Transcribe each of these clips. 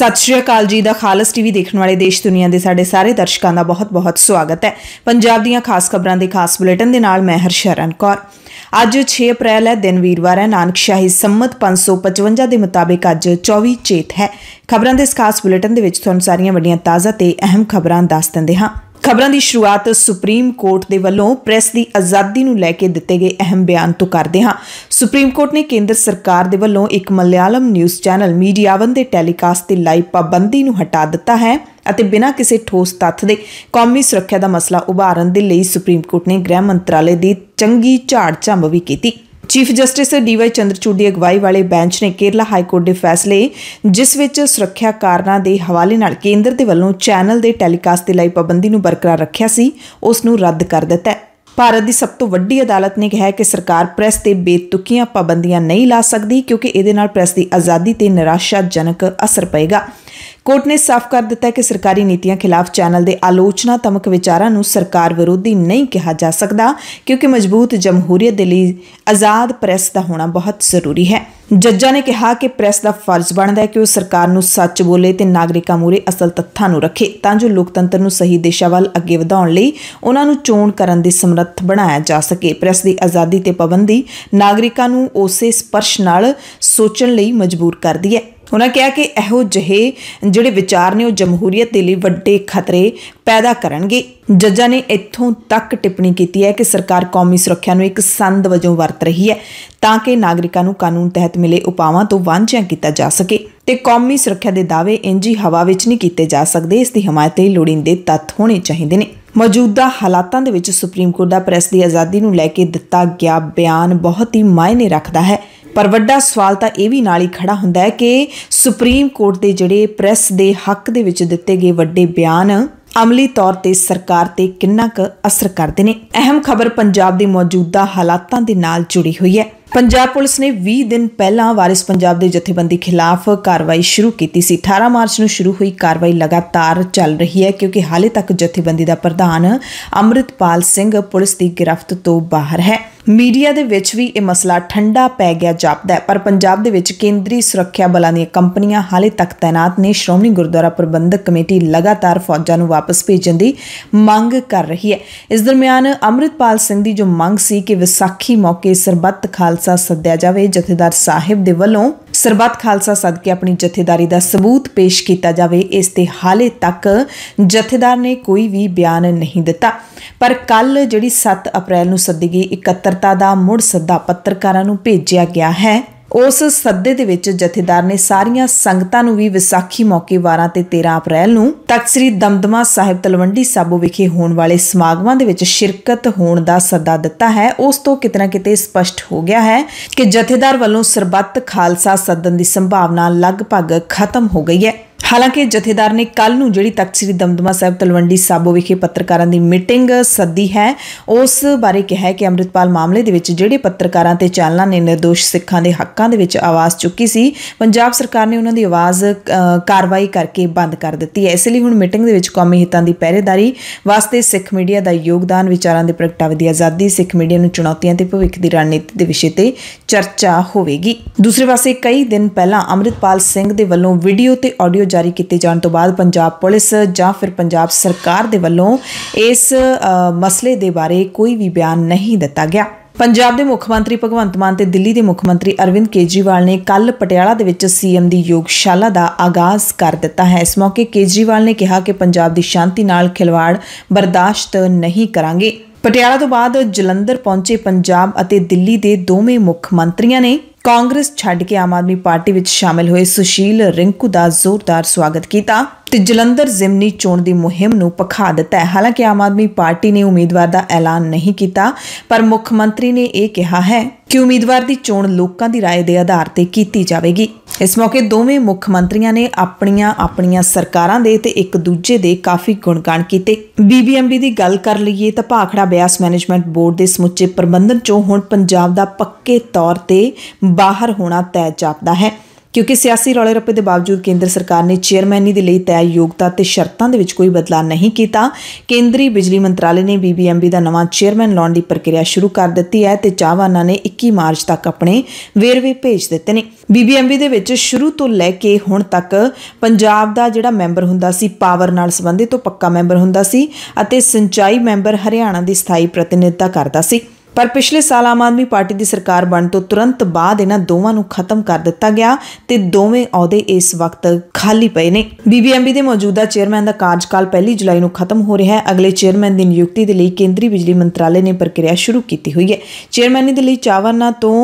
ਸਤਿ ਸ਼੍ਰੀ ਅਕਾਲ ਜੀ ਦਾ ਖਾਲਸ ਟੀਵੀ ਦੇਖਣ ਵਾਲੇ ਦੇਸ਼ ਦੁਨੀਆ ਦੇ ਸਾਡੇ ਸਾਰੇ ਦਰਸ਼ਕਾਂ ਦਾ ਬਹੁਤ-ਬਹੁਤ ਸਵਾਗਤ ਹੈ ਪੰਜਾਬ ਦੀਆਂ ਖਾਸ ਖਬਰਾਂ ਦੇ ਖਾਸ ਬੁਲੇਟਿਨ ਦੇ ਨਾਲ ਮੈਂ ਹਰਸ਼ਰਨ ਕੌਰ ਅੱਜ 6 ਅਪ੍ਰੈਲ ਹੈ ਦਿਨ ਵੀਰਵਾਰ ਹੈ ਨਾਨਕ ਸ਼ਾਹੀ ਸੰਮਤ 555 ਦੇ ਮੁਤਾਬਿਕ ਅੱਜ 24 ਚੇਤ ਹੈ ਖਬਰਾਂ ਦੇ ਇਸ ਖਾਸ ਬੁਲੇਟਿਨ ਦੇ ਵਿੱਚ ਤੁਹਾਨੂੰ ਸਾਰੀਆਂ ਵੱਡੀਆਂ ਤਾਜ਼ਾ ਤੇ ਅਹਿਮ ਖਬਰਾਂ ਦੱਸ ਦਿੰਦੇ ਹਾਂ ਖਬਰਾਂ ਦੀ ਸ਼ੁਰੂਆਤ ਸੁਪਰੀਮ ਕੋਰਟ ਦੇ ਵੱਲੋਂ ਪ੍ਰੈਸ ਦੀ ਆਜ਼ਾਦੀ ਨੂੰ ਲੈ ਕੇ ਦਿੱਤੇ ਗਏ ਅਹਿਮ ਬਿਆਨ ਤੋਂ ਕਰਦੇ ਹਾਂ ਸੁਪਰੀਮ ਕੋਰਟ ਨੇ ਕੇਂਦਰ ਸਰਕਾਰ ਦੇ ਵੱਲੋਂ ਇੱਕ ਮਲਿਆਲਮ ਨਿਊਜ਼ ਚੈਨਲ ਮੀਡੀਆਵਨ ਦੇ ਟੈਲੀਕਾਸਟ ਤੇ ਲਾਈਵ ਪਾਬੰਦੀ ਨੂੰ ਹਟਾ ਦਿੱਤਾ ਹੈ ਅਤੇ ਬਿਨਾਂ ਕਿਸੇ ਠੋਸ ਤੱਥ ਦੇ ਕੌਮੀ ਸੁਰੱਖਿਆ ਦਾ ਮਸਲਾ ਉਭਾਰਨ ਦੇ ਲਈ ਸੁਪਰੀਮ ਕੋਰਟ ਨੇ ਗ੍ਰਹਿ ਮੰਤਰਾਲੇ ਦੀ ਚੰਗੀ ਝਾੜ ਝੰਬ ਵੀ ਕੀਤੀ ਚੀਫ ਜਸਟਿਸ ਡੀਵਾਈ ਚੰਦਰਚੂੜ ਦੀ ਅਗਵਾਈ ਵਾਲੇ ਬੈਂਚ ਨੇ ਕੇਰਲਾ ਹਾਈ ਕੋਰਟ ਦੇ ਫੈਸਲੇ ਜਿਸ ਵਿੱਚ ਸੁਰੱਖਿਆ ਕਾਰਨਾਂ ਦੇ ਹਵਾਲੇ ਨਾਲ ਕੇਂਦਰ ਦੇ ਵੱਲੋਂ ਚੈਨਲ ਦੇ ਟੈਲੀਕਾਸਟ ਤੇ ਲਈ ਪਾਬੰਦੀ ਨੂੰ ਬਰਕਰਾਰ ਰੱਖਿਆ ਸੀ ਉਸ ਨੂੰ ਰੱਦ ਕਰ ਦਿੱਤਾ ਹੈ ਭਾਰਤ ਦੀ ਸਭ ਤੋਂ ਵੱਡੀ ਅਦਾਲਤ ਨੇ ਕਿਹਾ ਕਿ ਸਰਕਾਰ ਪ੍ਰੈਸ ਤੇ ਬੇਤੁਕੀਆਂ ਪਾਬੰਦੀਆਂ ਨਹੀਂ ਲਾ ਸਕਦੀ ਕਿਉਂਕਿ ਇਹਦੇ ਨਾਲ ਪ੍ਰੈਸ ਦੀ ਆਜ਼ਾਦੀ ਤੇ ਨਿਰਾਸ਼ਾਜਨਕ ਅਸਰ ਪਏਗਾ ਕੋਰਟ ਨੇ ਸਾਫ਼ ਕਰ ਦਿੱਤਾ ਕਿ ਸਰਕਾਰੀ ਨੀਤੀਆਂ ਖਿਲਾਫ ਚੈਨਲ ਦੇ ਆਲੋਚਨਾਤਮਕ ਵਿਚਾਰਾਂ ਨੂੰ ਸਰਕਾਰ ਵਿਰੋਧੀ ਨਹੀਂ ਕਿਹਾ ਜਾ ਸਕਦਾ ਕਿਉਂਕਿ ਮਜ਼ਬੂਤ ਜਮਹੂਰੀਅਤ ਦੇ ਲਈ ਆਜ਼ਾਦ ਪ੍ਰੈਸ ਦਾ ਹੋਣਾ ਬਹੁਤ ਜ਼ਰੂਰੀ ਹੈ ਜੱਜਾਂ ਨੇ ਕਿਹਾ ਕਿ ਪ੍ਰੈਸ ਦਾ ਫਰਜ਼ ਬਣਦਾ ਹੈ ਕਿ ਉਹ ਸਰਕਾਰ ਨੂੰ ਸੱਚ ਬੋਲੇ ਤੇ ਨਾਗਰਿਕਾਂ ਮੂਰੇ ਅਸਲ ਤੱਥਾਂ ਨੂੰ ਰੱਖੇ ਤਾਂ ਜੋ ਲੋਕਤੰਤਰ ਨੂੰ ਸਹੀ ਦਿਸ਼ਾ ਵੱਲ ਅੱਗੇ ਵਧਾਉਣ ਲਈ ਉਹਨਾਂ ਨੂੰ ਚੋਣ ਕਰਨ ਦੇ ਸਮਰੱਥ ਬਣਾਇਆ ਜਾ ਸਕੇ ਪ੍ਰੈਸ ਦੀ ਆਜ਼ਾਦੀ ਤੇ ਪਾਬੰਦੀ ਨਾਗਰਿਕਾਂ ਨੂੰ ਉਸੇ ਸਪਰਸ਼ ਨਾਲ ਸੋਚਣ ਲਈ ਮਜਬੂਰ ਕਰਦੀ ਹੈ ਉਹਨਾਂ ਕਿਹਾ ਕਿ ਇਹੋ ਜਿਹੇ ਜਿਹੜੇ ਵਿਚਾਰ ਨੇ ਉਹ ਜਮਹੂਰੀਅਤ ਦੇ ਲਈ ਵੱਡੇ ਖਤਰੇ ਪੈਦਾ ਕਰਨਗੇ ਜੱਜਾਂ ਨੇ ਇੱਥੋਂ ਤੱਕ ਟਿੱਪਣੀ ਕੀਤੀ ਹੈ ਕਿ ਸਰਕਾਰ ਕੌਮੀ ਸੁਰੱਖਿਆ ਨੂੰ ਇੱਕ ਸੰਦ ਵਜੋਂ ਵਰਤ ਰਹੀ ਹੈ ਤਾਂ ਕਿ ਨਾਗਰਿਕਾਂ ਨੂੰ ਕਾਨੂੰਨ ਤਹਿਤ ਮਿਲੇ ਉਪਾਵਾਂ ਤੋਂ ਵਾਂਝਿਆ ਕੀਤਾ ਜਾ ਸਕੇ ਤੇ ਕੌਮੀ ਸੁਰੱਖਿਆ ਦੇ ਦਾਅਵੇ ਇੰਜੀ ਹਵਾ ਵਿੱਚ ਨਹੀਂ ਕੀਤੇ ਜਾ ਸਕਦੇ ਇਸ ਦੀ ਹਮਾਇਤ ਲਈ ਲੋੜੀਂਦੇ ਤੱਥ ਹੋਣੇ ਚਾਹੀਦੇ ਨੇ ਮੌਜੂਦਾ ਹਾਲਾਤਾਂ ਦੇ ਵਿੱਚ ਸੁਪਰੀਮ ਕੋਰਟ ਦਾ ਪ੍ਰੈਸ ਦੀ ਆਜ਼ਾਦੀ ਨੂੰ ਲੈ ਕੇ ਦਿੱਤਾ ਗਿਆ ਬਿਆਨ ਬਹੁਤ ਹੀ ਮਾਇਨੇ ਰੱਖਦਾ ਹੈ ਪਰ ਵੱਡਾ ਸਵਾਲ ਤਾਂ ਇਹ ਵੀ ਨਾਲ ਹੀ ਖੜਾ ਹੁੰਦਾ ਹੈ ਕਿ ਸੁਪਰੀਮ ਕੋਰਟ ਦੇ ਜਿਹੜੇ ਪ੍ਰੈਸ ਦੇ ਹੱਕ ਦੇ ਵਿੱਚ ਦਿੱਤੇ ਗਏ ਵੱਡੇ ਬਿਆਨ ਅਮਲੀ ਤੌਰ ਤੇ ਸਰਕਾਰ ਤੇ ਕਿੰਨਾ ਕੁ ਅਸਰ ਕਰਦੇ ਨੇ ਅਹਿਮ ਖਬਰ ਪੰਜਾਬ ਦੇ ਮੌਜੂਦਾ ਹਾਲਾਤਾਂ ਦੇ ਨਾਲ ਜੁੜੀ ਹੋਈ ਹੈ ਪੰਜਾਬ ਪੁਲਿਸ ਨੇ 20 ਦਿਨ ਪਹਿਲਾਂ ਵਾਰਿਸ ਪੰਜਾਬ ਦੇ ਜਥੇਬੰਦੀ ਖਿਲਾਫ ਕਾਰਵਾਈ ਸ਼ੁਰੂ ਕੀਤੀ ਸੀ 18 ਮਾਰਚ ਨੂੰ ਸ਼ੁਰੂ ਹੋਈ ਕਾਰਵਾਈ ਲਗਾਤਾਰ ਚੱਲ ਰਹੀ ਹੈ ਕਿਉਂਕਿ ਹਾਲੇ ਤੱਕ ਜਥੇਬੰਦੀ ਦਾ ਪ੍ਰਧਾਨ ਅਮਰਿਤਪਾਲ ਸਿੰਘ ਪੁਲਿਸ ਦੀ ਗ੍ਰਿਫਤ ਤੋਂ ਬਾਹਰ ਹੈ ਮੀਡੀਆ ਦੇ ਵਿੱਚ ਵੀ ਇਹ ਮਸਲਾ ਠੰਡਾ ਪੈ ਗਿਆ ਜਾਪਦਾ ਹੈ ਪਰ ਪੰਜਾਬ ਦੇ ਵਿੱਚ ਕੇਂਦਰੀ ਸੁਰੱਖਿਆ ਬਲਾਂ ਦੀਆਂ ਕੰਪਨੀਆਂ ਹਾਲੇ ਤੱਕ ਤਾਇਨਾਤ ਨੇ ਸ਼੍ਰੋਮਣੀ ਗੁਰਦੁਆਰਾ ਪ੍ਰਬੰਧਕ ਕਮੇਟੀ ਲਗਾਤਾਰ ਫੌਜਾਂ ਨੂੰ ਵਾਪਸ ਭੇਜਣ ਦੀ ਮੰਗ ਕਰ ਰਹੀ ਹੈ ਇਸ ਦਰਮਿਆਨ ਅਮਰਿਤਪਾਲ ਸਿੰਘ ਦੀ ਜੋ ਮੰਗ ਸੀ ਕਿ ਵਿਸਾਖੀ ਮੌਕੇ ਸਰਬੱਤ ਖਾਲ ਖਾਲਸਾ ਸੱਦਿਆ ਜਾਵੇ ਜਥੇਦਾਰ ਸਾਹਿਬ ਦੇ ਵੱਲੋਂ ਸਰਬੱਤ ਖਾਲਸਾ ਸਦਕੇ ਆਪਣੀ ਜਥੇਦਾਰੀ ਦਾ ਸਬੂਤ ਪੇਸ਼ ਕੀਤਾ ਜਾਵੇ ਇਸ ਤੇ ਹਾਲੇ ਤੱਕ ਜਥੇਦਾਰ ਨੇ ਕੋਈ ਵੀ ਬਿਆਨ ਨਹੀਂ ਦਿੱਤਾ ਪਰ ਕੱਲ ਜਿਹੜੀ 7 ਅਪ੍ਰੈਲ ਨੂੰ ਸੱਦੀ ਗਈ ਇਕੱਤਰਤਾ ਦਾ ਮੁੜ ਸੱਦਾ ਪੱਤਰਕਾਰਾਂ ਨੂੰ ਭੇਜਿਆ ਗਿਆ ਹੈ ਉਸ ਸੱਦੇ ਦੇ ਵਿੱਚ ਜਥੇਦਾਰ ਨੇ ਸਾਰੀਆਂ ਸੰਗਤਾਂ ਨੂੰ ਵੀ ਵਿਸਾਖੀ ਮੌਕੇ 12 ਤੇ 13 ਅਪ੍ਰੈਲ ਨੂੰ ਤਖਤ ਸ੍ਰੀ ਦਮਦਮਾ ਸਾਹਿਬ ਤਲਵੰਡੀ ਸਾਬੋ ਵਿਖੇ ਹੋਣ ਵਾਲੇ ਸਮਾਗਮਾਂ ਦੇ ਵਿੱਚ ਸ਼ਿਰਕਤ ਹੋਣ ਦਾ ਸੱਦਾ ਦਿੱਤਾ ਹੈ ਉਸ ਤੋਂ ਕਿਤਨਾ ਕਿਤੇ ਸਪਸ਼ਟ ਹੋ ਗਿਆ ਹੈ ਕਿ ਜਥੇਦਾਰ ਵੱਲੋਂ ਸਰਬੱਤ ਖਾਲਸਾ ਸਦਨ ਦੀ ਸੰਭਾਵਨਾ ਲਗਭਗ ਖਤਮ ਹੋ ਗਈ ਹੈ ਹਾਲਾਂਕਿ ਜਥੇਦਾਰ ਨੇ ਕੱਲ ਨੂੰ ਜਿਹੜੀ ਤਖਤ ਸ੍ਰੀ ਦਮਦਮਾ ਸਾਹਿਬ ਤਲਵੰਡੀ ਸਾਬੋ ਵਿਖੇ ਪੱਤਰਕਾਰਾਂ ਦੀ ਮੀਟਿੰਗ ਸੱਦੀ ਹੈ ਉਸ ਬਾਰੇ ਕਿਹਾ ਹੈ ਕਿ ਅੰਮ੍ਰਿਤਪਾਲ ਮਾਮਲੇ ਦੇ ਵਿੱਚ ਜਿਹੜੇ ਪੱਤਰਕਾਰਾਂ ਤੇ ਚਾਲਨਾ ਨੇ નિર્ਦੋਸ਼ ਸਿੱਖਾਂ ਦੇ ਹੱਕਾਂ ਦੇ ਵਿੱਚ ਆਵਾਜ਼ ਚੁੱਕੀ ਸੀ ਪੰਜਾਬ ਸਰਕਾਰ ਨੇ ਉਹਨਾਂ ਦੀ ਆਵਾਜ਼ ਕਾਰਵਾਈ ਕਰਕੇ ਬੰਦ ਕਰ ਦਿੱਤੀ ਹੈ ਇਸ ਲਈ ਹੁਣ ਮੀਟਿੰਗ ਦੇ ਵਿੱਚ ਕੌਮੀ ਹਿੱਤਾਂ ਦੀ ਪਹਿਰੇਦਾਰੀ ਵਾਸਤੇ ਸਿੱਖ ਮੀਡੀਆ ਦਾ ਯੋਗਦਾਨ ਵਿਚਾਰਾਂ ਦੇ ਪ੍ਰਗਟਾਵੇ ਦੀ ਆਜ਼ਾਦੀ ਸਿੱਖ ਮੀਡੀਆ ਨੂੰ ਚੁਣੌਤੀਆਂ ਤੇ ਭਵਿੱਖ ਦੀ ਰਣਨੀਤੀ ਦੇ ਵਿਸ਼ੇ ਤੇ ਚਰਚਾ ਹੋਵੇਗੀ ਦੂਸਰੇ ਪਾਸੇ ਕਈ ਦਿਨ ਪਹਿਲਾਂ ਅੰਮ੍ਰਿਤਪਾਲ ਸਿੰਘ ਦੇ ਵੱਲੋਂ ਵੀਡੀਓ ਤੇ ਆਡੀਓ ਜਾਰੀ ਕੀਤੇ ਜਾਣ ਤੋਂ ਬਾਅਦ ਪੰਜਾਬ ਪੁਲਿਸ ਜਾਂ ਫਿਰ ਪੰਜਾਬ ਸਰਕਾਰ ਦੇ ਵੱਲੋਂ ਇਸ ਮਸਲੇ ਦੇ ਬਾਰੇ ਕੋਈ ਵੀ ਬਿਆਨ ਨਹੀਂ ਦਿੱਤਾ ਗਿਆ ਪੰਜਾਬ ਦੇ ਮੁੱਖ ਮੰਤਰੀ ਭਗਵੰਤ ਮਾਨ ਤੇ ਦਿੱਲੀ ਦੇ ਮੁੱਖ ਮੰਤਰੀ ਅਰਵਿੰਦ ਕੇਜਰੀਵਾਲ ਨੇ ਕੱਲ ਪਟਿਆਲਾ ਦੇ ਵਿੱਚ ਸੀਐਮ ਦੀ ਯੋਗਸ਼ਾਲਾ ਦਾ ਆਗਾਜ਼ ਕਰ ਦਿੱਤਾ ਹੈ ਇਸ ਮੌਕੇ ਕੇਜਰੀਵਾਲ ਨੇ ਕਿਹਾ ਕਿ ਪੰਜਾਬ ਦੀ ਸ਼ਾਂਤੀ ਨਾਲ ਖਿਲਵਾੜ ਬਰਦਾਸ਼ਤ ਨਹੀਂ ਕਰਾਂਗੇ ਪਟਿਆਲਾ ਤੋਂ ਬਾਅਦ ਜਲੰਧਰ ਪਹੁੰਚੇ ਪੰਜਾਬ ਅਤੇ ਦਿੱਲੀ ਦੇ ਦੋਵੇਂ ਮੁੱਖ ਮੰਤਰੀਆਂ ਨੇ ਕਾਂਗਰਸ ਛੱਡ ਕੇ ਆਮ ਆਦਮੀ ਪਾਰਟੀ ਵਿੱਚ ਸ਼ਾਮਲ ਹੋਏ ਸੁਸ਼ੀਲ ਰਿੰਕੂ ਦਾ ਜ਼ੋਰਦਾਰ ਸਵਾਗਤ ਕੀਤਾ ਤੇ ਜਲੰਧਰ ਜ਼ਿਮਨੀ ਚੋਣ ਦੀ ਮੁਹਿੰਮ ਨੂੰ ਪਖਾ ਦਿੱਤਾ ਹੈ ਹਾਲਾਂਕਿ ਆਮ ਆਦਮੀ ਪਾਰਟੀ ਨੇ ਉਮੀਦਵਾਰ ਦਾ ਐਲਾਨ ਨਹੀਂ ਕੀਤਾ ਪਰ ਮੁੱਖ ਮੰਤਰੀ ਨੇ ਇਹ ਕਿਹਾ ਹੈ ਕਿ ਉਮੀਦਵਾਰ ਦੀ ਚੋਣ ਲੋਕਾਂ ਦੀ رائے ਦੇ ਆਧਾਰ ਤੇ ਕੀਤੀ ਜਾਵੇਗੀ ਇਸ ਮੌਕੇ ਦੋਵੇਂ ਮੁੱਖ ਮੰਤਰੀਆਂ ਨੇ ਆਪਣੀਆਂ ਆਪਣੀਆਂ ਸਰਕਾਰਾਂ ਦੇ ਤੇ ਇੱਕ ਦੂਜੇ ਦੇ ਕਾਫੀ ਗੁਣਗਾਨ ਕੀਤੇ ਬੀਬੀਐਮਬੀ ਦੀ ਗੱਲ ਕਰ ਲਈਏ ਤਾਂ ਭਾਖੜਾ ਬਿਆਸ ਮੈਨੇਜਮੈਂਟ ਬੋਰਡ ਦੇ ਸਮੁੱਚੇ ਪ੍ਰਬੰਧਨ ਚੋਂ ਹੁਣ ਪੰਜਾਬ ਦਾ ਪੱਕੇ ਤੌਰ ਤੇ ਬਾਹਰ ਹੋਣਾ ਤੈਅ ਜਾਪਦਾ ਹੈ ਕਿਉਂਕਿ ਸਿਆਸੀ ਰੌਲੇ ਰੱਪੇ ਦੇ ਬਾਵਜੂਦ ਕੇਂਦਰ ਸਰਕਾਰ ਨੇ ਚੇਅਰਮੈਨੀ ਦੇ ਲਈ ਤੈਅ ਯੋਗਤਾ ਤੇ ਸ਼ਰਤਾਂ ਦੇ ਵਿੱਚ ਕੋਈ ਬਦਲਾਅ ਨਹੀਂ ਕੀਤਾ ਕੇਂਦਰੀ ਬਿਜਲੀ ਮੰਤਰਾਲੇ ਨੇ ਬੀਬੀਐਮਬੀ ਦਾ ਨਵਾਂ ਚੇਅਰਮੈਨ ਲਾਉਣ ਦੀ ਪ੍ਰਕਿਰਿਆ ਸ਼ੁਰੂ ਕਰ ਦਿੱਤੀ ਹੈ ਤੇ ਚਾਹਵਾਨਾਂ ਨੇ 21 ਮਾਰਚ ਤੱਕ ਆਪਣੇ ਵੇਰਵੇ ਭੇਜ ਦਿੱਤੇ ਨੇ ਬੀਬੀਐਮਬੀ ਦੇ ਵਿੱਚ ਸ਼ੁਰੂ ਤੋਂ ਲੈ ਕੇ ਹੁਣ ਤੱਕ ਪੰਜਾਬ ਦਾ ਜਿਹੜਾ ਮੈਂਬਰ ਹੁੰਦਾ ਸੀ ਪਾਵਰ ਨਾਲ ਸੰਬੰਧਿਤ ਉਹ ਪੱਕਾ ਮੈਂਬਰ ਹੁੰਦਾ ਸੀ ਅਤੇ ਸਿੰਚਾਈ ਮੈਂਬਰ ਹਰਿਆਣਾ ਦੀ ਸਥਾਈ ਪ੍ਰਤੀਨਿਧਤਾ ਕਰਦਾ ਸੀ ਪਰ ਪਿਛਲੇ ਸਾਲ ਆਮ ਆਦਮੀ ਪਾਰਟੀ ਦੀ ਸਰਕਾਰ ਬਣ ਤੋਂ ਤੁਰੰਤ ਬਾਅਦ ਇਹਨਾਂ ਦੋਵਾਂ ਨੂੰ ਖਤਮ ਕਰ ਦਿੱਤਾ ਗਿਆ ਤੇ ਦੋਵੇਂ ਅਹੁਦੇ ਇਸ ਵਕਤ ਖਾਲੀ ਪਏ ਨੇ ਬੀਬੀਐਮਬੀ ਦੇ ਮੌਜੂਦਾ ਚੇਅਰਮੈਨ ਦਾ ਕਾਰਜਕਾਲ 1 ਜੁਲਾਈ ਨੂੰ ਖਤਮ ਹੋ ਰਿਹਾ ਹੈ ਅਗਲੇ ਚੇਅਰਮੈਨ ਦੀ ਨਿਯੁਕਤੀ ਦੇ ਲਈ ਕੇਂਦਰੀ ਬਿਜਲੀ ਮੰਤਰਾਲੇ ਨੇ ਪ੍ਰਕਿਰਿਆ ਸ਼ੁਰੂ ਕੀਤੀ ਹੋਈ ਹੈ ਚੇਅਰਮੈਨੀ ਦੇ ਲਈ ਚਾਵਰਨਾ ਤੋਂ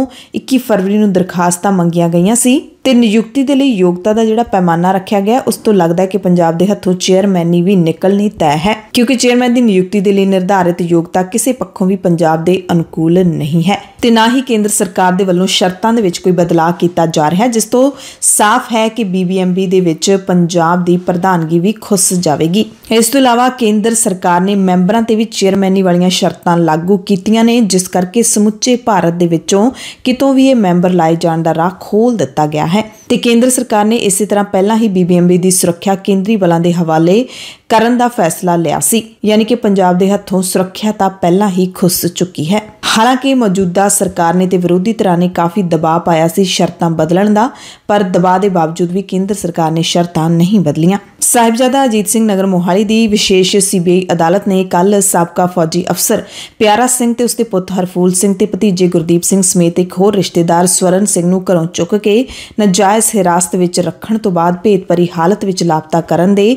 21 ਫਰਵਰੀ ਨੂੰ ਦਰਖਾਸਤਾਂ ਮੰਗੀਆਂ ਗਈਆਂ ਸੀ ਤੇ ਨਿਯੁਕਤੀ ਦੇ ਲਈ ਯੋਗਤਾ ਦਾ ਜਿਹੜਾ ਪੈਮਾਨਾ ਰੱਖਿਆ ਗਿਆ ਉਸ ਤੋਂ ਲੱਗਦਾ ਹੈ ਕਿ ਪੰਜਾਬ ਦੇ ਹੱਥੋਂ ਚੇਅਰਮੈਨੀ ਵੀ ਨਿਕਲਣੀ ਤੈਅ ਹੈ ਕਿਉਂਕਿ ਚੇਅਰਮੈਨ ਦੀ ਨਿਯੁਕਤੀ ਦੇ ਲਈ ਨਿਰਧਾਰਿਤ ਯੋਗਤਾ ਕਿਸੇ ਪੱਖੋਂ ਵੀ ਪੰਜਾਬ ਦੇ ਅਨੁਕੂਲ ਨਹੀਂ ਹੈ ਤੇ ਨਾ ਹੀ ਕੇਂਦਰ ਸਰਕਾਰ ਦੇ ਵੱਲੋਂ ਸ਼ਰਤਾਂ ਦੇ ਵਿੱਚ ਕੋਈ ਬਦਲਾਅ ਕੀਤਾ ਜਾ ਰਿਹਾ ਜਿਸ ਤੋਂ ਸਾਫ਼ ਹੈ ਕਿ ਬੀਬੀਐਮਬੀ ਦੇ ਵਿੱਚ ਪੰਜਾਬ ਦੀ ਪ੍ਰਧਾਨਗੀ ਵੀ ਖੁੱਸ ਜਾਵੇਗੀ ਇਸ ਤੋਂ ਇਲਾਵਾ ਕੇਂਦਰ ਸਰਕਾਰ ਨੇ ਮੈਂਬਰਾਂ ਤੇ ਵੀ ਚੇਅਰਮੈਨੀ ਵਾਲੀਆਂ ਸ਼ਰਤਾਂ ਲਾਗੂ ਕੀਤੀਆਂ ਨੇ ਜਿਸ ਕਰਕੇ ਸਮੁੱਚੇ ਭਾਰਤ ਦੇ ਵਿੱਚੋਂ ਕਿਤੋਂ ਵੀ ਇਹ ਮੈਂਬਰ ਲਾਏ ਜਾਣ ਦਾ ਰਾਹ ਖੋਲ ਦਿੱਤਾ ਗਿਆ ਹੈ ਹੈ ਤੇ ਕੇਂਦਰ ਸਰਕਾਰ ਨੇ ਇਸੇ ਤਰ੍ਹਾਂ ਪਹਿਲਾਂ ਹੀ ਬੀਬੀਐਮਬੀ ਦੀ ਸੁਰੱਖਿਆ ਕੇਂਦਰੀ ਬਲਾਂ ਦੇ ਹਵਾਲੇ ਕਰਨ ਦਾ ਫੈਸਲਾ ਲਿਆ ਸੀ ਯਾਨੀ ਕਿ ਪੰਜਾਬ ਦੇ ਹੱਥੋਂ ਸੁਰੱਖਿਆ ਤਾਂ ਪਹਿਲਾਂ ਹੀ ਖੁੱਸ ਚੁੱਕੀ ਹੈ ਹਾਲਾਂਕਿ ਮੌਜੂਦਾ ਸਰਕਾਰ ਨੇ ਤੇ ਵਿਰੋਧੀ ਧਿਰਾਂ ਨੇ ਕਾਫੀ ਦਬਾਅ ਪਾਇਆ ਸੀ ਸ਼ਰਤਾਂ ਬਦਲਣ ਦਾ ਪਰ ਦਬਾਅ ਦੇ ਬਾਵਜੂਦ ਵੀ ਕੇਂਦਰ ਸਰਕਾਰ ਨੇ ਸ਼ਰਤਾਂ ਨਹੀਂ ਬਦਲੀਆਂ ਸਾਹਿਬਜ਼ਾਦਾ ਅਜੀਤ ਸਿੰਘ ਨਗਰ ਮੋਹਾਲੀ ਦੀ ਵਿਸ਼ੇਸ਼ ਸੀਬੀਆਈ ਅਦਾਲਤ ਨੇ ਕੱਲ ਸਾਬਕਾ ਫੌਜੀ ਅਫਸਰ ਪਿਆਰਾ ਸਿੰਘ ਤੇ ਉਸਦੇ ਪੁੱਤ ਹਰਫੂਲ ਸਿੰਘ ਤੇ ਭਤੀਜੇ ਗੁਰਦੀਪ ਸਿੰਘ ਸਮੇਤ ਇੱਕ ਹੋਰ ਰਿਸ਼ਤੇਦਾਰ ਸਵਰਨ ਸਿੰਘ ਨੂੰ ਘਰੋਂ ਚੁੱਕ ਕੇ ਨਜਾਇਜ਼ ਹਿਰਾਸਤ ਵਿੱਚ ਰੱਖਣ ਤੋਂ ਬਾਅਦ ਭਰੀ ਹਾਲਤ ਵਿੱਚ ਲਾਪਤਾ ਕਰਨ ਦੇ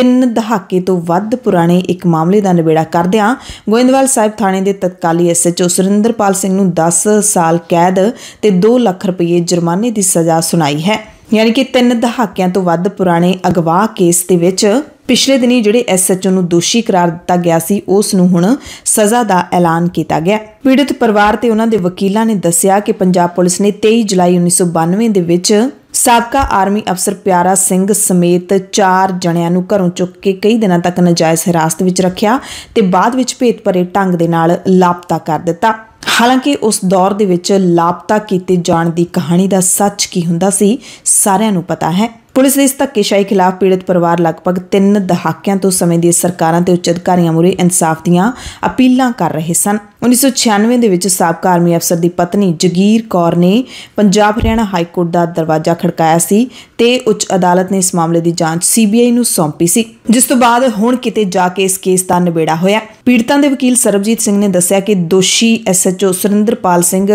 3 ਦਹਾਕੇ ਤੋਂ ਵੱਧ ਪੁਰਾਣੇ ਇੱਕ ਮਾਮਲੇ ਦਾ ਨਿਬੇੜਾ ਕਰਦਿਆਂ ਗੋਇੰਦਵਾਲ ਸਾਹਿਬ ਥਾਣੇ ਦੇ ਤਤਕਾਲੀ ਐਸਐਚਓ ਸੁਰਿੰਦਰਪਾਲ ਸਿੰਘ ਨੂੰ 10 ਸਾਲ ਕੈਦ ਤੇ 2 ਲੱਖ ਰੁਪਏ ਜੁਰਮਾਨੇ ਦੀ ਸਜ਼ਾ ਸੁਣਾਈ ਹੈ ਯਾਨੀ ਕਿ ਤਿੰਨ ਦਹਾਕਿਆਂ ਤੋਂ ਵੱਧ ਪੁਰਾਣੇ ਅਗਵਾ ਕੇਸ ਦੇ ਵਿੱਚ ਪਿਛਲੇ ਦਿਨੀ ਜਿਹੜੇ ਐਸਐਚਓ ਨੂੰ ਦੋਸ਼ੀ ਕਰਾਰ ਦਿੱਤਾ ਗਿਆ ਸੀ ਉਸ ਨੂੰ ਹੁਣ ਸਜ਼ਾ ਦਾ ਐਲਾਨ ਕੀਤਾ ਗਿਆ ਪੀੜਤ ਪਰਿਵਾਰ ਤੇ ਉਹਨਾਂ ਦੇ ਵਕੀਲਾਂ ਨੇ ਦੱਸਿਆ ਕਿ ਪੰਜਾਬ ਪੁਲਿਸ ਨੇ 23 ਜੁਲਾਈ 1992 ਦੇ ਵਿੱਚ ਸਾਬਕਾ ਆਰਮੀ ਅਫਸਰ ਪਿਆਰਾ ਸਿੰਘ ਸਮੇਤ 4 ਜਣਿਆਂ ਨੂੰ ਘਰੋਂ ਚੁੱਕ ਕੇ ਕਈ ਦਿਨਾਂ ਤੱਕ ਨਜਾਇਜ਼ ਹਿਰਾਸਤ ਵਿੱਚ ਰੱਖਿਆ ਤੇ ਬਾਅਦ ਵਿੱਚ ਭੇਤਪਰੇ ਢੰਗ ਦੇ ਨਾਲ ਲਾਪਤਾ ਕਰ ਦਿੱਤਾ ਹਾਲਾਂਕਿ ਉਸ ਦੌਰ ਦੇ ਵਿੱਚ ਲਾਪਤਾ ਕੀਤੇ ਜਾਣ ਦੀ ਕਹਾਣੀ ਦਾ ਸੱਚ ਕੀ ਹੁੰਦਾ ਸੀ ਸਾਰਿਆਂ ਨੂੰ ਪਤਾ ਹੈ ਪੁਲਿਸ ਦੇ ਇਸ ਧੱਕੇਸ਼ਾਹੀ ਖਿਲਾਫ ਪੀੜਤ ਪਰਿਵਾਰ ਲਗਭਗ 3 ਦਹਾਕਿਆਂ ਤੋਂ ਸਮੇਂ ਦੀ ਸਰਕਾਰਾਂ ਤੇ ਉੱਚ ਅਧਿਕਾਰੀਆਂ ਮੁਰੇ ਇਨਸਾਫ ਦੀਆਂ ਅਪੀਲਾਂ ਕਰ ਰਹੇ ਸਨ 1996 ਦੇ ਵਿੱਚ ਸਾਬਕਾ ਆਰਮੀ ਅਫਸਰ ਦੀ ਪਤਨੀ ਜਗੀਰ ਕੌਰ ਨੇ ਪੰਜਾਬ ਹਰਿਆਣਾ ਹਾਈ ਕੋਰਟ ਦਾ ਦਰਵਾਜ਼ਾ ਖੜਕਾਇਆ ਸੀ ਤੇ ਉੱਚ ਅਦਾਲਤ ਨੇ ਇਸ ਮਾਮਲੇ ਦੀ ਜਾਂਚ ਸੀਬੀਆਈ ਨੂੰ ਸੌਂਪੀ ਸੀ ਜਿਸ ਤੋਂ ਬਾਅਦ ਹੁਣ ਕਿਤੇ ਜਾ ਕੇ ਇਸ ਕੇਸ ਦਾ ਨਿਬੇੜਾ ਹੋਇਆ ਪੀੜਤਾਂ ਦੇ ਵਕੀਲ ਸਰਬਜੀਤ ਸਿੰਘ ਨੇ ਦੱਸਿਆ ਕਿ ਦੋਸ਼ੀ S SHO Surinderpal Singh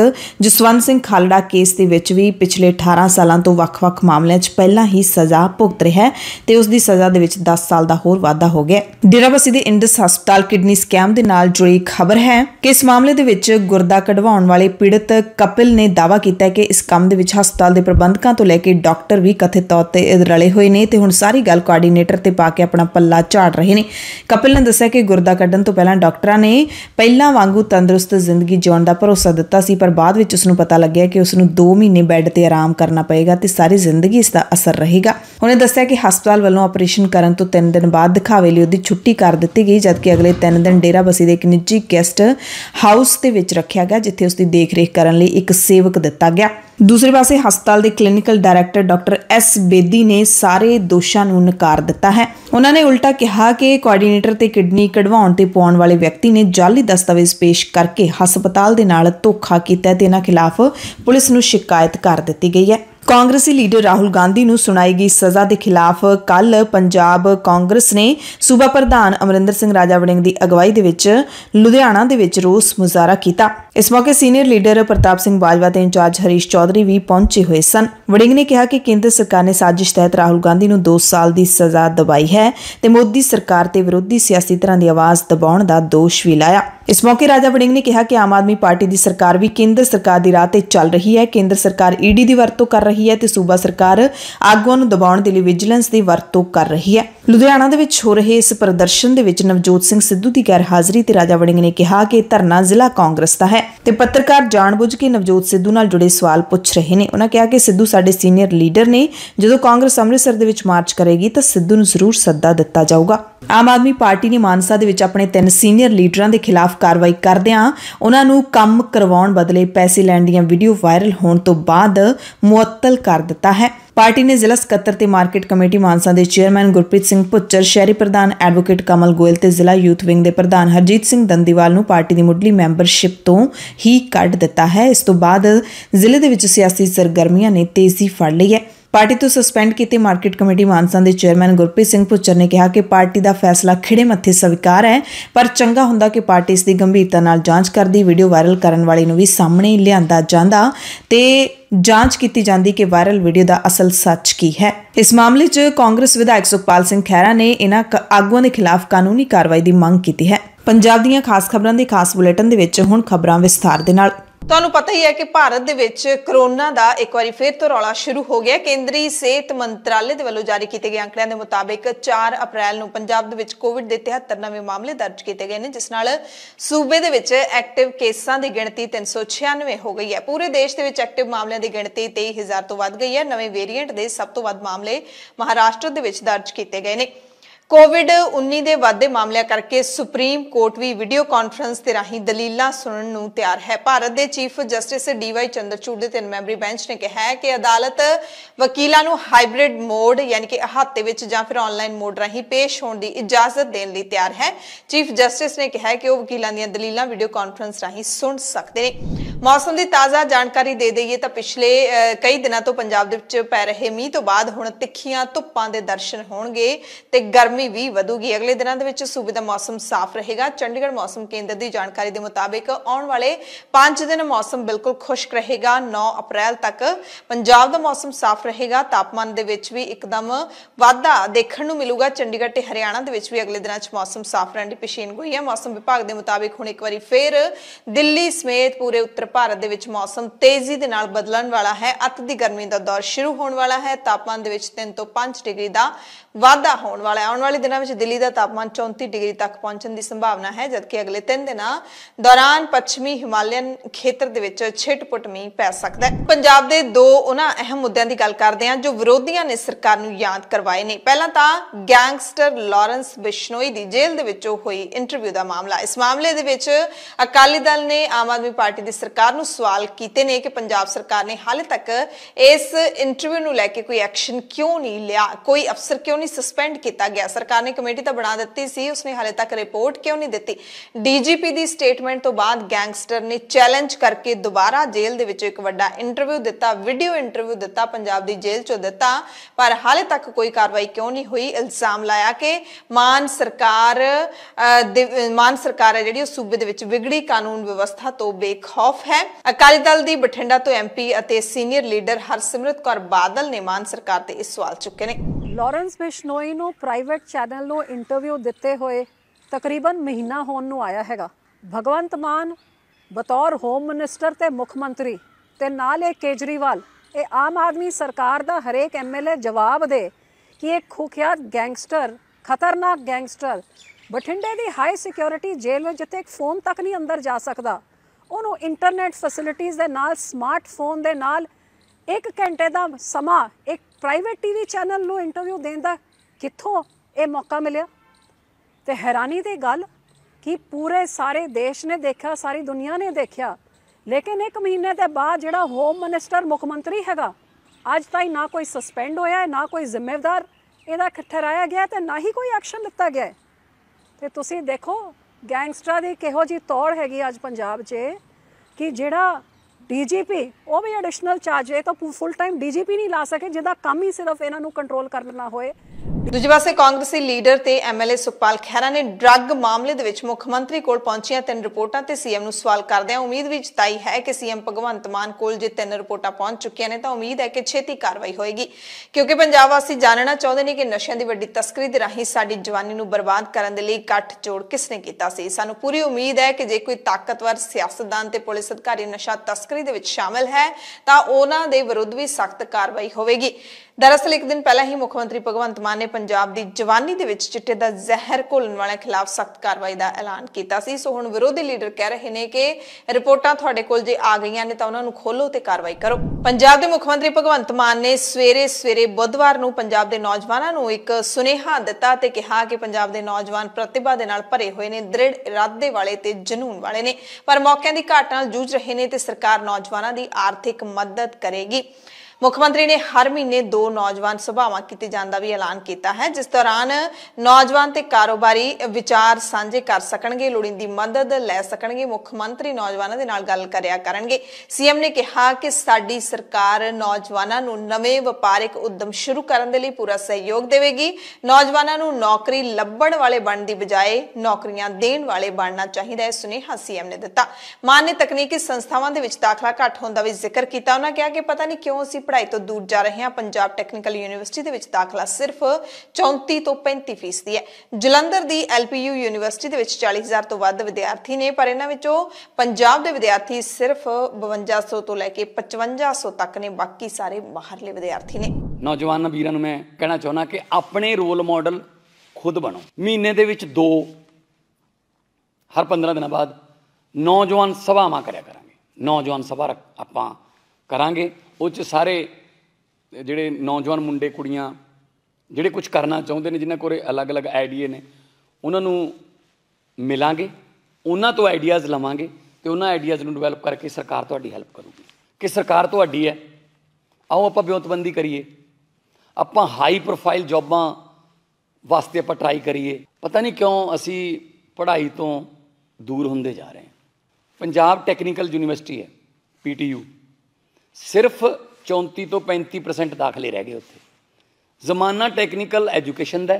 Jaswant Singh Khalra case ਦੇ ਵਿੱਚ ਵੀ ਪਿਛਲੇ 18 ਸਾਲਾਂ ਤੋਂ ਵੱਖ-ਵੱਖ ਮਾਮਲਿਆਂ 'ਚ ਪਹਿਲਾਂ ਹੀ ਸਜ਼ਾ ਭੁਗਤ ਰਿਹਾ ਹੈ ਤੇ ਉਸ ਦੀ ਸਜ਼ਾ ਦੇ ਵਿੱਚ 10 ਸਾਲ ਦਾ ਹੋਰ ਵਾਧਾ ਹੋ ਗਿਆ ਡੇਰਾਬਸੀ ਦੇ ਇੰਡਸ ਹਸਪਤਾਲ ਕਿਡਨੀ ਸਕੈਮ ਦੇ ਨਾਲ ਜੁੜੀ ਖਬਰ ਹੈ ਕਿ ਇਸ ਮਾਮਲੇ ਦੇ ਵਿੱਚ ਗੁਰਦਾ ਕਢਵਾਉਣ ਵਾਲੇ ਪੀੜਤ ਕਪਿਲ ਨੇ ਦਾਅਵਾ ਕੀਤਾ ਕਿ ਇਸ ਕੰਮ ਦੇ ਵਿੱਚ ਹਸਪਤਾਲ ਦੇ ਪ੍ਰਬੰਧਕਾਂ ਤੋਂ ਲੈ ਕੇ ਡਾਕਟਰ ਵੀ ਕਥਿਤ ਤੌਰ ਤੇ ਰਲੇ ਹੋਏ ਨੇ ਤੇ ਹੁਣ ਸਾਰੀ ਗੱਲ ਕੋਆਰਡੀਨੇਟਰ ਤੇ ਪਾ ਕੇ ਆਪਣਾ ਪੱਲਾ ਝਾੜ ਰਹੇ ਨੇ ਕਪਿਲ ਨੇ ਦੱਸਿਆ ਕਿ ਗੁਰਦਾ ਕੱਢਣ ਤੋਂ ਪਹਿਲਾਂ ਡਾਕਟਰਾਂ ਨੇ ਪਹਿਲਾਂ ਵਾਂਗੂ ਤੰਦਰੁਸਤ ਜ਼ਿੰਦਗੀ ਜਿਉਣ ਦਾ ਭਰੋਸਾ ਦਿੱਤਾ ਸੀ ਪਰ ਬਾਅਦ ਵਿੱਚ ਉਸ ਨੂੰ ਪਤਾ ਲੱਗਿਆ ਕਿ ਉਸ ਨੂੰ 2 ਮਹੀਨੇ ਬੈੱਡ ਤੇ ਆਰਾਮ ਕਰਨਾ ਪਏਗਾ ਤੇ ਸਾਰੀ ਜ਼ਿੰਦਗੀ ਇਸ ਦਾ ਅਸਰ ਰਹੇਗਾ ਉਹਨੇ ਦੱਸਿਆ ਕਿ ਹਸਪਤਾਲ ਵੱਲੋਂ ਆਪਰੇਸ਼ਨ ਕਰਨ ਤੋਂ 3 ਦਿਨ ਬਾਅਦ ਦਿਖਾਵੇ ਲਈ ਉਹਦੀ ਛੁੱਟੀ ਕਰ ਦਿੱਤੀ ਗਈ ਜਦਕਿ ਅਗਲੇ 3 ਦਿਨ ਡੇਰਾ ਬਸੀ ਦੇ ਇੱਕ ਨਿੱਜੀ ਗੈਸਟ ਹਾਊਸ ਦੇ ਵਿੱਚ ਰੱਖਿਆ ਗਿਆ ਜਿੱਥੇ ਉਸ ਦੀ ਦੇਖਰੇਖ ਕਰਨ ਲਈ ਇੱਕ ਸੇਵਕ ਦਿੱਤਾ ਗਿਆ ਦੂਸਰੇ ਪਾਸੇ ਹਸਪਤਾਲ ਦੇ clinical director doctor S Bedi ਨੇ ਸਾਰੇ ਦੋਸ਼ਾਂ ਨੂੰ ਨਕਾਰ ਦਿੱਤਾ ਹੈ ਉਹਨਾਂ ਨੇ ਉਲਟਾ ਕਿਹਾ ਕਿ ਕੋਆਰਡੀਨੇਟਰ ਤੇ ਕਿਡਨੀ ਕਢਵਾਉਣ ਤੇ ਪਾਉਣ ਵਾਲੇ ਵਿਅਕਤੀ ਨੇ ਜਾਲੀ ਦਸਤਾਵੇਜ਼ ਪੇਸ਼ ਕਰਕੇ ਹਸਪਤਾਲ ਦੇ ਨਾਲ ਧੋਖਾ ਕੀਤਾ ਤੇ ਇਹਨਾਂ ਖਿਲਾਫ ਪੁਲਿਸ ਨੂੰ ਸ਼ਿਕਾਇਤ ਕਰ ਦਿੱਤੀ ਗਈ ਹੈ ਕਾਂਗਰਸੀ ਲੀਡਰ ਰਾਹੁਲ ਗਾਂਧੀ ਨੂੰ ਸੁਣਾਈ ਗਈ ਸਜ਼ਾ ਦੇ ਖਿਲਾਫ ਕੱਲ ਪੰਜਾਬ ਕਾਂਗਰਸ ਨੇ ਸੂਬਾ ਪ੍ਰਧਾਨ ਅਮਰਿੰਦਰ ਸਿੰਘ ਰਾਜਾ ਵੜਿੰਗ ਦੀ ਅਗਵਾਈ ਦੇ ਵਿੱਚ ਲੁਧਿਆਣਾ ਦੇ ਵਿੱਚ ਰੋਸ ਮੁਜ਼ਾਹਰਾ ਕੀਤਾ ਇਸ ਮੌਕੇ ਸੀਨੀਅਰ ਲੀਡਰ ਪ੍ਰਤਾਪ ਸਿੰਘ ਬਾਜਵਾ ਤੇ ਇੰਚਾਰਜ ਹਰੀਸ਼ ਚੌਧਰੀ ਵੀ ਪਹੁੰਚੇ ਹੋਏ ਸਨ ਵੜਿੰਗ ਨੇ ਕਿਹਾ ਕਿ ਕੇਂਦਰ ਸਰਕਾਰ ਨੇ ਸਾਜ਼ਿਸ਼ ਤਹਿਤ ਰਾਹੁਲ ਗਾਂਧੀ ਨੂੰ 2 ਸਾਲ ਦੀ ਸਜ਼ਾ ਦਵਾਈ ਹੈ ਤੇ ਮੋਦੀ ਸਰਕਾਰ ਤੇ ਵਿਰੋਧੀ ਸਿਆਸੀ ਤਰ੍ਹਾਂ ਦੀ ਆਵਾਜ਼ ਦਬਾਉਣ ਦਾ ਦੋਸ਼ ਵੀ ਲਾਇਆ ਇਸ ਮੌਕੇ ਰਾਜਾ ਵੜਿੰਗ ਨੇ ਕਿਹਾ ਕਿ ਆਮ ਆਦਮੀ ਪਾਰਟੀ ਦੀ ਸਰਕਾਰ ਵੀ ਕੇਂਦਰ ਸਰਕਾਰ ਦੀ ਰਾਹ ਤੇ ਚੱਲ ਰਹੀ ਹੈ ਕੇਂਦਰ ਸਰਕਾਰ ਈਡੀ ਦੀ ਵਰਤੋਂ ਕਰ ਰਹੀ ਹੈ ਤੇ ਸੂਬਾ ਸਰਕਾਰ ਆਗੂਆਂ ਨੂੰ ਦਬਾਉਣ ਦੇ ਲਈ ਵਿਜੀਲੈਂਸ ਦੀ ਵਰਤੋਂ ਕਰ ਰਹੀ ਹੈ ਲੁਧਿਆਣਾ ਦੇ ਵਿੱਚ ਹੋ ਰਹੇ ਇਸ ਪ੍ਰਦਰਸ਼ਨ ਦੇ ਵਿੱਚ ਨਵਜੋਤ ਸਿੰਘ ਸਿੱਧੂ ਦੀ ਗੈਰ ਹਾਜ਼ਰੀ ਤੇ ਰਾਜਾ ਵੜਿੰਗ ਨੇ ਕਿਹਾ ਕਿ ਧਰਨਾ ਜ਼ਿਲ੍ਹਾ ਕਾਂਗਰਸ ਦਾ ਹੈ ਤੇ ਪੱਤਰਕਾਰ ਜਾਣਬੁੱਝ ਕੇ ਨਵਜੋਤ ਸਿੱਧੂ ਨਾਲ ਜੁੜੇ ਸਵਾਲ ਪੁੱਛ ਰਹੇ ਨੇ ਉਹਨਾਂ ਕਿਹਾ ਕਿ ਸਿੱਧੂ ਸਾਡੇ ਸੀਨੀਅਰ ਲੀਡਰ ਨੇ ਜਦੋਂ ਕਾਂਗਰਸ ਅੰਮ੍ਰਿਤਸਰ ਦੇ ਵਿੱਚ ਮਾਰਚ ਕਰੇਗੀ ਤਾਂ ਸਿੱਧੂ ਨੂੰ ਜ਼ਰੂਰ ਸੱਦਾ ਦਿੱਤਾ ਜਾਊਗਾ ਆਮ ਆਦਮੀ ਪਾਰਟੀ ਨੇ ਮਾਨਸਾ ਦੇ ਵਿੱਚ ਆਪਣੇ ਤਿੰਨ ਸੀਨੀਅਰ ਲੀਡਰਾਂ ਦੇ ਖਿਲਾਫ ਖਿਲਾਫ ਕਾਰਵਾਈ ਕਰਦਿਆਂ ਉਹਨਾਂ ਨੂੰ ਕੰਮ ਕਰਵਾਉਣ ਬਦਲੇ ਪੈਸੇ ਲੈਣ ਦੀਆਂ ਵੀਡੀਓ ਵਾਇਰਲ ਹੋਣ ਤੋਂ ਬਾਅਦ ਮੁਅੱਤਲ ਕਰ ਦਿੱਤਾ ਹੈ ਪਾਰਟੀ ਨੇ ਜ਼ਿਲ੍ਹਾ ਸਕੱਤਰ ਤੇ ਮਾਰਕੀਟ ਕਮੇਟੀ ਮਾਨਸਾ ਦੇ ਚੇਅਰਮੈਨ ਗੁਰਪ੍ਰੀਤ ਸਿੰਘ ਪੁੱਤਰ ਸ਼ਹਿਰੀ ਪ੍ਰਧਾਨ ਐਡਵੋਕੇਟ ਕਮਲ ਗੋਇਲ ਤੇ ਜ਼ਿਲ੍ਹਾ ਯੂਥ ਵਿੰਗ ਦੇ ਪ੍ਰਧਾਨ ਹਰਜੀਤ ਸਿੰਘ ਦੰਦੀਵਾਲ ਨੂੰ ਪਾਰਟੀ ਦੀ ਮੁੱਢਲੀ ਮੈਂਬਰਸ਼ਿਪ ਤੋਂ ਹੀ ਕੱਢ ਦਿੱਤਾ ਹੈ ਇਸ ਤੋਂ ਬਾਅਦ ਜ਼ਿਲ੍ਹੇ ਦੇ ਵਿੱਚ ਸਿਆਸੀ ਸਰਗਰਮੀਆਂ ਨੇ ਤੇਜ਼ੀ ਫੜ ਲਈ ਹੈ ਪਾਰਟੀ ਤੋਂ ਸਸਪੈਂਡ ਕੀਤੇ ਮਾਰਕੀਟ ਕਮੇਟੀ ਮਾਨਸਾ ਦੇ ਚੇਅਰਮੈਨ ਗੁਰਪ੍ਰੀਤ ਸਿੰਘ ਪੁੱਚਰ ਨੇ ਕਿਹਾ ਕਿ ਪਾਰਟੀ ਦਾ ਫੈਸਲਾ ਖਿੜੇ ਮੱਥੇ ਸਵੀਕਾਰ ਹੈ ਪਰ ਚੰਗਾ ਹੁੰਦਾ ਕਿ ਪਾਰਟੀ ਇਸ ਦੀ ਗੰਭੀਰਤਾ ਨਾਲ ਜਾਂਚ ਕਰਦੀ ਵੀਡੀਓ ਵਾਇਰਲ ਕਰਨ ਵਾਲੇ ਨੂੰ ਵੀ ਸਾਹਮਣੇ ਲਿਆਂਦਾ ਜਾਂਦਾ ਤੇ ਜਾਂਚ ਕੀਤੀ ਜਾਂਦੀ ਕਿ ਵਾਇਰਲ ਵੀਡੀਓ ਦਾ ਅਸਲ ਸੱਚ ਕੀ ਹੈ ਇਸ ਮਾਮਲੇ 'ਚ ਕਾਂਗਰਸ ਵਿਧਾਇਕ ਸੁਖਪਾਲ ਸਿੰਘ ਖਹਿਰਾ ਨੇ ਇਹਨਾਂ ਆਗੂਆਂ ਦੇ ਖਿਲਾਫ ਕਾਨੂੰਨੀ ਕਾਰਵਾਈ ਦੀ ਮੰਗ ਕੀਤੀ ਹੈ ਪੰਜਾਬ ਦੀਆਂ ਖਾਸ ਖਬਰਾਂ ਦੇ ਖਾਸ ਬੁਲੇਟਿਨ ਦੇ ਵਿੱਚ ਹੁਣ ਖਬਰਾਂ ਵਿਸਥਾਰ ਦੇ ਨਾਲ ਤੁਹਾਨੂੰ ਪਤਾ ਹੀ ਹੈ ਕਿ ਭਾਰਤ ਦੇ ਵਿੱਚ ਕਰੋਨਾ ਦਾ ਇੱਕ ਵਾਰੀ ਫਿਰ ਤੋਂ ਰੌਲਾ ਸ਼ੁਰੂ ਹੋ ਗਿਆ ਕੇਂਦਰੀ ਸਿਹਤ ਮੰਤਰਾਲੇ ਦੇ ਵੱਲੋਂ ਜਾਰੀ ਕੀਤੇ ਗਏ ਅੰਕੜਿਆਂ ਦੇ ਮੁਤਾਬਿਕ 4 ਅਪ੍ਰੈਲ ਨੂੰ ਪੰਜਾਬ ਦੇ ਵਿੱਚ ਕੋਵਿਡ ਦੇ 73 ਨਵੇਂ ਮਾਮਲੇ ਦਰਜ ਕੀਤੇ ਗਏ ਨੇ ਜਿਸ ਨਾਲ ਸੂਬੇ ਦੇ ਵਿੱਚ ਐਕਟਿਵ ਕੇਸਾਂ ਦੀ ਗਿਣਤੀ 396 ਹੋ ਗਈ ਹੈ ਪੂਰੇ ਦੇਸ਼ ਦੇ ਵਿੱਚ ਐਕਟਿਵ ਮਾਮਲਿਆਂ ਦੀ ਗਿਣਤੀ 23000 ਤੋਂ ਵੱਧ ਗਈ ਹੈ ਨਵੇਂ ਵੇਰੀਐਂਟ ਦੇ ਸਭ ਤੋਂ ਵੱਧ ਮਾਮਲੇ ਮਹਾਰਾਸ਼ਟਰ ਦੇ ਵਿੱਚ ਦਰਜ ਕੀਤੇ ਗਏ ਨੇ ਕੋਵਿਡ-19 ਦੇ ਵਾਧੇ ਮਾਮਲਿਆਂ ਕਰਕੇ ਸੁਪਰੀਮ ਕੋਰਟ ਵੀ ਵੀਡੀਓ ਕਾਨਫਰੰਸ ਤੇ ਰਾਹੀਂ ਦਲੀਲਾਂ ਸੁਣਨ ਨੂੰ ਤਿਆਰ ਹੈ ਭਾਰਤ ਦੇ ਚੀਫ ਜਸਟਿਸ ਡੀਵਾਈ ਚੰਦਰਚੂੜ ਦੇ ਤਿੰਨ ਮੈਂਬਰੀ ਬੈਂਚ ਨੇ ਕਿਹਾ ਹੈ ਕਿ ਅਦਾਲਤ ਵਕੀਲਾਂ ਨੂੰ ਹਾਈਬ੍ਰਿਡ ਮੋਡ ਯਾਨੀ ਕਿ ਅਹਾਤੇ ਵਿੱਚ ਜਾਂ ਫਿਰ ਆਨਲਾਈਨ ਮੋਡ ਰਾਹੀਂ ਪੇਸ਼ ਹੋਣ ਦੀ ਇਜਾਜ਼ਤ ਦੇਣ ਲਈ ਤਿਆਰ ਹੈ ਚੀਫ ਜਸਟਿਸ ਨੇ ਕਿਹਾ ਕਿ ਉਹ ਵਕੀਲਾਂ ਦੀਆਂ ਦਲੀਲਾਂ ਵੀਡੀਓ ਕਾਨਫਰੰਸ ਰਾਹੀਂ ਸੁਣ ਸਕਦੇ ਨੇ ਮੌਸਮ ਦੀ ਤਾਜ਼ਾ ਜਾਣਕਾਰੀ ਦੇ ਦਈਏ ਤਾਂ ਪਿਛਲੇ ਕਈ ਦਿਨਾਂ ਤੋਂ ਪੰਜਾਬ ਦੇ ਵਿੱਚ ਪੈ ਰਹੇ ਮੀਂਹ ਤੋਂ ਬਾਅਦ ਹੁਣ ਤਿੱਖੀਆਂ ਧੁੱਪਾਂ ਦੇ ਦਰਸ਼ਨ ਹੋਣਗੇ ਤੇ ਗਰਮੀ ਗਰਮੀ ਵੀ ਵਧੂਗੀ ਅਗਲੇ ਦਿਨਾਂ ਦੇ ਵਿੱਚ ਸੂਬੇ ਦਾ ਮੌਸਮ ਸਾਫ਼ ਰਹੇਗਾ ਚੰਡੀਗੜ੍ਹ ਮੌਸਮ ਕੇਂਦਰ ਦੀ ਜਾਣਕਾਰੀ ਦੇ ਮੁਤਾਬਕ ਆਉਣ ਵਾਲੇ 5 ਦਿਨ ਮੌਸਮ ਬਿਲਕੁਲ ਖੁਸ਼ਕ ਰਹੇਗਾ 9 ਅਪ੍ਰੈਲ ਤੱਕ ਪੰਜਾਬ ਦਾ ਮੌਸਮ ਸਾਫ਼ ਰਹੇਗਾ ਤਾਪਮਾਨ ਦੇ ਵਿੱਚ ਵੀ ਇੱਕਦਮ ਵਾਧਾ ਦੇਖਣ ਨੂੰ ਮਿਲੂਗਾ ਚੰਡੀਗੜ੍ਹ ਤੇ ਹਰਿਆਣਾ ਦੇ ਵਿੱਚ ਵੀ ਅਗਲੇ ਦਿਨਾਂ 'ਚ ਮੌਸਮ ਸਾਫ਼ ਰਹਿਣ ਦੀ ਪੇਸ਼ੀਨਗੋਈ ਹੈ ਮੌਸਮ ਵਿਭਾਗ ਦੇ ਮੁਤਾਬਕ ਹੁਣ ਇੱਕ ਵਾਰੀ ਫੇਰ ਦਿੱਲੀ ਸਮੇਤ ਪੂਰੇ ਉੱਤਰ ਭਾਰਤ ਦੇ ਵਿੱਚ ਮੌਸਮ ਤੇਜ਼ੀ ਦੇ ਨਾਲ ਬਦਲਣ ਵਾਲਾ ਹੈ ਅਤ ਦੀ ਗਰਮੀ ਦਾ ਦੌਰ ਸ਼ੁਰੂ ਹੋਣ ਵਾਲਾ ਹੈ ਤਾਪਮਾਨ ਦੇ ਵਿੱਚ 3 ਤੋਂ 5 ਡਿਗਰੀ ਦਾ ਵਾਧਾ ਹੋਣ ਵਾਲਾ ਹੈ ਆਉਣ ਵਾਲੇ ਵਾਲੇ ਦਿਨਾਂ ਵਿੱਚ ਦਿੱਲੀ ਦਾ ਤਾਪਮਾਨ 34 ਡਿਗਰੀ ਤੱਕ ਪਹੁੰਚਣ ਦੀ ਸੰਭਾਵਨਾ ਹੈ ਜਦਕਿ ਅਗਲੇ 3 ਦਿਨਾਂ ਦੌਰਾਨ ਪੱਛਮੀ ਹਿਮਾਲਿਅਨ ਖੇਤਰ ਦੇ ਵਿੱਚ ਛਿਟਪੁਟ ਮੀਂਹ ਪੈ ਸਕਦਾ ਹੈ ਪੰਜਾਬ ਦੇ ਦੋ ਉਹਨਾਂ ਅਹਿਮ ਮੁੱਦਿਆਂ ਦੀ ਗੱਲ ਕਰਦੇ ਹਾਂ ਜੋ ਵਿਰੋਧੀਆਂ ਨੇ ਸਰਕਾਰ ਨੂੰ ਯਾਦ ਕਰਵਾਏ ਨੇ ਪਹਿਲਾਂ ਤਾਂ ਗੈਂਗਸਟਰ ਲਾਰੈਂਸ ਬਿਸ਼ਨੋਈ ਦੀ ਜੇਲ੍ਹ ਦੇ ਵਿੱਚੋਂ ਹੋਈ ਇੰਟਰਵਿਊ ਦਾ ਮਾਮਲਾ ਇਸ ਮਾਮਲੇ ਦੇ ਵਿੱਚ ਅਕਾਲੀ ਦਲ ਨੇ ਆਮ ਆਦਮੀ ਪਾਰਟੀ ਦੀ ਸਰਕਾਰ ਨੂੰ ਸਵਾਲ ਕੀਤੇ ਨੇ ਕਿ ਪੰਜਾਬ ਸਰਕਾਰ ਨੇ ਹਾਲੇ ਤੱਕ ਇਸ ਇੰਟਰਵਿਊ ਨੂੰ ਲੈ ਕੇ ਕੋਈ ਐਕਸ਼ਨ ਕਿਉਂ ਨਹੀਂ ਲਿਆ ਕੋਈ ਅਫਸਰ ਕਿਉਂ ਨਹੀਂ ਸਸਪੈਂਡ ਕੀਤਾ ਗਿਆ ਸਰਕਾਰ ਨੇ ਕਮੇਟੀ ਤਾਂ ਬਣਾ ਦਿੱਤੀ ਸੀ ਉਸਨੇ ਹਾਲੇ ਤੱਕ ਰਿਪੋਰਟ ਕਿਉਂ ਨਹੀਂ ਦਿੱਤੀ ਡੀਜੀਪੀ ਦੀ ਸਟੇਟਮੈਂਟ ਤੋਂ ਬਾਅਦ ਗੈਂਗਸਟਰ ਨੇ ਚੈਲੰਜ ਕਰਕੇ ਦੁਬਾਰਾ ਜੇਲ੍ਹ ਦੇ ਵਿੱਚ ਇੱਕ ਵੱਡਾ ਇੰਟਰਵਿਊ ਦਿੱਤਾ ਵੀਡੀਓ ਇੰਟਰਵਿਊ ਦਿੱਤਾ ਪੰਜਾਬ ਦੀ ਜੇਲ੍ਹ 'ਚੋਂ ਦਿੱਤਾ ਪਰ ਹਾਲੇ ਤੱਕ ਕੋਈ ਕਾਰਵਾਈ ਕਿਉਂ ਨਹੀਂ ਹੋਈ ਇਲਜ਼ਾਮ ਲਾਇਆ ਕਿ ਮਾਨ ਸਰਕਾਰ ਮਾਨ ਸਰਕਾਰ ਹੈ ਜਿਹੜੀ ਉਹ ਸੂਬੇ ਦੇ ਵਿੱਚ ਵਿਗੜੀ ਕਾਨੂੰਨ ਵਿਵਸਥਾ ਤੋਂ ਬੇਖੌਫ ਹੈ ਅਕਾਲੀ ਦਲ ਦੀ ਬਠਿੰਡਾ ਤੋਂ ਐਮਪੀ ਅਤੇ ਸੀਨੀਅਰ ਲੀਡਰ ਹਰਸਿਮਰਤ ਕੌਰ ਬਾਦਲ ਨੇ ਮਾਨ ਸਰਕਾਰ ਤੇ ਇਸ ਸਵਾਲ ਚੁੱਕੇ ਨੇ ਲਾਰੈਂਸ ਬਿਸ਼ਨੋਈ ਨੂੰ ਪ੍ਰਾਈਵੇਟ ਚੈਨਲ ਨੂੰ ਇੰਟਰਵਿਊ ਦਿੱਤੇ ਹੋਏ ਤਕਰੀਬਨ ਮਹੀਨਾ ਹੋਣ ਨੂੰ ਆਇਆ ਹੈਗਾ ਭਗਵੰਤ ਮਾਨ ਬਤੌਰ ਹੋਮ ਮਿਨਿਸਟਰ ਤੇ ਮੁੱਖ ਮੰਤਰੀ ਤੇ ਨਾਲ ਇਹ ਕੇਜਰੀਵਾਲ ਇਹ ਆਮ ਆਦਮੀ ਸਰਕਾਰ ਦਾ ਹਰੇਕ ਐਮਐਲਏ ਜਵਾਬ ਦੇ ਕਿ ਇਹ ਖੁਖਿਆਤ ਗੈਂਗਸਟਰ ਖਤਰਨਾਕ ਗੈਂਗਸਟਰ ਬਠਿੰਡੇ ਦੀ ਹਾਈ ਸਿਕਿਉਰਿਟੀ ਜੇਲ੍ਹ ਵਿੱਚ ਜਿੱਥੇ ਇੱਕ ਫੋਨ ਤੱਕ ਨਹੀਂ ਅੰਦਰ ਜਾ ਸਕਦਾ ਉਹਨੂੰ ਇੰਟਰਨੈਟ ਫੈਸਿਲਿਟੀਆਂ ਦੇ ਨਾਲ ਸਮਾਰਟਫੋਨ ਦੇ ਨਾਲ 1 ਘੰਟੇ ਦਾ ਸਮਾਂ ਇੱਕ ਪ੍ਰਾਈਵੇਟ ਟੀਵੀ ਚੈਨਲ ਨੂੰ ਇੰਟਰਵਿਊ ਦੇਣ ਦਾ ਕਿੱਥੋਂ ਇਹ ਮੌਕਾ ਮਿਲਿਆ ਤੇ ਹੈਰਾਨੀ ਦੀ ਗੱਲ ਕਿ ਪੂਰੇ ਸਾਰੇ ਦੇਸ਼ ਨੇ ਦੇਖਿਆ ਸਾਰੀ ਦੁਨੀਆ ਨੇ ਦੇਖਿਆ ਲੇਕਿਨ ਇੱਕ ਮਹੀਨੇ ਦੇ ਬਾਅਦ ਜਿਹੜਾ ਹੋਮ ਮਿਨਿਸਟਰ ਮੁੱਖ ਮੰਤਰੀ ਹੈਗਾ ਅੱਜ ਤਾਈ ਨਾ ਕੋਈ ਸਸਪੈਂਡ ਹੋਇਆ ਹੈ ਨਾ ਕੋਈ ਜ਼ਿੰਮੇਵਾਰ ਇਹਦਾ ਠਹਿਰਾਇਆ ਗਿਆ ਤੇ ਨਾ ਹੀ ਕੋਈ ਐਕਸ਼ਨ ਲਿੱਤਾ ਗਿਆ ਤੇ ਤੁਸੀਂ ਦੇਖੋ ਗੈਂਗਸਟਰਾਂ ਦੀ ਕਿਹੋ ਜੀ ਤੌੜ ਹੈਗੀ ਅੱਜ ਪੰਜਾਬ 'ਚ ਕਿ ਜਿਹੜਾ ਡੀਜੀਪੀ ਉਹ ਵੀ ਐਡੀਸ਼ਨਲ ਚਾਰਜ ਹੈ ਤਾਂ ਫੁੱਲ ਟਾਈਮ ਡੀਜੀਪੀ ਨਹੀਂ ਲਾ ਸਕੇ ਜਿਹਦਾ ਕੰਮ ਹੀ ਸਿਰਫ ਇਹਨਾਂ ਨੂੰ ਕੰਟਰੋਲ ਕਰਨਾ ਹੋਏ ਦੂਜੇ ਪਾਸੇ ਕਾਂਗਰਸੀ ਲੀਡਰ ਤੇ ਐਮਐਲਏ ਸੁਖਪਾਲ ਖਹਿਰਾ ਨੇ ਡਰੱਗ ਮਾਮਲੇ ਦੇ ਵਿੱਚ ਮੁੱਖ ਮੰਤਰੀ ਕੋਲ ਪਹੁੰਚੀਆਂ ਤਿੰਨ ਰਿਪੋਰਟਾਂ ਤੇ ਸੀਐਮ ਨੂੰ ਸਵਾਲ ਕਰਦਿਆਂ ਉਮੀਦ ਵੀ ਜਤਾਈ ਹੈ ਕਿ ਸੀਐਮ ਭਗਵੰਤ ਮਾਨ ਕੋਲ ਜੇ ਤਿੰਨ ਰਿਪੋਰਟਾਂ ਪਹੁੰਚ ਚੁੱਕੀਆਂ ਨੇ ਤਾਂ ਉਮੀਦ ਹੈ ਕਿ ਛੇਤੀ ਕਾਰਵਾਈ ਹੋਏਗੀ ਕਿਉਂਕਿ ਪੰਜਾਬ ਵਾਸੀ ਜਾਣਨਾ ਚਾਹੁੰਦੇ ਨੇ ਕਿ ਨਸ਼ਿਆਂ ਦੀ ਵੱਡੀ ਤਸਕਰੀ ਦੇ ਰਾਹੀਂ ਸਾਡੀ ਜਵਾਨੀ ਨੂੰ ਬਰਬਾਦ ਕਰਨ ਦੇ ਲਈ ਇਕੱਠ ਜੋੜ ਕਿਸ ਨੇ ਕੀਤਾ ਸੀ ਸਾਨੂੰ ਪੂਰੀ ਉਮੀਦ ਹੈ ਕਿ ਜੇ ਕੋਈ ਤਾਕਤਵਰ ਸਿਆਸਤਦਾਨ ਤੇ ਪੁਲਿਸ ਅਧਿਕਾਰੀ ਨਸ਼ਾ ਤਸਕਰੀ ਦੇ ਵਿੱਚ ਸ਼ਾਮਲ ਹੈ ਤਾਂ ਉਹਨਾਂ ਦੇ ਵਿਰੁੱਧ ਵੀ ਸਖਤ ਕਾਰਵਾਈ ਹੋਵੇਗੀ ਦਰਅਸਲ ਇੱਕ ਦਿਨ ਪਹਿਲਾਂ ਹੀ ਮੁੱਖ ਮੰਤਰੀ ਭਗਵੰਤ ਮਾਨ ਨੇ ਪੰਜਾਬ ਦੀ ਜਵਾਨੀ ਦੇ ਵਿੱਚ ਚਿੱਟੇ ਦਾ ਜ਼ਹਿਰ ਘੋਲਣ ਵਾਲਿਆਂ ਖਿਲਾਫ ਸਖਤ ਕਾਰਵਾਈ ਦਾ ਐਲਾਨ ਕੀਤਾ ਸੀ ਸੋ ਹੁਣ ਵਿਰੋਧੀ ਲੀਡਰ ਕਹਿ ਰਹੇ ਨੇ ਕਿ ਰਿਪੋਰਟਾਂ ਤੁਹਾਡੇ ਕੋਲ ਜੇ ਆ ਗਈਆਂ ਨੇ ਤਾਂ ਉਹਨਾਂ ਨੂੰ ਖੋਲੋ ਤੇ ਕਾਰਵਾਈ ਕਰੋ ਪੰਜਾਬ ਦੇ ਮੁੱਖ ਮੰਤਰੀ ਭਗਵੰਤ ਮਾਨ ਨੇ ਸਵੇਰੇ ਸਵੇਰੇ ਬੁੱਧਵਾਰ ਨੂੰ ਪੰਜਾਬ ਦੇ ਨੌਜਵਾਨਾਂ ਨੂੰ ਇੱਕ ਸੁਨੇਹਾ ਦਿੱਤਾ ਤੇ ਕਿਹਾ ਕਿ ਪੰਜਾਬ ਦੇ ਨੌਜਵਾਨ ਪ੍ਰਤਿਭਾ ਦੇ ਨਾਲ ਭਰੇ ਹੋਏ ਨੇ ਦ੍ਰਿੜ ਇਰਾਦੇ ਵਾਲੇ ਤੇ ਜਨੂਨ ਵਾਲੇ ਨੇ ਪਰ ਮੌਕਿਆਂ ਦੀ ਘਾਟ ਨਾਲ ਜੂਝ ਰਹੇ ਨੇ ਤੇ ਸਰਕਾਰ ਨੌਜਵਾਨਾਂ ਦੀ ਆਰਥਿਕ ਮਦਦ ਕਰੇਗੀ ਮੁੱਖ ਮੰਤਰੀ ਨੇ ਹਰ ਮਹੀਨੇ ਦੋ ਨੌਜਵਾਨ ਸਭਾਵਾਂ ਕੀਤੇ ਜਾਣ ਦਾ ਵੀ ਐਲਾਨ ਕੀਤਾ ਹੈ ਜਿਸ ਦੌਰਾਨ ਨੌਜਵਾਨ ਤੇ ਕਾਰੋਬਾਰੀ ਵਿਚਾਰ ਸਾਂਝੇ ਕਰ ਸਕਣਗੇ ਲੋੜੀਂਦੀ ਮਦਦ ਲੈ ਸਕਣਗੇ ਮੁੱਖ ਮੰਤਰੀ ਨੌਜਵਾਨਾਂ ਦੇ ਨਾਲ ਗੱਲ ਕਰਿਆ ਕਰਨਗੇ ਸੀਐਮ ਨੇ ਕਿਹਾ ਕਿ ਸਾਡੀ ਸਰਕਾਰ ਨੌਜਵਾਨਾਂ ਨੂੰ ਨਵੇਂ ਵਪਾਰਕ ਉਦਮ ਸ਼ੁਰੂ ਕਰਨ ਦੇ ਲਈ ਪੂਰਾ ਸਹਿਯੋਗ ਦੇਵੇਗੀ ਨੌਜਵਾਨਾਂ ਨੂੰ ਨੌਕਰੀ ਲੱਭਣ ਵਾਲੇ ਬਣਨ ਦੀ ਬਜਾਏ ਨੌਕਰੀਆਂ ਦੇਣ ਵਾਲੇ ਬਣਨਾ ਚਾਹੀਦਾ ਹੈ ਸੁਨੇਹਾ ਸੀਐਮ ਨੇ ਦਿੱਤਾ ਮਾਨ ਤਕਨੀਕੀ ਸੰਸਥਾਵਾਂ ਦੇ ਵਿੱਚ ਦਾਖਲਾ ਘੱਟ ਹੁੰਦਾ ਵੀ ਜ਼ਿਕਰ ਕੀਤਾ ਉਹਨਾਂ ਕਿਹਾ ਕਿ ਪਤਾ ਨਹੀਂ ਕਿਉਂ ਅਸੀਂ ਪੜ੍ਹਾਈ ਤੋਂ ਦੂਰ ਜਾ ਰਹੇ ਹਾਂ ਪੰਜਾਬ ਟੈਕਨੀਕਲ ਯੂਨੀਵਰਸਿਟੀ ਦੇ ਵਿੱਚ ਦਾਖਲਾ ਸਿਰਫ 34 ਤੋਂ 35% ਦੀ ਹੈ ਜਲੰਧਰ ਦੀ ਐਲਪੀਯੂ ਯੂਨੀਵਰਸਿਟੀ ਦੇ ਵਿੱਚ 40000 ਤੋਂ ਵੱਧ ਵਿਦਿਆਰਥੀ ਨੇ ਪਰ ਇਹਨਾਂ ਵਿੱਚੋਂ ਪੰਜਾਬ ਦੇ ਵਿਦਿਆਰਥੀ ਸਿਰਫ 5200 ਤੋਂ ਲੈ ਕੇ 5500 ਤੱਕ ਨੇ ਬਾਕੀ ਸਾਰੇ ਬਾਹਰਲੇ ਵਿਦਿਆਰਥੀ ਨੇ ਨੌਜਵਾਨ ਵੀਰਾਂ ਨੂੰ ਮੈਂ ਕਹਿਣਾ ਚਾਹੁੰਦਾ ਕਿ ਆਪਣੇ ਰੋਲ ਮਾਡਲ ਖੁਦ ਬਣੋ ਮਹੀਨੇ ਦੇ ਵਿੱਚ ਦੋ ਹਰ 15 ਦਿਨਾਂ ਬਾਅਦ ਨੌਜਵਾਨ ਸਭਾਵਾਂ ਕਰਿਆ ਕਰਾਂਗੇ ਨੌਜਵਾਨ ਸਭਾ ਆਪਾਂ ਕਰਾਂਗੇ ਉਹ 'ਚ ਸਾਰੇ ਜਿਹੜੇ ਨੌਜਵਾਨ ਮੁੰਡੇ ਕੁੜੀਆਂ ਜਿਹੜੇ ਕੁਝ ਕਰਨਾ ਚਾਹੁੰਦੇ ਨੇ ਜਿਨ੍ਹਾਂ ਕੋਲ ਅਲੱਗ-ਅਲੱਗ ਆਈਡੀਆ ਨੇ ਉਹਨਾਂ ਨੂੰ ਮਿਲਾਂਗੇ ਉਹਨਾਂ ਤੋਂ ਆਈਡੀਆਜ਼ ਲਵਾਂਗੇ ਤੇ ਉਹਨਾਂ ਆਈਡੀਆਜ਼ ਨੂੰ ਡਿਵੈਲਪ ਕਰਕੇ ਸਰਕਾਰ ਤੁਹਾਡੀ ਹੈਲਪ ਕਰੂਗੀ ਕਿ ਸਰਕਾਰ ਤੁਹਾਡੀ ਹੈ ਆਓ ਆਪਾਂ ਵਿਉਂਤਬੰਦੀ ਕਰੀਏ ਆਪਾਂ ਹਾਈ ਪ੍ਰੋਫਾਈਲ ਜੌਬਾਂ ਵਾਸਤੇ ਆਪਾਂ ਟਰਾਈ ਕਰੀਏ ਪਤਾ ਨਹੀਂ ਕਿਉਂ ਅਸੀਂ ਪੜ੍ਹਾਈ ਤੋਂ ਦੂਰ ਹੁੰਦੇ ਜਾ ਰਹੇ ਹਾਂ ਪੰਜਾਬ ਟੈਕਨੀਕਲ ਯੂਨੀਵਰਸਿਟੀ ਹੈ ਪੀਟੀਯੂ ਸਿਰਫ 34 ਤੋਂ 35% ਦਾਖਲੇ ਰਹਿ ਗਏ ਉੱਥੇ ਜ਼ਮਾਨਾ ਟੈਕਨੀਕਲ ਐਜੂਕੇਸ਼ਨ ਦਾ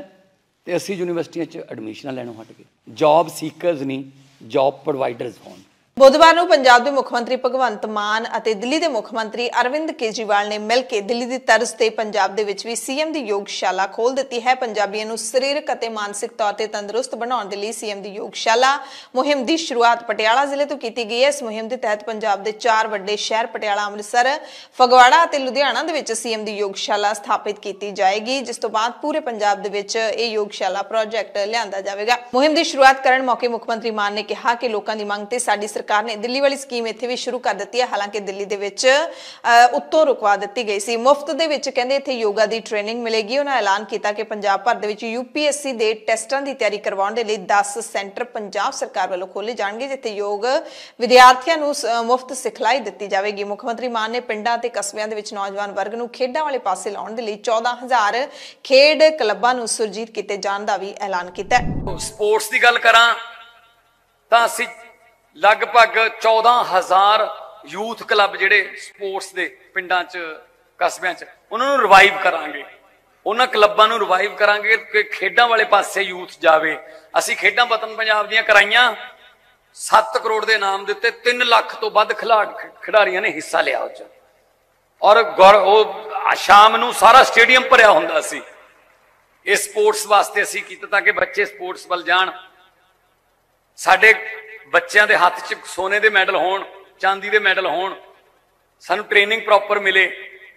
ਤੇ ਅਸੀਂ ਯੂਨੀਵਰਸਿਟੀਆਂ 'ਚ ਐਡਮਿਸ਼ਨਾਂ ਲੈਣੋਂ ਹਟ ਗਏ ਜੌਬ ਸੀਕਰਸ ਨਹੀਂ ਜੌਬ ਪ੍ਰੋਵਾਈਡਰਸ ਹੋਣ ਬੁੱਧਵਾਰ ਨੂੰ ਪੰਜਾਬ ਦੇ ਮੁੱਖ ਮੰਤਰੀ ਭਗਵੰਤ ਮਾਨ ਅਤੇ ਦਿੱਲੀ ਦੇ ਮੁੱਖ ਮੰਤਰੀ ਅਰਵਿੰਦ ਕੇਜਰੀਵਾਲ ਨੇ ਮਿਲ ਕੇ ਦਿੱਲੀ ਦੀ ਤਰਜ਼ ਤੇ ਪੰਜਾਬ ਦੇ ਵਿੱਚ ਵੀ ਸੀਐਮ ਦੀ ਯੋਗਸ਼ਾਲਾ ਖੋਲ ਦਿੱਤੀ ਹੈ ਪੰਜਾਬੀਆਂ ਨੂੰ ਸਰੀਰਕ ਅਤੇ ਮਾਨਸਿਕ ਤੌਰ ਤੇ ਤੰਦਰੁਸਤ ਬਣਾਉਣ ਦੇ ਲਈ ਸੀਐਮ ਦੀ ਯੋਗਸ਼ਾਲਾ ਮੁਹਿੰਮ ਦੀ ਸ਼ੁਰੂਆਤ ਪਟਿਆਲਾ ਜ਼ਿਲ੍ਹੇ ਤੋਂ ਕੀਤੀ ਗਈ ਹੈ ਇਸ ਮੁਹਿੰਮ ਦੇ ਤਹਿਤ ਪੰਜਾਬ ਦੇ ਚਾਰ ਵੱਡੇ ਸ਼ਹਿਰ ਪਟਿਆਲਾ ਅੰਮ੍ਰਿਤਸਰ ਫਗਵਾੜਾ ਅਤੇ ਲੁਧਿਆਣਾ ਦੇ ਵਿੱਚ ਸੀਐਮ ਦੀ ਯੋਗਸ਼ਾਲਾ ਸਥਾਪਿਤ ਕੀਤੀ ਜਾਏਗੀ ਜਿਸ ਤੋਂ ਬਾਅਦ ਪੂਰੇ ਪੰਜਾਬ ਦੇ ਵਿੱਚ ਇਹ ਯੋਗਸ਼ਾਲਾ ਪ੍ਰੋਜੈਕਟ ਲਿਆਂਦਾ ਜਾਵੇਗਾ ਮੁਹਿੰਮ ਦੀ ਸ਼ੁਰੂਆਤ ਕਰਨ ਮੌਕੇ ਮੁੱਖ ਮੰਤਰੀ ਮਾਨ ਨੇ ਕਿਹਾ ਕਿ ਲੋਕਾਂ ਦੀ ਮੰਗ ਤੇ ਸਾਡੀ ਸਰਕਾਰ ਨੇ ਦਿੱਲੀ ਵਾਲੀ ਸਕੀਮ ਇੱਥੇ ਵੀ ਸ਼ੁਰੂ ਕਰ ਦਿੱਤੀ ਹੈ ਹਾਲਾਂਕਿ ਦਿੱਲੀ ਦੇ ਵਿੱਚ ਉੱਤੋਂ ਰੁਕਵਾ ਦਿੱਤੀ ਗਈ ਸੀ ਮੁਫਤ ਦੇ ਵਿੱਚ ਕਹਿੰਦੇ ਇੱਥੇ ਯੋਗਾ ਦੀ ਟ੍ਰੇਨਿੰਗ ਮਿਲੇਗੀ ਉਹਨਾਂ ਐਲਾਨ ਕੀਤਾ ਕਿ ਪੰਜਾਬ ਭਰ ਦੇ ਵਿੱਚ ਯੂਪੀਐਸਸੀ ਦੇ ਟੈਸਟਾਂ ਦੀ ਤਿਆਰੀ ਕਰਵਾਉਣ ਦੇ ਲਈ 10 ਸੈਂਟਰ ਪੰਜਾਬ ਸਰਕਾਰ ਵੱਲੋਂ ਖੋਲੇ ਜਾਣਗੇ ਜਿੱਥੇ ਯੋਗ ਵਿਦਿਆਰਥੀਆਂ ਨੂੰ ਮੁਫਤ ਸਿਖਲਾਈ ਦਿੱਤੀ ਜਾਵੇਗੀ ਮੁੱਖ ਮੰਤਰੀ ਮਾਨ ਨੇ ਪਿੰਡਾਂ ਤੇ ਕਸਬਿਆਂ ਦੇ ਵਿੱਚ ਨੌਜਵਾਨ ਵਰਗ ਨੂੰ ਖੇਡਾਂ ਵਾਲੇ ਪਾਸੇ ਲਾਉਣ ਦੇ ਲਈ 14000 ਖੇਡ ਕਲੱਬਾਂ ਨੂੰ ਸੁਰਜੀਤ ਕੀਤੇ ਜਾਣ ਦਾ ਵੀ ਐਲਾਨ ਕੀਤਾ ਹੈ ਸਪੋਰਟਸ ਦੀ ਗੱਲ ਕਰਾਂ ਤਾਂ ਅਸੀਂ ਲਗਭਗ 14000 ਯੂਥ ਕਲੱਬ ਜਿਹੜੇ ਸਪੋਰਟਸ ਦੇ ਪਿੰਡਾਂ 'ਚ ਕਸਬਿਆਂ 'ਚ ਉਹਨਾਂ ਨੂੰ ਰਿਵਾਈਵ ਕਰਾਂਗੇ ਉਹਨਾਂ ਕਲੱਬਾਂ ਨੂੰ ਰਿਵਾਈਵ ਕਰਾਂਗੇ ਕਿ ਖੇਡਾਂ ਵਾਲੇ ਪਾਸੇ ਯੂਥ ਜਾਵੇ ਅਸੀਂ ਖੇਡਾਂ ਵਤਨ ਪੰਜਾਬ ਦੀਆਂ ਕਰਾਈਆਂ 7 ਕਰੋੜ ਦੇ ਨਾਮ ਦਿੱਤੇ 3 ਲੱਖ ਤੋਂ ਵੱਧ ਖਿਡਾਰੀਆਂ ਨੇ ਹਿੱਸਾ ਲਿਆ ਉਹ 'ਚ ਔਰ ਉਹ ਸ਼ਾਮ ਨੂੰ ਸਾਰਾ ਸਟੇਡੀਅਮ ਭਰਿਆ ਹੁੰਦਾ ਸੀ ਇਹ ਸਪੋਰਟਸ ਵਾਸਤੇ ਅਸੀਂ ਕੀਤਾ ਤਾਂ ਕਿ ਬੱਚੇ ਸਪੋਰਟਸ ਵੱਲ ਜਾਣ ਸਾਡੇ ਬੱਚਿਆਂ ਦੇ ਹੱਥ 'ਚ ਸੋਨੇ ਦੇ ਮੈਡਲ ਹੋਣ ਚਾਂਦੀ ਦੇ ਮੈਡਲ ਹੋਣ ਸਾਨੂੰ ਟ੍ਰੇਨਿੰਗ ਪ੍ਰੋਪਰ ਮਿਲੇ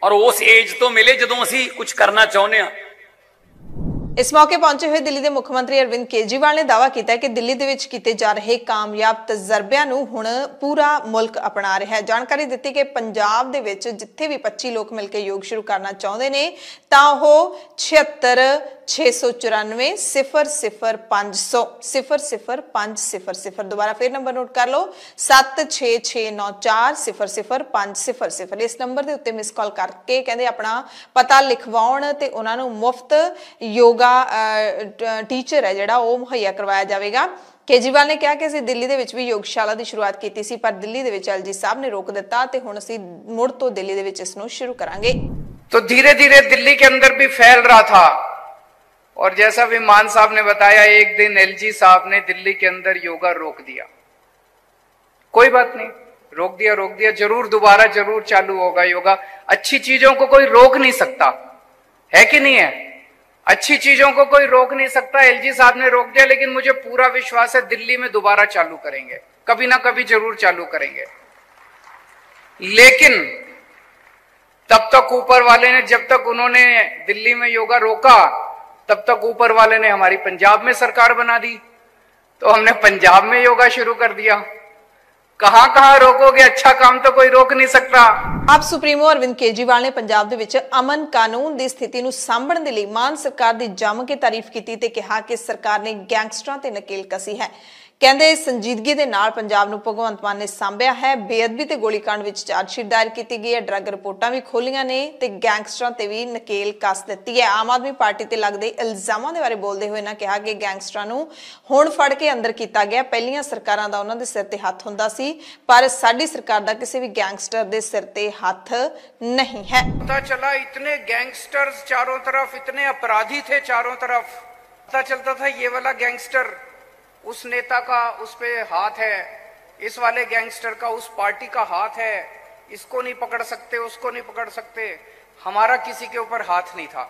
ਔਰ ਉਸ ਏਜ ਤੋਂ ਮਿਲੇ ਜਦੋਂ ਅਸੀਂ ਕੁਝ ਕਰਨਾ ਚਾਹੁੰਦੇ ਆ ਇਸ ਮੌਕੇ ਪਹੁੰਚੇ ਹੋਏ ਦਿੱਲੀ ਦੇ ਮੁੱਖ ਮੰਤਰੀ ਅਰਵਿੰਦ ਕੇਜਰੀਵਾਲ ਨੇ ਦਾਅਵਾ ਕੀਤਾ ਕਿ ਦਿੱਲੀ ਦੇ ਵਿੱਚ ਕੀਤੇ ਜਾ ਰਹੇ ਕਾਮਯਾਬ ਤਜਰਬਿਆਂ ਨੂੰ ਹੁਣ ਪੂਰਾ ਮੁਲਕ ਅਪਣਾ ਰਿਹਾ ਹੈ ਜਾਣਕਾਰੀ ਦਿੱਤੀ ਕਿ ਪੰਜਾਬ ਦੇ ਵਿੱਚ ਜਿੱਥੇ ਵੀ 25 ਲੋਕ ਮਿਲ ਕੇ ਯੋਗ ਸ਼ੁਰੂ ਕਰਨਾ ਚਾਹੁੰਦੇ ਨੇ ਤਾਂ ਉਹ 76 694 ਦੁਬਾਰਾ ਫੇਰ ਨੰਬਰ ਨੋਟ ਕਰ ਲਓ 7669400500 ਇਸ ਨੰਬਰ ਦੇ ਉੱਤੇ ਮਿਸ ਕਾਲ ਕਰਕੇ ਕਹਿੰਦੇ ਆਪਣਾ ਪਤਾ ਲਿਖਵਾਉਣ ਤੇ ਉਹਨਾਂ ਨੂੰ ਮੁਫਤ ਯੋਗਾ ਯੋਗਾ ਟੀਚਰ ਹੈ ਜਿਹੜਾ ਉਹ ਮੁਹੱਈਆ ਕਰਵਾਇਆ ਜਾਵੇਗਾ ਕੇਜੀਵਾਲ ਨੇ ਕਿਹਾ ਕਿ ਅਸੀਂ ਦਿੱਲੀ ਦੇ ਵਿੱਚ ਵੀ ਯੋਗਸ਼ਾਲਾ ਦੀ ਸ਼ੁਰੂਆਤ ਕੀਤੀ ਸੀ ਪਰ ਦਿੱਲੀ ਦੇ ਵਿੱਚ ਐਲਜੀ ਸਾਹਿਬ ਨੇ ਰੋਕ ਦਿੱਤਾ ਤੇ ਹੁਣ ਅਸੀਂ ਮੁੜ ਤੋਂ ਦਿੱਲੀ ਦੇ ਵਿੱਚ ਇਸ ਨੂੰ ਸ਼ੁਰੂ ਕਰਾਂਗੇ तो धीरे धीरे दिल्ली के अंदर भी फैल रहा था और जैसा विमान साहब ने बताया एक दिन एलजी साहब ने दिल्ली के अंदर योगा रोक दिया कोई बात नहीं रोक दिया रोक दिया जरूर दोबारा जरूर चालू होगा योगा अच्छी चीजों को कोई रोक नहीं सकता है कि नहीं है अच्छी चीजों को कोई रोक नहीं सकता एलजी साहब ने रोक दिया लेकिन मुझे पूरा विश्वास है दिल्ली में दोबारा चालू करेंगे कभी ना कभी जरूर चालू करेंगे लेकिन तब तक ऊपर वाले ने जब तक उन्होंने दिल्ली में योगा रोका तब तक ऊपर वाले ने हमारी पंजाब में सरकार बना दी तो हमने पंजाब में योगा शुरू कर दिया ਕਹਾਂ ਕਹਾਂ ਰੋਕੋਗੇ ਅੱਛਾ ਕੰਮ ਤਾਂ ਕੋਈ ਰੋਕ ਨਹੀਂ ਸਕਦਾ ਆਪ ਸੁਪਰੀਮੋ ਅਰਵਿੰਦ ਕੇਜੀਵਾਲ ਨੇ ਪੰਜਾਬ ਦੇ ਵਿੱਚ ਅਮਨ ਕਾਨੂੰਨ ਦੀ ਸਥਿਤੀ ਨੂੰ ਸਾਂਭਣ ਦੇ ਲਈ ਮਾਨ ਸਰਕਾਰ ਦੀ ਜੰਮ ਕੇ ਤਾਰੀਫ ਕੀਤੀ ਤੇ ਕਿਹਾ ਕਿ ਸਰਕਾਰ ਨੇ ਗੈਂਗਸਟਰਾਂ ਤੇ ਨਕੇਲ ਕਸੀ ਹੈ ਕਹਿੰਦੇ ਸੰਜੀਦਗੀ ਦੇ ਨਾਲ ਪੰਜਾਬ ਨੂੰ ਭਗਵੰਤ ਮਾਨ ਨੇ ਸਾਂਭਿਆ ਹੈ ਬੇਅਦਬੀ ਤੇ ਗੋਲੀਕਾਂਡ ਵਿੱਚ ਚਾਰਜਸ਼ੀਟ ਦਾਇਰ ਕੀਤੀ ਗਈ ਹੈ ਡਰੱਗ ਰਿਪੋਰਟਾਂ ਵੀ ਖੋਲੀਆਂ ਨੇ ਤੇ ਗੈਂਗਸਟਰਾਂ ਤੇ ਵੀ ਨਕੇਲ ਕੱਸ ਦਿੱਤੀ ਹੈ ਆਮ ਆਦਮੀ ਪਾਰਟੀ ਤੇ ਲੱਗਦੇ ਇਲਜ਼ਾਮਾਂ ਦੇ ਬਾਰੇ ਬੋਲਦੇ ਹੋਏ ਨਾ ਕਿਹਾ ਕਿ ਗੈਂਗਸਟਰਾਂ ਨੂੰ ਹੁਣ ਫੜ ਕੇ ਅੰਦਰ ਕੀਤਾ ਗਿਆ ਪਹਿਲੀਆਂ ਸਰਕਾਰਾਂ ਦਾ ਉਹਨਾਂ ਦੇ ਸਿਰ ਤੇ ਹੱਥ ਹੁੰਦਾ ਸੀ ਪਰ ਸਾਡੀ ਸਰਕਾਰ ਦਾ ਕਿਸੇ ਵੀ ਗੈਂਗਸਟਰ ਦੇ ਸਿਰ ਤੇ ਹੱਥ ਨਹੀਂ ਹੈ ਪਤਾ ਚੱਲਾ ਇਤਨੇ ਗੈਂਗਸਟਰਸ ਚਾਰੋਂ ਤਰਫ ਇਤਨੇ ਅਪਰਾਧੀ ਥੇ ਚਾਰੋਂ ਤਰਫ ਪਤਾ ਚਲਦਾ ਥਾ ਇਹ ਵਾਲਾ ਗੈਂਗਸਟਰ उस नेता का उस पर हाथ है इस वाले गैंगस्टर का उस पार्टी का हाथ है इसको नहीं पकड़ सकते उसको नहीं पकड़ सकते हमारा किसी के ऊपर हाथ नहीं था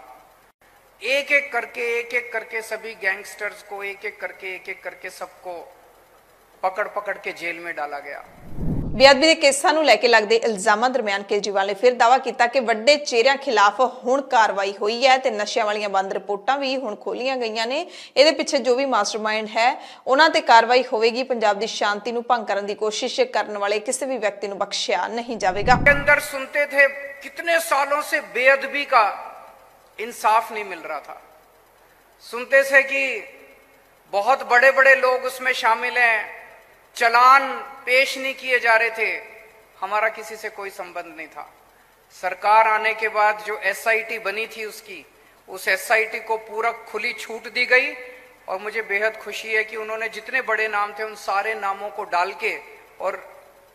एक एक करके एक एक करके सभी गैंगस्टर्स को एक एक करके एक एक करके सबको पकड़ पकड़ के जेल में डाला गया ਬੇਅਦਬੀ ਦੇ ਕੇਸਾਂ ਨੂੰ ਲੈ ਕੇ ਲੱਗਦੇ ਇਲਜ਼ਾਮਾਂ ਦਰਮਿਆਨ ਕੇਜਰੀਵਾਲ ਨੇ ਫਿਰ ਦਾਵਾ ਕੀਤਾ ਕਿ ਵੱਡੇ ਚਿਹਰਿਆਂ ਖਿਲਾਫ ਹੁਣ ਕਾਰਵਾਈ ਹੋਈ ਹੈ ਤੇ ਨਸ਼ਿਆਂ ਵਾਲੀਆਂ ਬੰਦ ਰਿਪੋਰਟਾਂ ਵੀ ਹੁਣ ਖੋਲੀਆਂ ਗਈਆਂ ਨੇ ਇਹਦੇ ਪਿੱਛੇ ਜੋ ਵੀ ਮਾਸਟਰਮਾਈਂਡ ਹੈ ਉਹਨਾਂ ਤੇ ਕਾਰਵਾਈ ਹੋਵੇਗੀ ਪੰਜਾਬ ਦੀ ਸ਼ਾਂਤੀ ਨੂੰ ਭੰਗ ਕਰਨ ਦੀ ਕੋਸ਼ਿਸ਼ ਕਰਨ ਵਾਲੇ ਕਿਸੇ ਵੀ ਵਿਅਕਤੀ ਨੂੰ ਬਖਸ਼ਿਆ ਨਹੀਂ ਜਾਵੇਗਾ ਅੰਦਰ ਸੁਣਤੇ ਥੇ ਕਿਤਨੇ ਸਾਲੋਂ ਸੇ ਬੇਅਦਬੀ ਕਾ ਇਨਸਾਫ ਨਹੀਂ ਮਿਲ ਰਹਾ ਥਾ ਸੁਣਤੇ ਸੇ ਕਿ ਬਹੁਤ بڑے بڑے ਲੋਕ ਉਸਮੇ ਸ਼ਾਮਿਲ ਹੈ चलान पेश नहीं किए जा रहे थे हमारा किसी से कोई संबंध नहीं था सरकार आने के बाद जो एसआईटी बनी थी उसकी उस एसआईटी को पूरा खुली छूट दी गई और मुझे बेहद खुशी है कि उन्होंने जितने बड़े नाम थे उन सारे नामों को डाल के और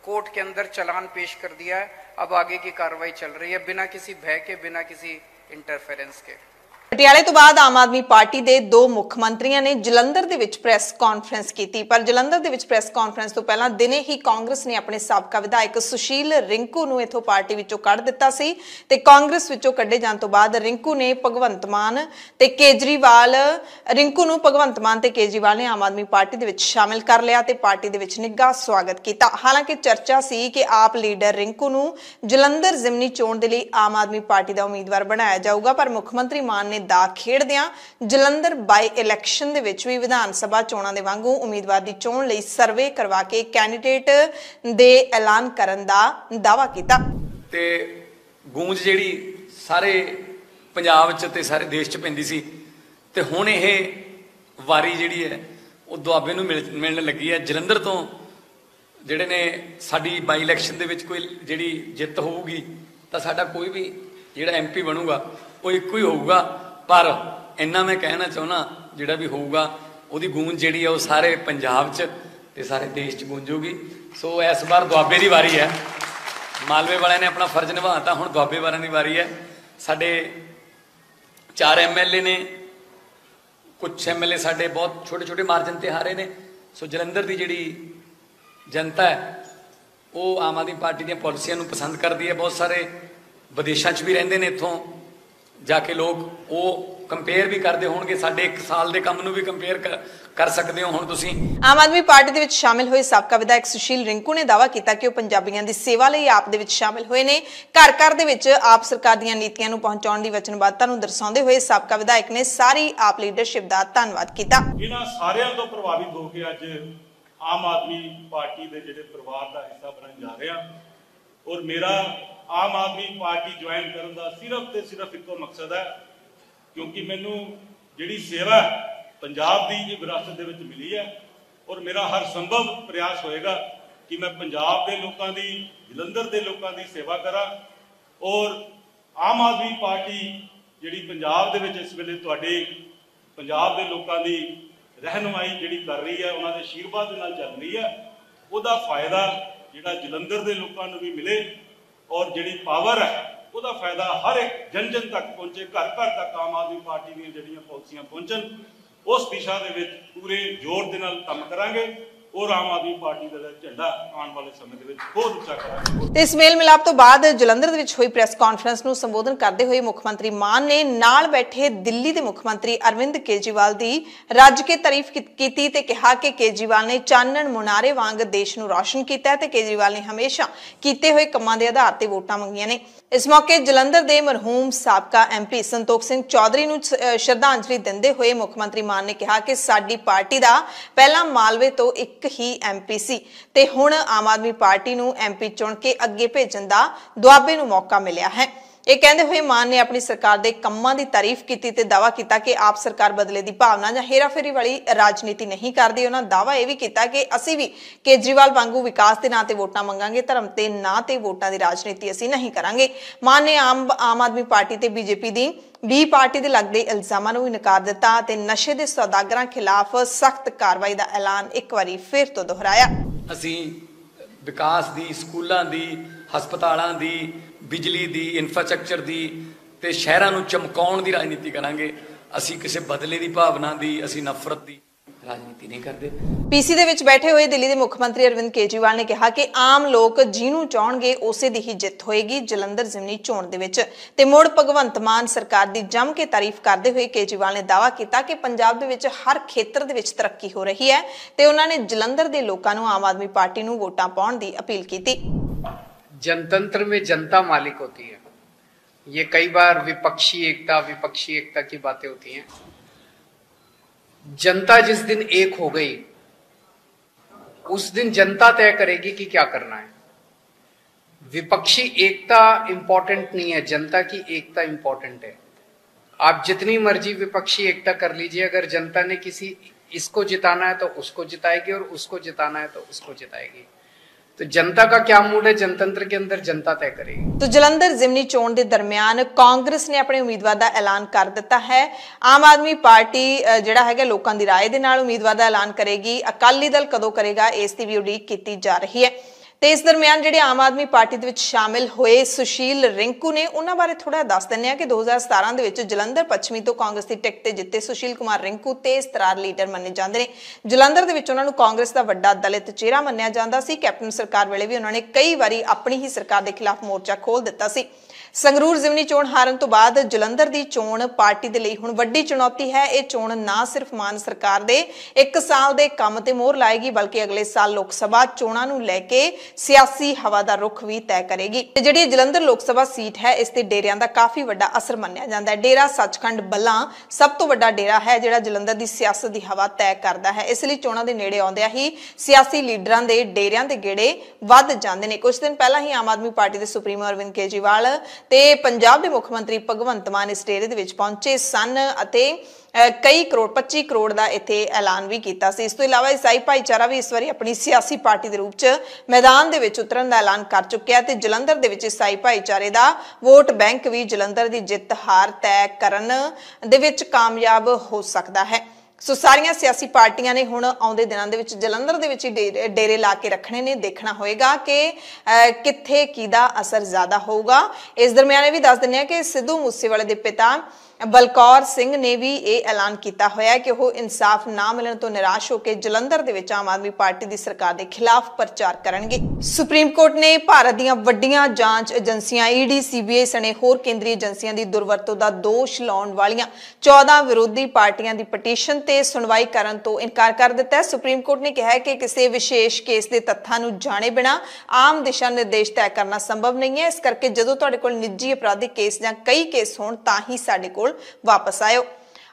कोर्ट के अंदर चलान पेश कर दिया है अब आगे की कार्रवाई चल रही है बिना किसी भय के बिना किसी इंटरफेरेंस के ਪਟਿਆਲੇ ਤੋਂ ਬਾਅਦ ਆਮ ਆਦਮੀ ਪਾਰਟੀ ਦੇ ਦੋ ਮੁੱਖ ਮੰਤਰੀਆਂ ਨੇ ਜਲੰਧਰ ਦੇ ਵਿੱਚ ਪ੍ਰੈਸ ਕਾਨਫਰੰਸ ਕੀਤੀ ਪਰ ਜਲੰਧਰ ਦੇ ਵਿੱਚ ਪ੍ਰੈਸ ਕਾਨਫਰੰਸ ਤੋਂ ਪਹਿਲਾਂ ਦਿਨੇ ਹੀ ਕਾਂਗਰਸ ਨੇ ਆਪਣੇ ਸਾਬਕਾ ਵਿਧਾਇਕ ਸੁਸ਼ੀਲ ਰਿੰਕੂ ਨੂੰ ਇਥੋਂ ਪਾਰਟੀ ਵਿੱਚੋਂ ਕੱਢ ਦਿੱਤਾ ਸੀ ਤੇ ਕਾਂਗਰਸ ਵਿੱਚੋਂ ਕੱਢੇ ਜਾਣ ਤੋਂ ਬਾਅਦ ਰਿੰਕੂ ਨੇ ਭਗਵੰਤ ਮਾਨ ਤੇ ਕੇਜਰੀਵਾਲ ਰਿੰਕੂ ਨੂੰ ਭਗਵੰਤ ਮਾਨ ਤੇ ਕੇਜਰੀਵਾਲ ਨੇ ਆਮ ਆਦਮੀ ਪਾਰਟੀ ਦੇ ਵਿੱਚ ਸ਼ਾਮਿਲ ਕਰ ਲਿਆ ਤੇ ਪਾਰਟੀ ਦੇ ਵਿੱਚ ਨਿੱਘਾ ਸਵਾਗਤ ਕੀਤਾ ਹਾਲਾਂਕਿ ਚਰਚਾ ਸੀ ਕਿ ਆਪ ਲੀਡਰ ਰਿੰਕੂ ਨੂੰ ਜਲੰਧਰ ਜ਼ਿਮਨੀ ਚੋਣ ਦੇ ਲਈ ਆਮ ਆਦਮੀ ਪਾਰਟੀ ਦਾ ਉਮੀਦਵਾਰ ਬਣਾਇਆ ਜਾਊਗਾ ਪਰ ਮੁੱਖ ਮੰਤਰੀ ਮਾਨ ਨੇ ਦਾ ਖੇਡਦਿਆਂ ਜਲੰਧਰ ਬਾਈ ਇਲੈਕਸ਼ਨ ਦੇ ਵਿੱਚ ਵੀ ਵਿਧਾਨ ਸਭਾ ਚੋਣਾਂ ਦੇ ਵਾਂਗੂ ਉਮੀਦਵਾਰ ਦੀ ਚੋਣ ਲਈ ਸਰਵੇ ਕਰਵਾ ਕੇ ਕੈਂਡੀਡੇਟ ਦੇ ਐਲਾਨ ਕਰਨ ਦਾ ਦਾਵਾ ਕੀਤਾ ਤੇ ਗੂੰਜ ਜਿਹੜੀ ਸਾਰੇ ਪੰਜਾਬ 'ਚ ਤੇ ਸਾਰੇ ਦੇਸ਼ 'ਚ ਪੈਂਦੀ ਸੀ ਤੇ ਹੁਣ ਇਹ ਵਾਰੀ ਜਿਹੜੀ ਹੈ ਉਹ ਦੁਆਬੇ ਨੂੰ ਮਿਲਣ ਲੱਗੀ ਹੈ ਜਲੰਧਰ ਤੋਂ ਜਿਹੜੇ ਨੇ ਸਾਡੀ ਬਾਈ ਇਲੈਕਸ਼ਨ ਦੇ ਵਿੱਚ ਕੋਈ ਜਿਹੜੀ ਜਿੱਤ ਹੋਊਗੀ ਤਾਂ ਸਾਡਾ ਕੋਈ ਵੀ ਜਿਹੜਾ ਐਮਪੀ ਬਣੂਗਾ ਉਹ ਇੱਕੋ ਹੀ ਹੋਊਗਾ ਪਰ ਇੰਨਾ ਮੈਂ ਕਹਿਣਾ ਚਾਹਣਾ ਜਿਹੜਾ ਵੀ ਹੋਊਗਾ ਉਹਦੀ ਗੂੰਜ ਜਿਹੜੀ ਆ ਉਹ ਸਾਰੇ ਪੰਜਾਬ 'ਚ ਤੇ ਸਾਰੇ ਦੇਸ਼ 'ਚ ਗੂੰਜੂਗੀ ਸੋ ਇਸ ਵਾਰ ਦੁਆਬੇ ਦੀ ਵਾਰੀ ਹੈ ਮਾਲਵੇ ਵਾਲਿਆਂ ਨੇ ਆਪਣਾ ਫਰਜ਼ ਨਿਭਾਤਾ ਹੁਣ ਦੁਆਬੇ ਵਾਲਿਆਂ ਦੀ ਵਾਰੀ ਹੈ ਸਾਡੇ ਚਾਰ ਐਮਐਲਏ ਨੇ ਕੁਝ ਐਮਐਲਏ ਸਾਡੇ ਬਹੁਤ ਛੋਟੇ ਛੋਟੇ ਮਾਰਜਨ ਤੇ ਹਾਰੇ ਨੇ ਸੋ ਜਲੰਧਰ ਦੀ ਜਿਹੜੀ ਜਨਤਾ ਹੈ ਉਹ ਆਮ ਆਦਮੀ ਪਾਰਟੀ ਦੀਆਂ ਪਾਲਿਸੀਆਂ ਨੂੰ ਪਸੰਦ ਕਰਦੀ ਹੈ ਬਹੁਤ ਸਾਰੇ ਵਿਦੇਸ਼ਾਂ 'ਚ ਵੀ ਰਹਿੰਦੇ ਨੇ ਇੱਥੋਂ ਜਾ ਕੇ ਲੋਕ ਉਹ ਕੰਪੇਅਰ ਵੀ ਕਰਦੇ ਹੋਣਗੇ ਸਾਡੇ 1 ਸਾਲ ਦੇ ਕੰਮ ਨੂੰ ਵੀ ਕੰਪੇਅਰ ਕਰ ਸਕਦੇ ਹੋ ਹੁਣ ਤੁਸੀਂ ਆਮ ਆਦਮੀ ਪਾਰਟੀ ਦੇ ਵਿੱਚ ਸ਼ਾਮਿਲ ਹੋਏ ਸਾਬਕਾ ਵਿਧਾਇਕ ਸੁਸ਼ੀਲ ਰਿੰਕੂ ਨੇ ਦਾਵਾ ਕੀਤਾ ਕਿ ਉਹ ਪੰਜਾਬੀਆਂ ਦੀ ਸੇਵਾ ਲਈ ਆਪ ਦੇ ਵਿੱਚ ਸ਼ਾਮਿਲ ਹੋਏ ਨੇ ਘਰ ਘਰ ਦੇ ਵਿੱਚ ਆਪ ਸਰਕਾਰ ਦੀਆਂ ਨੀਤੀਆਂ ਨੂੰ ਪਹੁੰਚਾਉਣ ਦੀ ਵਚਨਬੱਧਤਾ ਨੂੰ ਦਰਸਾਉਂਦੇ ਹੋਏ ਸਾਬਕਾ ਵਿਧਾਇਕ ਨੇ ਸਾਰੀ ਆਪ ਲੀਡਰਸ਼ਿਪ ਦਾ ਧੰਨਵਾਦ ਕੀਤਾ ਇਹਨਾਂ ਸਾਰਿਆਂ ਤੋਂ ਪ੍ਰਭਾਵਿਤ ਹੋ ਕੇ ਅੱਜ ਆਮ ਆਦਮੀ ਪਾਰਟੀ ਦੇ ਜਿਹੜੇ ਪਰਿਵਾਰ ਦਾ ਹਿੱਸਾ ਬਣਨ ਜਾ ਰਿਹਾ ਔਰ ਮੇਰਾ ਆਮ ਆਦਮੀ ਪਾਰਟੀ ਜੁਆਇਨ ਕਰਨ ਦਾ ਸਿਰਫ ਤੇ ਸਿਰਫ ਇੱਕੋ ਮਕਸਦ ਹੈ ਕਿਉਂਕਿ ਮੈਨੂੰ ਜਿਹੜੀ ਸੇਵਾ ਪੰਜਾਬ ਦੀ ਇਹ ਵਿਰਾਸਤ ਦੇ ਵਿੱਚ ਮਿਲੀ ਹੈ ਔਰ ਮੇਰਾ ਹਰ ਸੰਭਵ ਪ੍ਰਯਾਸ ਹੋਏਗਾ ਕਿ ਮੈਂ ਪੰਜਾਬ ਦੇ ਲੋਕਾਂ ਦੀ ਜਲੰਧਰ ਦੇ ਲੋਕਾਂ ਦੀ ਸੇਵਾ ਕਰਾਂ ਔਰ ਆਮ ਆਦਮੀ ਪਾਰਟੀ ਜਿਹੜੀ ਪੰਜਾਬ ਦੇ ਵਿੱਚ ਇਸ ਵੇਲੇ ਤੁਹਾਡੇ ਪੰਜਾਬ ਦੇ ਲੋਕਾਂ ਦੀ ਰਹਿਨਮਾਈ ਜਿਹੜੀ ਕਰ ਰਹੀ ਹੈ ਉਹਨਾਂ ਦੇ ਅਸ਼ੀਰਵਾਦ ਦੇ ਨਾਲ ਚੱਲ ਰਹੀ ਹੈ ਉਹਦਾ ਫਾਇਦਾ ਜਿਹੜਾ ਜਲੰਧਰ ਦੇ ਲੋਕਾਂ ਨੂੰ ਵੀ ਮਿਲੇ ਔਰ ਜਿਹੜੀ ਪਾਵਰ ਹੈ ਉਹਦਾ ਫਾਇਦਾ ਹਰ ਇੱਕ ਜਨ ਜਨ ਤੱਕ ਪਹੁੰਚੇ ਘਰ ਘਰ ਤੱਕ ਆਮ ਆਦਮੀ ਪਾਰਟੀ ਦੀਆਂ ਜਿਹੜੀਆਂ ਪਾਲਸੀਆਂ ਪਹੁੰਚਣ ਉਸ ਦਿਸ਼ਾ ਦੇ ਵਿੱਚ ਪੂਰੇ ਜ਼ੋਰ ਦੇ ਨਾਲ ਕੰਮ ਕਰਾਂਗੇ ਆਮ ਆਦਮੀ ਪਾਰਟੀ ਦਾ ਝੰਡਾ ਵਾਲੇ ਸਮੇਂ ਦੇ ਵਿੱਚ ਬਹੁਤ ਉੱਚਾ ਤੇ ਇਸ ਮੇਲ ਮਿਲਾਪ ਤੋਂ ਬਾਅਦ ਜਲੰਧਰ ਦੇ ਵਿੱਚ ਹੋਈ ਪ੍ਰੈਸ ਕਾਨਫਰੰਸ ਨੂੰ ਸੰਬੋਧਨ ਕਰਦੇ ਹੋਏ ਮੁੱਖ ਮੰਤਰੀ ਮਾਨ ਨੇ ਨਾਲ ਬੈਠੇ ਦਿੱਲੀ ਦੇ ਮੁੱਖ ਮੰਤਰੀ ਅਰਵਿੰਦ ਕੇਜੀਵਾਲ ਦੀ ਰੱਜ ਕੇ ਤਾਰੀਫ ਕੀਤੀ ਤੇ ਕਿਹਾ ਕਿ ਕੇਜੀਵਾਲ ਨੇ ਚਾਨਣ ਮੁਨਾਰੇ ਵਾਂਗ ਦੇਸ਼ ਨੂੰ ਰੌਸ਼ਨ ਕੀਤਾ ਤੇ ਕੇਜੀਵਾਲ ਨੇ ਹਮੇਸ਼ਾ ਕੀਤੇ ਹੋਏ ਕੰਮਾਂ ਦੇ ਆਧਾਰ ਤੇ ਵੋਟਾਂ ਮੰਗੀਆਂ ਨੇ ਇਸ ਮੌਕੇ ਜਲੰਧਰ ਦੇ ਮਰਹੂਮ ਸਾਬਕਾ ਐਮਪੀ ਸੰਤੋਖ ਸਿੰਘ ਚੌਧਰੀ ਨੂੰ ਸ਼ਰਧਾਂਜਲੀ ਦਿੰਦੇ ਹੋਏ ਮੁੱਖ ਮੰਤਰੀ ਮਾਨ ਨੇ ਕਿਹਾ ਕਿ ਸਾਡੀ ਪਾਰਟੀ ਦਾ ਪਹਿਲਾ ਮਾਲਵੇ ਤੋਂ ਇੱਕ ਹੀ ਐਮਪੀ ਸੀ ਤੇ ਹੁਣ ਆਮ ਆਦਮੀ ਪਾਰਟੀ ਨੂੰ ਐਮਪੀ ਚੁਣ ਕੇ ਅੱਗੇ ਭੇਜਣ ਦਾ ਦੁਆਬੇ ਨੂੰ ਮੌਕਾ ਮਿਲਿਆ ਹੈ ਇਹ ਕਹਿੰਦੇ ਹੋਏ ਮਾਨ ਨੇ ਆਪਣੀ ਸਰਕਾਰ ਦੇ ਕੰਮਾਂ ਦੀ ਤਾਰੀਫ ਕੀਤੀ ਤੇ ਦਾਵਾ ਕੀਤਾ ਕਿ ਆਪ ਸਰਕਾਰ ਬਦਲੇ ਦੀ ਭਾਵਨਾ ਜਾਂ ਹੇਰਾਫੇਰੀ ਵਾਲੀ ਰਾਜਨੀਤੀ ਨਹੀਂ ਕਰਦੀ ਉਹਨਾਂ ਦਾਵਾ ਇਹ ਵੀ ਕੀਤਾ ਕਿ ਅਸੀਂ ਵੀ ਕੇਜਰੀਵਾਲ ਵਾਂਗੂ ਵਿਕਾਸ ਦੇ ਨਾਂ ਤੇ ਵੋਟਾਂ ਮੰਗਾਂਗੇ ਧਰਮ ਤੇ ਨਾਂ ਤੇ ਵੋਟਾਂ ਦੀ ਰਾਜਨੀਤੀ ਅਸੀਂ ਨਹੀਂ ਕਰਾਂਗੇ ਮਾਨ ਨੇ ਆਮ ਆਮ ਆਦਮੀ ਪਾਰਟੀ ਤੇ ਬੀਜੇਪੀ ਦੀ ਵੀ ਪਾਰਟੀ ਦੇ ਲੱਗਦੇ ਇਲਜ਼ਾਮਾਂ ਨੂੰ ਵੀ ਨਕਾਰ ਦਿੱਤਾ ਤੇ ਨਸ਼ੇ ਦੇ ਸੌਦਾਗਰਾਂ ਖਿਲਾਫ ਸਖਤ ਕਾਰਵਾਈ ਦਾ ਐਲਾਨ ਇੱਕ ਵਾਰੀ ਫਿਰ ਤੋਂ ਦੁਹਰਾਇਆ ਅਸੀਂ ਵਿਕਾਸ ਦੀ ਸਕੂਲਾਂ ਦੀ ਹਸਪਤਾਲਾਂ ਦੀ ਬਿਜਲੀ ਦੀ ਇਨਫਰਾਸਟ੍ਰਕਚਰ ਦੀ ਤੇ ਸ਼ਹਿਰਾਂ ਨੂੰ ਚਮਕਾਉਣ ਦੀ ਰਾਜਨੀਤੀ ਕਰਾਂਗੇ ਅਸੀਂ ਕਿਸੇ ਬਦਲੇ ਦੀ ਭਾਵਨਾ ਦੀ ਅਸੀਂ ਨਫ਼ਰਤ ਦੀ ਰਾਜਨੀਤੀ ਨਹੀਂ ਕਰਦੇ ਪੀਸੀ ਦੇ ਵਿੱਚ ਬੈਠੇ ਹੋਏ ਦਿੱਲੀ ਦੇ ਮੁੱਖ ਮੰਤਰੀ ਅਰਵਿੰਦ ਕੇਜਰੀਵਾਲ ਨੇ ਕਿਹਾ ਕਿ ਆਮ ਲੋਕ ਜਿਹਨੂੰ ਚਾਹਣਗੇ ਉਸੇ ਦੀ ਹੀ ਜਿੱਤ ਹੋਏਗੀ ਜਲੰਧਰ ਜ਼ਮਨੀ ਚੋਣ ਦੇ ਵਿੱਚ ਤੇ ਮੋੜ ਭਗਵੰਤ ਮਾਨ ਸਰਕਾਰ ਦੀ ਜੰਮ ਕੇ ਤਾਰੀਫ ਕਰਦੇ ਹੋਏ ਕੇਜਰੀਵਾਲ ਨੇ ਦਾਵਾ ਕੀਤਾ ਕਿ ਪੰਜਾਬ ਦੇ ਵਿੱਚ ਹਰ ਖੇਤਰ ਦੇ ਵਿੱਚ ਤਰੱਕੀ ਹੋ ਰਹੀ ਹੈ ਤੇ ਉਹਨਾਂ ਨੇ ਜਲੰਧਰ ਦੇ ਲੋਕਾਂ ਨੂੰ ਆਮ ਆਦਮੀ ਪਾਰਟੀ ਨੂੰ ਵੋਟਾਂ ਪਾਉਣ ਦੀ ਅਪੀਲ ਕੀਤੀ जनतंत्र में जनता मालिक होती है ये कई बार विपक्षी एकता विपक्षी एकता की बातें होती हैं जनता जिस दिन एक हो गई उस दिन जनता तय करेगी कि क्या करना है विपक्षी एकता इंपॉर्टेंट नहीं है जनता की एकता इंपॉर्टेंट है आप जितनी मर्जी विपक्षी एकता कर लीजिए अगर जनता ने किसी इसको जिताना है तो उसको जिताएगी और उसको जिताना है तो उसको जिताएगी ਤੇ ਜਨਤਾ ਦਾ ਕੀ ਮੂਡ ਹੈ ਜਨਤੰਤਰ ਦੇ ਅੰਦਰ ਜਨਤਾ ਤੈਅ ਕਰੇਗੀ ਤੋ ਜਲੰਧਰ ਜ਼ਿਮਨੀ ਚੋਣ ਦੇ ਦਰਮਿਆਨ ਕਾਂਗਰਸ ਨੇ ਆਪਣੇ ਉਮੀਦਵਾਰ ਦਾ ਐਲਾਨ ਕਰ ਦਿੱਤਾ ਹੈ ਆਮ ਆਦਮੀ ਪਾਰਟੀ ਜਿਹੜਾ ਹੈਗਾ ਲੋਕਾਂ ਦੀ ਰਾਏ ਦੇ ਨਾਲ ਉਮੀਦਵਾਰ ਦਾ ਐਲਾਨ ਕਰੇਗੀ ਅਕਾਲੀ ਦਲ ਕਦੋਂ ਕਰੇਗਾ ਇਸ ਦੀ ਵੀ ਉਡੀਕ ਕੀਤੀ ਜਾ ਰਹੀ ਹੈ ਤੇ ਇਸ ਦਰਮਿਆਨ ਜਿਹੜੇ ਆਮ ਆਦਮੀ ਪਾਰਟੀ ਦੇ ਵਿੱਚ ਸ਼ਾਮਿਲ ਹੋਏ ਸੁਸ਼ੀਲ ਰਿੰਕੂ ਨੇ ਉਹਨਾਂ ਬਾਰੇ ਥੋੜਾ ਦੱਸ ਦਿੰਨੇ ਆ ਕਿ 2017 ਦੇ ਵਿੱਚ ਜਲੰਧਰ ਪੱਛਮੀ ਤੋਂ ਕਾਂਗਰਸ ਦੀ ਟਿਕਟ ਤੇ ਜਿੱਤੇ ਸੁਸ਼ੀਲ ਕੁਮਾਰ ਰਿੰਕੂ ਤੇਜ਼ ਲੀਡਰ ਮੰਨੇ ਜਾਂਦੇ ਨੇ ਜਲੰਧਰ ਦੇ ਵਿੱਚ ਉਹਨਾਂ ਨੂੰ ਕਾਂਗਰਸ ਦਾ ਵੱਡਾ ਦਲਿਤ ਚਿਹਰਾ ਮੰਨਿਆ ਜਾਂਦਾ ਸੀ ਕੈਪਟਨ ਸਰਕਾਰ ਵੇਲੇ ਵੀ ਉਹਨਾਂ ਨੇ ਕਈ ਵਾਰੀ ਆਪਣੀ ਹੀ ਸਰਕਾਰ ਦੇ ਖਿਲਾਫ ਮੋਰਚਾ ਖੋਲ ਦਿੱਤਾ ਸੀ ਸੰਗਰੂਰ ਜ਼ਿਮਨੀ ਚੋਣ ਹਾਰਨ ਤੋਂ ਬਾਅਦ ਜਲੰਧਰ ਦੀ ਚੋਣ ਪਾਰਟੀ ਦੇ ਲਈ ਹੁਣ ਵੱਡੀ ਚੁਣੌਤੀ ਹੈ ਇਹ ਚੋਣ ਨਾ ਸਿਰਫ ਮਾਨ ਸਰਕਾਰ ਦੇ 1 ਸਾਲ ਦੇ ਕੰਮ ਤੇ ਮੋਹਰ ਲਾਏਗੀ ਬਲਕਿ ਅਗਲੇ ਸਾਲ ਲੋਕ ਸਭਾ ਚੋਣਾਂ ਨੂੰ ਲੈ ਕੇ ਸਿਆਸੀ ਹਵਾ ਦਾ ਰੁਖ ਵੀ ਤੈਅ ਕਰੇਗੀ ਤੇ ਜਿਹੜੀ ਜਲੰਧਰ ਲੋਕ ਸਭਾ ਸੀਟ ਹੈ ਇਸ ਤੇ ਡੇਰਿਆਂ ਦਾ ਕਾਫੀ ਵੱਡਾ ਅਸਰ ਮੰਨਿਆ ਜਾਂਦਾ ਹੈ ਡੇਰਾ ਸੱਚਖੰਡ ਬੱਲਾ ਸਭ ਤੋਂ ਵੱਡਾ ਡੇਰਾ ਹੈ ਜਿਹੜਾ ਜਲੰਧਰ ਦੀ ਸਿਆਸਤ ਦੀ ਹਵਾ ਤੈਅ ਕਰਦਾ ਹੈ ਇਸ ਲਈ ਚੋਣਾਂ ਦੇ ਨੇੜੇ ਆਉਂਦਿਆਂ ਹੀ ਸਿਆਸੀ ਲੀਡਰਾਂ ਦੇ ਡੇਰਿਆਂ ਦੇ ਗੇੜੇ ਵੱਧ ਜਾਂਦੇ ਨੇ ਕੁਝ ਦਿਨ ਪਹਿਲਾਂ ਹੀ ਆਮ ਆਦਮੀ ਪਾਰਟੀ ਦੇ ਸੁਪਰੀਮੋ ਅਰਵਿੰਦ ਕੇਜੀਵਾਲ ਤੇ ਪੰਜਾਬ ਦੇ ਮੁੱਖ ਮੰਤਰੀ ਭਗਵੰਤ ਮਾਨ ਇਸ ਡੇਰੇ ਦੇ ਵਿੱਚ ਪਹੁੰਚੇ ਸਨ ਅਤੇ ਕਈ ਕਰੋੜ 25 ਕਰੋੜ ਦਾ ਇੱਥੇ ਐਲਾਨ ਵੀ ਕੀਤਾ ਸੀ ਇਸ ਤੋਂ ਇਲਾਵਾ ਇਸਾਈ ਭਾਈਚਾਰਾ ਵੀ ਇਸ ਵਾਰੀ ਆਪਣੀ ਸਿਆਸੀ ਪਾਰਟੀ ਦੇ ਰੂਪ 'ਚ ਮੈਦਾਨ ਦੇ ਵਿੱਚ ਉਤਰਨ ਦਾ ਐਲਾਨ ਕਰ ਚੁੱਕਿਆ ਤੇ ਜਲੰਧਰ ਦੇ ਵਿੱਚ ਇਸਾਈ ਭਾਈਚਾਰੇ ਦਾ ਵੋਟ ਬੈਂਕ ਵੀ ਜਲੰਧਰ ਦੀ ਜਿੱਤ ਹਾਰ ਤੈਅ ਕਰਨ ਦੇ ਵਿੱਚ ਕਾਮਯਾਬ ਹੋ ਸਕਦਾ ਹੈ ਸੋ ਸਾਰੀਆਂ ਸਿਆਸੀ ਪਾਰਟੀਆਂ ਨੇ ਹੁਣ ਆਉਂਦੇ ਦਿਨਾਂ ਦੇ ਵਿੱਚ ਜਲੰਧਰ ਦੇ ਵਿੱਚ ਡੇਰੇ ਲਾ ਕੇ ਰੱਖਣੇ ਨੇ ਦੇਖਣਾ ਹੋਏਗਾ ਕਿ ਕਿੱਥੇ ਕਿਹਦਾ ਅਸਰ ਜ਼ਿਆਦਾ ਹੋਊਗਾ ਇਸ ਦਰਮਿਆਨ ਇਹ ਵੀ ਦੱਸ ਦਿੰਨੇ ਆ ਕਿ ਸਿੱਧੂ ਮੂਸੇਵਾਲੇ ਦੇ ਪਿਤਾ ਬਲਕੌਰ ਸਿੰਘ ਨੇ ਵੀ ਇਹ ਐਲਾਨ ਕੀਤਾ ਹੋਇਆ ਕਿ ਉਹ ਇਨਸਾਫ ਨਾ ਮਿਲਣ ਤੋਂ ਨਿਰਾਸ਼ ਹੋ ਕੇ ਜਲੰਧਰ ਦੇ ਵਿੱਚ ਆਮ ਆਦਮੀ ਪਾਰਟੀ ਦੀ ਸਰਕਾਰ ਦੇ ਖਿਲਾਫ ਪ੍ਰਚਾਰ ਕਰਨਗੇ ਸੁਪਰੀਮ ਕੋਰਟ ਨੇ ਭਾਰਤ ਦੀਆਂ ਵੱਡੀਆਂ ਜਾਂਚ ਏਜੰਸੀਆਂ ਈਡੀ ਸੀਬੀਆਈ ਸਣੇ ਹੋਰ ਕੇਂਦਰੀ ਏਜੰਸੀਆਂ ਦੀ ਦੁਰਵਰਤੋਂ ਦਾ ਦੋਸ਼ ਲਾਉਣ ਵਾਲੀਆਂ 14 ਵਿਰੋਧੀ ਪਾਰਟੀਆਂ ਦੀ ਪਟੀਸ਼ਨ ਤੇ ਸੁਣਵਾਈ ਕਰਨ ਤੋਂ ਇਨਕਾਰ ਕਰ ਦਿੱਤਾ ਹੈ ਸੁਪਰੀਮ ਕੋਰਟ ਨੇ ਕਿਹਾ ਹੈ ਕਿ ਕਿਸੇ ਵਿਸ਼ੇਸ਼ ਕੇਸ ਦੇ ਤੱਥਾਂ ਨੂੰ ਜਾਣੇ ਬਿਨਾ ਆਮ ਦਿਸ਼ਾ ਨਿਰਦੇਸ਼ ਤੈਅ ਕਰਨਾ ਸੰਭਵ ਨਹੀਂ ਹੈ ਇਸ ਕਰਕੇ ਜਦੋਂ ਤੁਹਾਡੇ ਕੋਲ ਨਿੱਜੀ ਅਪਰਾਧਿਕ ਕੇਸ ਜਾਂ ਕਈ ਕੇਸ ਹੋਣ ਤਾਂ ਹੀ ਸਾਡੇ ਕੋਲ ਕੋਲ ਵਾਪਸ ਆਇਓ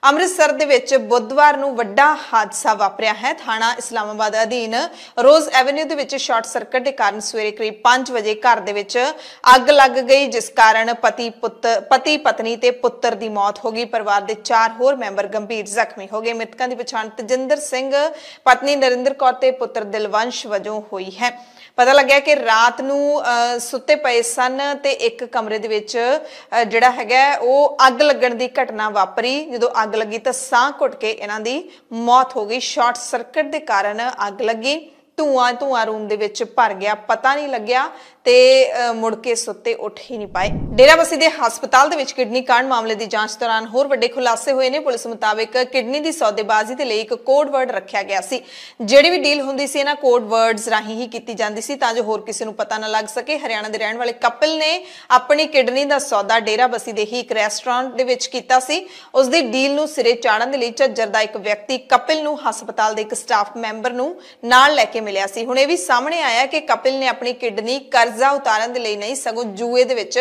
ਅੰਮ੍ਰਿਤਸਰ ਦੇ ਵਿੱਚ ਬੁੱਧਵਾਰ ਨੂੰ ਵੱਡਾ ਹਾਦਸਾ ਵਾਪਰਿਆ ਹੈ ਥਾਣਾ ਇਸਲਾਮਾਬਾਦ ਅਧੀਨ ਰੋਜ਼ ਐਵਨਿਊ ਦੇ ਵਿੱਚ ਸ਼ਾਰਟ ਸਰਕਟ ਦੇ ਕਾਰਨ ਸਵੇਰੇ ਕਰੀਬ 5 ਵਜੇ ਘਰ ਦੇ ਵਿੱਚ ਅੱਗ ਲੱਗ ਗਈ ਜਿਸ ਕਾਰਨ ਪਤੀ ਪੁੱਤ ਪਤੀ ਪਤਨੀ ਤੇ ਪੁੱਤਰ ਦੀ ਮੌਤ ਹੋ ਗਈ ਪਰਿਵਾਰ ਦੇ 4 ਹੋਰ ਮੈਂਬਰ ਗੰਭੀਰ ਜ਼ਖਮੀ ਹੋ ਗਏ ਮ੍ਰਿਤਕਾਂ ਦੀ ਪਛਾਣ ਤਜਿੰਦਰ ਸਿੰਘ ਪਤਨੀ ਨਰਿੰਦਰ ਕੌਰ ਤੇ ਪੁੱਤਰ ਦਿਲਵੰਸ਼ ਵਜੋਂ ਹੋਈ ਹੈ ਪਤਾ ਲੱਗਿਆ ਕਿ ਰਾਤ ਨੂੰ ਸੁੱਤੇ ਪਏ ਸਨ ਤੇ ਇੱਕ ਕਮਰੇ ਦੇ ਵਿੱਚ ਜਿਹੜਾ ਹੈਗਾ ਉਹ ਅੱਗ ਲੱਗਣ ਦੀ ਘਟਨਾ ਵਾਪਰੀ ਜਦੋਂ ਅੱਗ ਲੱਗੀ ਤਾਂ ਸਾਹ ਘੁੱਟ ਕੇ ਇਹਨਾਂ ਦੀ ਮੌਤ ਹੋ ਗਈ ਸ਼ਾਰਟ ਸਰਕਟ ਦੇ ਕਾਰਨ ਅੱਗ ਲੱਗੀ ਧੂਆਂ ਧੂਆਂ ਰੂਮ ਦੇ ਵਿੱਚ ਭਰ ਗਿਆ ਪਤਾ ਨਹੀਂ ਲੱਗਿਆ ਤੇ ਮੁੜ ਕੇ ਸੁੱਤੇ ਉੱਠ ਹੀ ਨਹੀਂ ਪਾਏ ਡੇਰਾਬਸੀ ਦੇ ਹਸਪਤਾਲ ਦੇ ਵਿੱਚ ਕਿਡਨੀ ਕਾਂਡ ਮਾਮਲੇ ਦੀ ਜਾਂਚ ਦੌਰਾਨ ਹੋਰ ਵੱਡੇ ਖੁਲਾਸੇ ਹੋਏ ਨੇ ਪੁਲਿਸ ਮੁਤਾਬਕ ਕਿਡਨੀ ਦੀ ਸੌਦੇਬਾਜ਼ੀ ਦੇ ਲਈ ਇੱਕ ਕੋਡ ਵਰਡ ਰੱਖਿਆ ਗਿਆ ਸੀ ਜਿਹੜੀ ਵੀ ਡੀਲ ਹੁੰਦੀ ਸੀ ਇਹਨਾਂ ਕੋਡ ਵਰਡਸ ਰਾਹੀਂ ਹੀ ਕੀਤੀ ਜਾਂਦੀ ਸੀ ਤਾਂ ਜੋ ਹੋਰ ਕਿਸੇ ਨੂੰ ਪਤਾ ਨਾ ਲੱਗ ਸਕੇ ਹਰਿਆਣਾ ਦੇ ਰਹਿਣ ਵਾਲੇ ਕਪਲ ਨੇ ਆਪਣੀ ਕਿਡਨੀ ਦਾ ਸੌਦਾ ਡੇਰਾਬਸੀ ਦੇ ਹੀ ਇੱਕ ਰੈਸਟੋਰੈਂਟ ਦੇ ਵਿੱਚ ਕੀਤਾ ਸੀ ਉਸ ਦੀ ਡੀਲ ਨੂੰ ਸਿਰੇ ਚਾੜਨ ਦੇ ਲਈ ਝੱਜਰ ਦਾ ਇੱਕ ਵਿਅਕਤੀ ਕਪਲ ਨੂੰ ਹਸਪਤਾਲ ਦੇ ਇੱਕ ਸਟਾਫ ਮੈਂਬਰ ਨੂੰ ਨਾਲ ਲੈ ਕੇ ਮਿਲਿਆ ਸੀ ਹੁਣ ਇਹ ਵੀ ਸਾਹਮਣੇ ਆਇਆ ਕਿ ਕਪਿਲ ਨੇ ਆਪਣੀ ਕਿਡਨੀ ਕਰਜ਼ਾ ਉਤਾਰਨ ਦੇ ਲਈ ਨਹੀਂ ਸਗੋਂ ਜੂਏ ਦੇ ਵਿੱਚ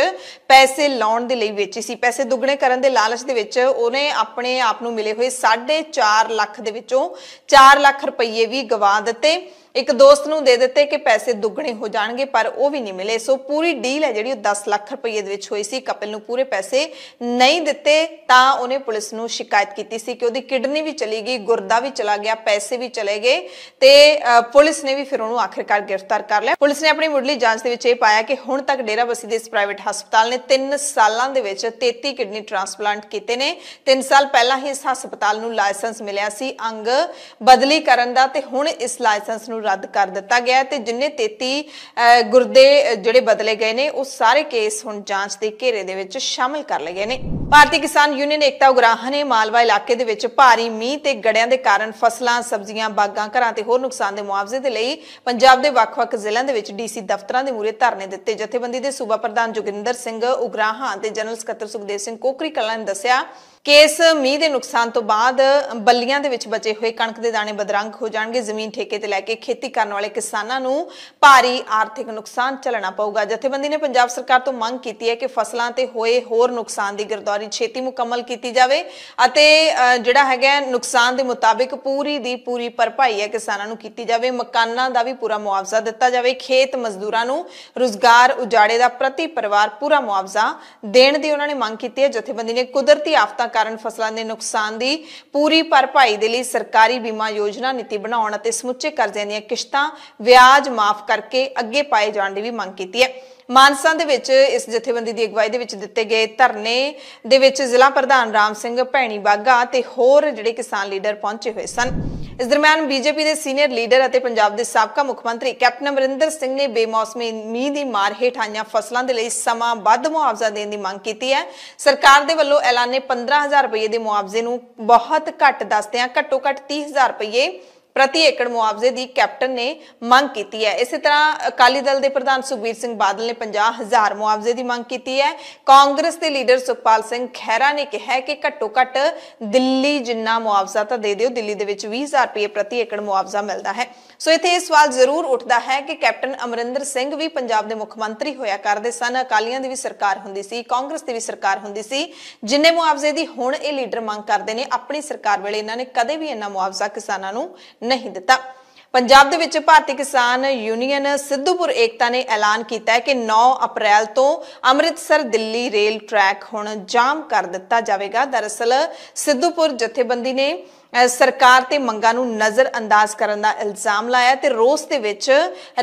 ਪੈਸੇ ਲਾਉਣ ਦੇ ਲਈ ਵੇਚੀ ਸੀ ਪੈਸੇ ਦੁੱਗਣੇ ਕਰਨ ਦੇ ਲਾਲਚ ਦੇ ਵਿੱਚ ਉਹਨੇ ਆਪਣੇ ਆਪ ਨੂੰ ਮਿਲੇ ਹੋਏ 4.5 ਲੱਖ ਦੇ ਵਿੱਚੋਂ 4 ਲੱਖ ਰੁਪਏ ਵੀ ਗਵਾ ਦਿੱਤੇ ਇੱਕ ਦੋਸਤ ਨੂੰ ਦੇ ਦਿੱਤੇ ਕਿ ਪੈਸੇ ਦੁੱਗਣੇ ਹੋ ਜਾਣਗੇ ਪਰ ਉਹ ਵੀ ਨਹੀਂ ਮਿਲੇ ਸੋ ਪੂਰੀ ਡੀਲ ਹੈ ਜਿਹੜੀ ਉਹ 10 ਲੱਖ ਰੁਪਏ ਦੇ ਵਿੱਚ ਹੋਈ ਸੀ ਕਪਿਲ ਨੂੰ ਪੂਰੇ ਪੈਸੇ ਨਹੀਂ ਦਿੱਤੇ ਤਾਂ ਉਹਨੇ ਪੁਲਿਸ ਨੂੰ ਸ਼ਿਕਾਇਤ ਕੀਤੀ ਸੀ ਕਿ ਉਹਦੀ ਕਿਡਨੀ ਵੀ ਚਲੀ ਗਈ ਗੁਰਦਾ ਵੀ ਚਲਾ ਗਿਆ ਪੈਸੇ ਵੀ ਚਲੇ ਗਏ ਤੇ ਪੁਲਿਸ ਨੇ ਵੀ ਫਿਰ ਉਹਨੂੰ ਆਖਿਰਕਾਰ ਗ੍ਰਿਫਤਾਰ ਕਰ ਲਿਆ ਪੁਲਿਸ ਨੇ ਆਪਣੀ ਮੁੱਢਲੀ ਜਾਂਚ ਦੇ ਵਿੱਚ ਇਹ ਪਾਇਆ ਕਿ ਹੁਣ ਤੱਕ ਡੇਰਾਬੱਸੀ ਦੇ ਇਸ ਪ੍ਰਾਈਵੇਟ ਹਸਪਤਾਲ ਨੇ 3 ਸਾਲਾਂ ਦੇ ਵਿੱਚ 33 ਕਿਡਨੀ ਟ੍ਰਾਂਸਪਲਾਂਟ ਕੀਤੇ ਨੇ 3 ਸਾਲ ਪਹਿਲਾਂ ਹੀ ਇਸ ਹਸਪਤਾਲ ਨੂੰ ਲਾਇਸੈਂਸ ਮਿਲਿਆ ਸੀ ਅੰਗ ਬਦਲੀ ਕਰਨ ਦਾ ਤੇ ਹੁਣ ਇਸ ਲਾਇਸੈਂਸ ਨੂੰ ਨੂੰ ਰੱਦ ਕਰ ਦਿੱਤਾ ਗਿਆ ਤੇ ਜਿੰਨੇ 33 ਗੁਰਦੇ ਜਿਹੜੇ ਬਦਲੇ ਗਏ ਨੇ ਉਹ ਸਾਰੇ ਕੇਸ ਹੁਣ ਜਾਂਚ ਦੇ ਘੇਰੇ ਦੇ ਵਿੱਚ ਸ਼ਾਮਲ ਕਰ ਲਏ ਗਏ ਨੇ ਭਾਰਤੀ ਕਿਸਾਨ ਯੂਨੀਅਨ ਏਕਤਾ ਉਗਰਾਹਾਂ ਨੇ ਮਾਲਵਾ ਇਲਾਕੇ ਦੇ ਵਿੱਚ ਭਾਰੀ ਮੀਂਹ ਤੇ ਗੜਿਆਂ ਦੇ ਕਾਰਨ ਫਸਲਾਂ ਸਬਜ਼ੀਆਂ ਬਾਗਾਂ ਘਰਾਂ ਤੇ ਹੋਰ ਨੁਕਸਾਨ ਦੇ ਮੁਆਵਜ਼ੇ ਦੇ ਲਈ ਪੰਜਾਬ ਦੇ ਵੱਖ-ਵੱਖ ਜ਼ਿਲ੍ਹਿਆਂ ਦੇ ਵਿੱਚ ਡੀਸੀ ਦਫ਼ਤਰਾਂ ਦੇ ਮੂਹਰੇ ਧਰਨੇ ਦਿੱਤੇ ਜਥੇਬੰਦੀ ਦੇ ਸੂਬਾ ਪ੍ਰਧਾਨ ਜੋਗਿੰਦਰ ਸਿੰਘ ਉਗਰਾਹਾਂ ਤੇ ਜਨਰਲ ਸਕੱਤਰ ਸੁਖਦੇਵ ਸਿੰਘ ਕੋਕਰੀ ਕਲਾਂ ਨੇ ਦੱਸਿਆ ਕੇਸ ਮੀਂਹ ਦੇ ਨੁਕਸਾਨ ਤੋਂ ਬਾਅਦ ਬੱਲੀਆਂ ਦੇ ਵਿੱਚ ਬਚੇ ਹੋਏ ਕਣਕ ਦੇ ਦਾਣੇ ਬਦਰੰਗ ਹੋ ਜਾਣਗੇ ਜ਼ਮੀਨ ਠੇਕੇ ਤੇ ਲੈ ਕੇ ਖੇਤੀ ਕਰਨ ਵਾਲੇ ਕਿਸਾਨਾਂ ਨੂੰ ਭਾਰੀ ਆਰਥਿਕ ਨੁਕਸਾਨ ਚਲਣਾ ਪਊਗਾ ਜਥੇਬੰਦੀ ਨੇ ਪੰਜਾਬ ਸਰਕਾਰ ਤੋਂ ਮੰਗ ਕੀਤੀ ਹੈ ਕਿ ਫਸਲਾਂ ਤੇ ਹੋਏ ਹੋਰ ਨੁਕਸਾਨ ਦੀ ਗਿਰਦੌਰੀ ਛੇਤੀ ਮੁਕੰਮਲ ਕੀਤੀ ਜਾਵੇ ਅਤੇ ਜਿਹੜਾ ਹੈਗਾ ਨੁਕਸਾਨ ਦੇ ਮੁਤਾਬਿਕ ਪੂਰੀ ਦੀ ਪੂਰੀ ਭਰਪਾਈ ਹੈ ਕਿਸਾਨਾਂ ਨੂੰ ਕੀਤੀ ਜਾਵੇ ਮਕਾਨਾਂ ਦਾ ਵੀ ਪੂਰਾ ਮੁਆਵਜ਼ਾ ਦਿੱਤਾ ਜਾਵੇ ਖੇਤ ਮਜ਼ਦੂਰਾਂ ਨੂੰ ਰੋਜ਼ਗਾਰ ਉਜਾੜੇ ਦਾ ਪ੍ਰਤੀ ਪਰਿਵਾਰ ਪੂਰਾ ਮੁਆਵਜ਼ਾ ਦੇਣ ਦੀ ਉਹਨਾਂ ਨੇ ਮੰਗ ਕੀਤੀ ਹੈ ਜਥੇਬੰਦੀ ਨੇ ਕੁਦਰਤੀ ਆਫਤਾਂ ਕਾਰਨ ਫਸਲਾਂ ਦੇ ਨੁਕਸਾਨ ਦੀ ਪੂਰੀ ਭਰਪਾਈ ਦੇ ਲਈ ਸਰਕਾਰੀ ਬੀਮਾ ਯੋਜਨਾ ਨੀਤੀ ਬਣਾਉਣ ਅਤੇ ਸਮੁੱਚੇ ਕਰਜ਼ਿਆਂ ਦੀਆਂ ਕਿਸ਼ਤਾਂ ਵਿਆਜ ਮਾਫ ਕਰਕੇ ਅੱਗੇ ਪਾਏ ਜਾਣ ਦੀ ਵੀ ਮੰਗ ਕੀਤੀ ਹੈ ਮਾਨਸਾ ਦੇ ਵਿੱਚ ਇਸ ਜਥੇਬੰਦੀ ਦੀ ਅਗਵਾਈ ਦੇ ਵਿੱਚ ਦਿੱਤੇ ਗਏ ਧਰਨੇ ਦੇ ਵਿੱਚ ਜ਼ਿਲ੍ਹਾ ਪ੍ਰਧਾਨ ਰਾਮ ਸਿੰਘ ਭੈਣੀ ਬਾਗਾ ਤੇ ਹੋਰ ਜਿਹੜੇ ਕਿਸਾਨ ਲੀਡਰ ਪਹੁੰਚੇ ਹੋਏ ਸਨ ਇਸ ਦਰਮਿਆਨ ਬੀਜੇਪੀ ਦੇ ਸੀਨੀਅਰ ਲੀਡਰ ਅਤੇ ਪੰਜਾਬ ਦੇ ਸਾਬਕਾ ਮੁੱਖ ਮੰਤਰੀ ਕੈਪਟਨ ਅਮਰਿੰਦਰ ਸਿੰਘ ਨੇ ਬੇਮੌਸਮੀ ਮੀਂਹ ਦੀ ਮਾਰ ਹੇਠ ਆਈਆਂ ਫਸਲਾਂ ਦੇ ਲਈ ਸਮਾਂ ਵੱਧ ਮੁਆਵਜ਼ਾ ਦੇਣ ਦੀ ਮੰਗ ਕੀਤੀ ਹੈ ਸਰਕਾਰ ਦੇ ਵੱਲੋਂ ਐਲਾਨੇ 15000 ਰੁਪਏ ਦੇ ਮੁਆਵਜ਼ੇ ਨੂੰ ਬਹੁਤ ਘੱਟ ਦੱਸਦੇ ਆ ਘੱਟੋ ਘੱਟ 30000 ਰੁਪਏ ਪ੍ਰਤੀ ਏਕੜ ਮੁਆਵਜ਼ੇ ਦੀ ਕੈਪਟਨ ਨੇ ਮੰਗ ਕੀਤੀ ਹੈ ਇਸੇ ਤਰ੍ਹਾਂ ਅਕਾਲੀ ਦਲ ਦੇ ਪ੍ਰਧਾਨ ਸੁਖਬੀਰ ਸਿੰਘ ਬਾਦਲ ਨੇ 50000 ਮੁਆਵਜ਼ੇ ਦੀ ਮੰਗ ਕੀਤੀ ਹੈ ਕਾਂਗਰਸ ਦੇ ਲੀਡਰ ਸੁਖਪਾਲ ਸਿੰਘ ਖਹਿਰਾ ਨੇ ਕਿਹਾ ਕਿ ਘੱਟੋ ਘੱਟ ਦਿੱਲੀ ਜਿੰਨਾ ਮੁਆਵਜ਼ਾ ਤਾਂ ਦੇ ਦਿਓ ਦਿੱਲੀ ਦੇ ਵਿੱਚ 20000 ਰੁਪਏ ਪ੍ਰਤੀ ਏਕੜ ਮੁਆਵਜ਼ਾ ਮਿਲਦਾ ਹੈ ਸੋ ਇੱਥੇ ਇਹ ਸਵਾਲ ਜ਼ਰੂਰ ਉੱਠਦਾ ਹੈ ਕਿ ਕੈਪਟਨ ਅਮਰਿੰਦਰ ਸਿੰਘ ਵੀ ਪੰਜਾਬ ਦੇ ਮੁੱਖ ਮੰਤਰੀ ਹੋਇਆ ਕਰਦੇ ਸਨ ਅਕਾਲੀਆਂ ਦੀ ਵੀ ਸਰਕਾਰ ਹੁੰਦੀ ਸੀ ਕਾਂਗਰਸ ਦੀ ਵੀ ਸਰਕਾਰ ਹੁੰਦੀ ਸੀ ਜਿੰਨੇ ਮੁਆਵਜ਼ੇ ਦੀ ਹੁਣ ਇਹ ਲੀਡਰ ਮੰਗ ਕਰਦੇ ਨੇ ਆਪਣੀ ਸਰਕਾਰ ਵੇਲੇ ਇਹਨਾਂ ਨੇ ਕਦੇ ਵੀ ਇੰਨਾ ਮੁਆਵਜ਼ਾ ਕਿਸਾਨਾਂ ਨੂੰ ਨਹੀਂ ਦਿੱਤਾ ਪੰਜਾਬ ਦੇ ਵਿੱਚ ਭਾਰਤੀ ਕਿਸਾਨ ਯੂਨੀਅਨ ਸਿੱਧੂਪੁਰ ਏਕਤਾ ਨੇ ਐਲਾਨ ਕੀਤਾ ਹੈ ਕਿ 9 ਅਪ੍ਰੈਲ ਤੋਂ ਅੰਮ੍ਰਿਤਸਰ ਦਿੱਲੀ ਰੇਲ ਟਰੈਕ ਹੁਣ ਜਾਮ ਕਰ ਦਿੱਤਾ ਜਾਵੇਗਾ ਦਰਅਸਲ ਸਿੱਧੂਪੁਰ ਜਥੇਬੰਦੀ ਨੇ ਸਰਕਾਰ ਤੇ ਮੰਗਾਂ ਨੂੰ ਨਜ਼ਰ ਅੰਦਾਜ਼ ਕਰਨ ਦਾ ਇਲਜ਼ਾਮ ਲਾਇਆ ਤੇ ਰੋਸ ਦੇ ਵਿੱਚ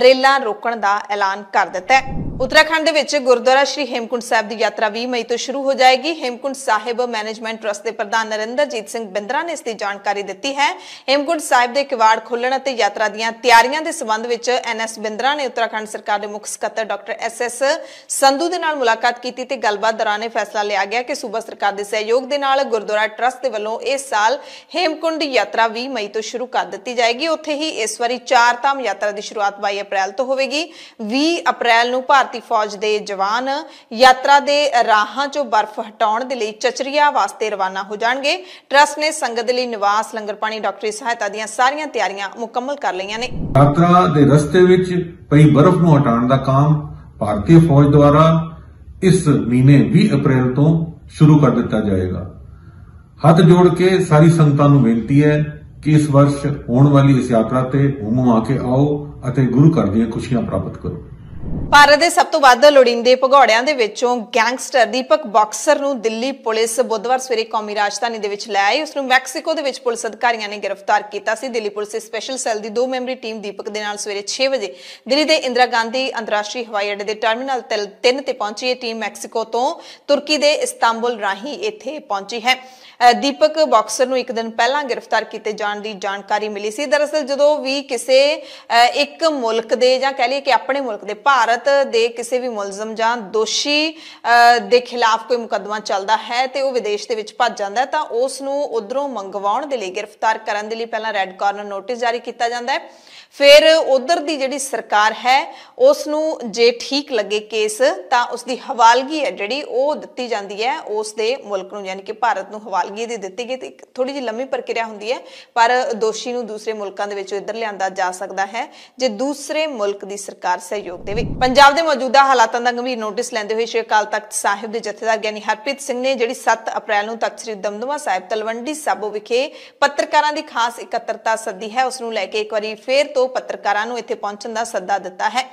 ਰੇਲਾਂ ਰੋਕਣ ਦਾ ਐਲਾਨ ਕਰ ਦਿੱਤਾ ਹੈ ਉੱਤਰਾਖੰਡ ਦੇ ਵਿੱਚ ਗੁਰਦੁਆਰਾ ਸ਼੍ਰੀ ਹੇਮਕੁੰਡ ਸਾਹਿਬ ਦੀ ਯਾਤਰਾ 20 ਮਈ ਤੋਂ ਸ਼ੁਰੂ ਹੋ ਜਾਏਗੀ ਹੇਮਕੁੰਡ ਸਾਹਿਬ ਮੈਨੇਜਮੈਂਟ ਟਰਸਟ ਦੇ ਪ੍ਰਧਾਨ ਨਰਿੰਦਰਜੀਤ ਸਿੰਘ ਬਿੰਦਰਾ ਨੇ ਇਸ ਦੀ ਜਾਣਕਾਰੀ ਦਿੱਤੀ ਹੈ ਹੇਮਕੁੰਡ ਸਾਹਿਬ ਦੇ ਕਿਵਾੜ ਖੋਲਣ ਅਤੇ ਯਾਤਰਾ ਦੀਆਂ ਤਿਆਰੀਆਂ ਦੇ ਸਬੰਧ ਵਿੱਚ ਐਨਐਸ ਬਿੰਦਰਾ ਨੇ ਉੱਤਰਾਖੰਡ ਸਰਕਾਰ ਦੇ ਮੁੱਖ ਸਕੱਤਰ ਡਾਕਟਰ ਐਸਐਸ ਸੰਧੂ ਦੇ ਨਾਲ ਮੁਲਾਕਾਤ ਕੀਤੀ ਤੇ ਗੱਲਬਾਤ ਦੌਰਾਨ ਇਹ ਫੈਸਲਾ ਲਿਆ ਗਿਆ ਕਿ ਸੂਬਾ ਸਰਕਾਰ ਦੇ ਸਹਿਯੋਗ ਦੇ ਨਾਲ ਗੁਰਦੁਆਰਾ ਟਰਸਟ ਦੇ ਵੱਲੋਂ ਇਸ ਸਾਲ ਹੇਮ ਹੇਮਕੁੰਡ ਯਾਤਰਾ 20 ਮਈ ਤੋਂ ਸ਼ੁਰੂ ਕਰ ਦਿੱਤੀ ਜਾਏਗੀ ਉੱਥੇ ਹੀ ਇਸ ਵਾਰੀ ਚਾਰ ਧਾਮ ਯਾਤਰਾ ਦੀ ਸ਼ੁਰੂਆਤ 22 ਅਪ੍ਰੈਲ ਤੋਂ ਹੋਵੇਗੀ 20 ਅਪ੍ਰੈਲ ਨੂੰ ਭਾਰਤੀ ਫੌਜ ਦੇ ਜਵਾਨ ਯਾਤਰਾ ਦੇ ਰਾਹਾਂ 'ਚੋਂ ਬਰਫ਼ ਹਟਾਉਣ ਦੇ ਲਈ ਚਚਰੀਆ ਵਾਸਤੇ ਰਵਾਨਾ ਹੋ ਜਾਣਗੇ ਟਰਸਟ ਨੇ ਸੰਗਤ ਲਈ ਨਿਵਾਸ ਲੰਗਰ ਪਾਣੀ ਡਾਕਟਰੀ ਸਹਾਇਤਾ ਦੀਆਂ ਸਾਰੀਆਂ ਤਿਆਰੀਆਂ ਮੁਕੰਮਲ ਕਰ ਲਈਆਂ ਨੇ ਯਾਤਰਾ ਦੇ ਰਸਤੇ ਵਿੱਚ ਪਈ ਬਰਫ਼ ਨੂੰ ਹਟਾਉਣ ਦਾ ਕੰਮ ਭਾਰਤੀ ਫੌਜ ਦੁਆਰਾ ਇਸ ਮਹੀਨੇ 20 ਅਪ੍ਰੈਲ ਤੋਂ ਸ਼ੁਰੂ ਕਰ ਦਿੱਤਾ ਜਾਏਗਾ ਹੱਥ ਜੋੜ ਕੇ ਸਾਰੀ ਸੰਗਤਾਂ ਨੂੰ ਬੇਨਤੀ ਹੈ ਕਿ ਇਸ ਵਰਸ਼ ਹੋਣ ਵਾਲੀ ਇਸ ਯਾਤਰਾ ਤੇ ਹੁਮਮਾ ਕੇ ਆਓ ਅਤੇ ਗੁਰੂ ਘਰ ਦੀਆਂ ਖੁਸ਼ੀਆਂ ਪ੍ਰਾਪਤ ਕਰੋ ਭਾਰਤ ਦੇ ਸਭ ਤੋਂ ਵੱਧ ਲੋੜੀਂਦੇ ਭਗੌੜਿਆਂ ਦੇ ਵਿੱਚੋਂ ਗੈਂਗਸਟਰ ਦੀਪਕ ਬਾਕਸਰ ਨੂੰ ਦਿੱਲੀ ਪੁਲਿਸ ਬੁੱਧਵਾਰ ਸਵੇਰੇ ਕੌਮੀ ਰਾਜਧਾਨੀ ਦੇ ਵਿੱਚ ਲੈ ਆਈ ਉਸ ਨੂੰ ਮੈਕਸੀਕੋ ਦੇ ਵਿੱਚ ਪੁਲਿਸ ਅਧਿਕਾਰੀਆਂ ਨੇ ਗ੍ਰਿਫਤਾਰ ਕੀਤਾ ਸੀ ਦਿੱਲੀ ਪੁਲਿਸ ਦੇ ਸਪੈਸ਼ਲ ਸੈੱਲ ਦੀ 2 ਮੈਂਬਰੀ ਟੀਮ ਦੀਪਕ ਦੇ ਨਾਲ ਸਵੇਰੇ 6 ਵਜੇ ਦਿੱਲੀ ਦੇ ਇੰਦਰਾ ਗਾਂਧੀ ਅੰਤਰਰਾਸ਼ਟਰੀ ਹਵਾਈ ਅੱਡੇ ਦੇ ਟਰਮੀਨਲ 3 ਤੇ ਪਹੁੰਚੀ ਇਹ ਟੀਮ ਮੈਕਸੀਕੋ ਤੋਂ ਤੁਰਕੀ ਦੇ ਇਸਤਾਂਬੁਲ ਰਾਹੀਂ ਇੱਥੇ ਪਹੁੰਚੀ ਹੈ ਦੀਪਕ ਬਾਕਸਰ ਨੂੰ ਇੱਕ ਦਿਨ ਪਹਿਲਾਂ ਗ੍ਰਿਫਤਾਰ ਕੀਤੇ ਜਾਣ ਦੀ ਜਾਣਕਾਰੀ ਮਿਲੀ ਸੀ ਦਰਅਸਲ ਜਦੋਂ ਵੀ ਕਿਸੇ ਇੱਕ ਮੁਲਕ ਦੇ ਜਾਂ ਕਹ ਲਈਏ ਕਿ ਆਪਣੇ ਮੁਲਕ ਦੇ ਭਾਰਤ ਦੇ ਕਿਸੇ ਵੀ ਮੁਲਜ਼ਮ ਜਾਂ ਦੋਸ਼ੀ ਦੇ ਖਿਲਾਫ ਕੋਈ ਮੁਕੱਦਮਾ ਚੱਲਦਾ ਹੈ ਤੇ ਉਹ ਵਿਦੇਸ਼ ਦੇ ਵਿੱਚ ਭੱਜ ਜਾਂਦਾ ਤਾਂ ਉਸ ਨੂੰ ਉਧਰੋਂ ਮੰਗਵਾਉਣ ਦੇ ਲਈ ਗ੍ਰਿਫਤਾਰ ਕਰਨ ਦੇ ਲਈ ਪਹਿਲਾਂ ਰੈੱਡ ਕਾਰਨਰ ਨੋਟਿਸ ਜਾਰੀ ਕੀਤਾ ਜਾਂਦਾ ਹੈ ਫਿਰ ਉਧਰ ਦੀ ਜਿਹੜੀ ਸਰਕਾਰ ਹੈ ਉਸ ਨੂੰ ਜੇ ਠੀਕ ਲੱਗੇ ਕੇਸ ਤਾਂ ਉਸ ਦੀ ਹਵਾਲਗੀ ਹੈ ਜਿਹੜੀ ਉਹ ਦਿੱਤੀ ਜਾਂਦੀ ਹੈ ਉਸ ਦੇ ਮੁਲਕ ਨੂੰ ਯਾਨੀ ਕਿ ਭਾਰਤ ਨੂੰ ਹਵਾਲਾ ਖਾਲਗੀ ਦੀ ਦਿੱਤੀ ਗਈ ਤੇ ਇੱਕ ਥੋੜੀ ਜਿਹੀ ਲੰਮੀ ਪ੍ਰਕਿਰਿਆ ਹੁੰਦੀ ਹੈ ਪਰ ਦੋਸ਼ੀ ਨੂੰ ਦੂਸਰੇ ਮੁਲਕਾਂ ਦੇ ਵਿੱਚੋਂ ਇੱਧਰ ਲਿਆਂਦਾ ਜਾ ਸਕਦਾ ਹੈ ਜੇ ਦੂਸਰੇ ਮੁਲਕ ਦੀ ਸਰਕਾਰ ਸਹਿਯੋਗ ਦੇਵੇ ਪੰਜਾਬ ਦੇ ਮੌਜੂਦਾ ਹਾਲਾਤਾਂ ਦਾ ਗੰਭੀਰ ਨੋਟਿਸ ਲੈਂਦੇ ਹੋਏ ਸ਼੍ਰੀ ਅਕਾਲ ਤਖਤ ਸਾਹਿਬ ਦੇ ਜਥੇਦਾਰ ਗਿਆਨੀ ਹਰਪ੍ਰੀਤ ਸਿੰਘ ਨੇ ਜਿਹੜੀ 7 ਅਪ੍ਰੈਲ ਨੂੰ ਤਖਤ ਸ੍ਰੀ ਦਮਦਮਾ ਸਾਹਿਬ ਤਲਵੰਡੀ ਸਾਬੋ ਵਿਖੇ ਪੱਤਰਕਾਰਾਂ ਦੀ ਖਾਸ ਇਕੱਤਰਤਾ ਸੱਦੀ ਹੈ ਉਸ ਨੂੰ ਲੈ ਕੇ ਇੱਕ ਵਾਰੀ ਫੇਰ ਤੋਂ ਪੱਤਰਕਾਰਾਂ ਨੂੰ ਇੱਥੇ ਪਹੁੰਚਣ ਦਾ ਸੱਦਾ ਦਿੱਤਾ ਹੈ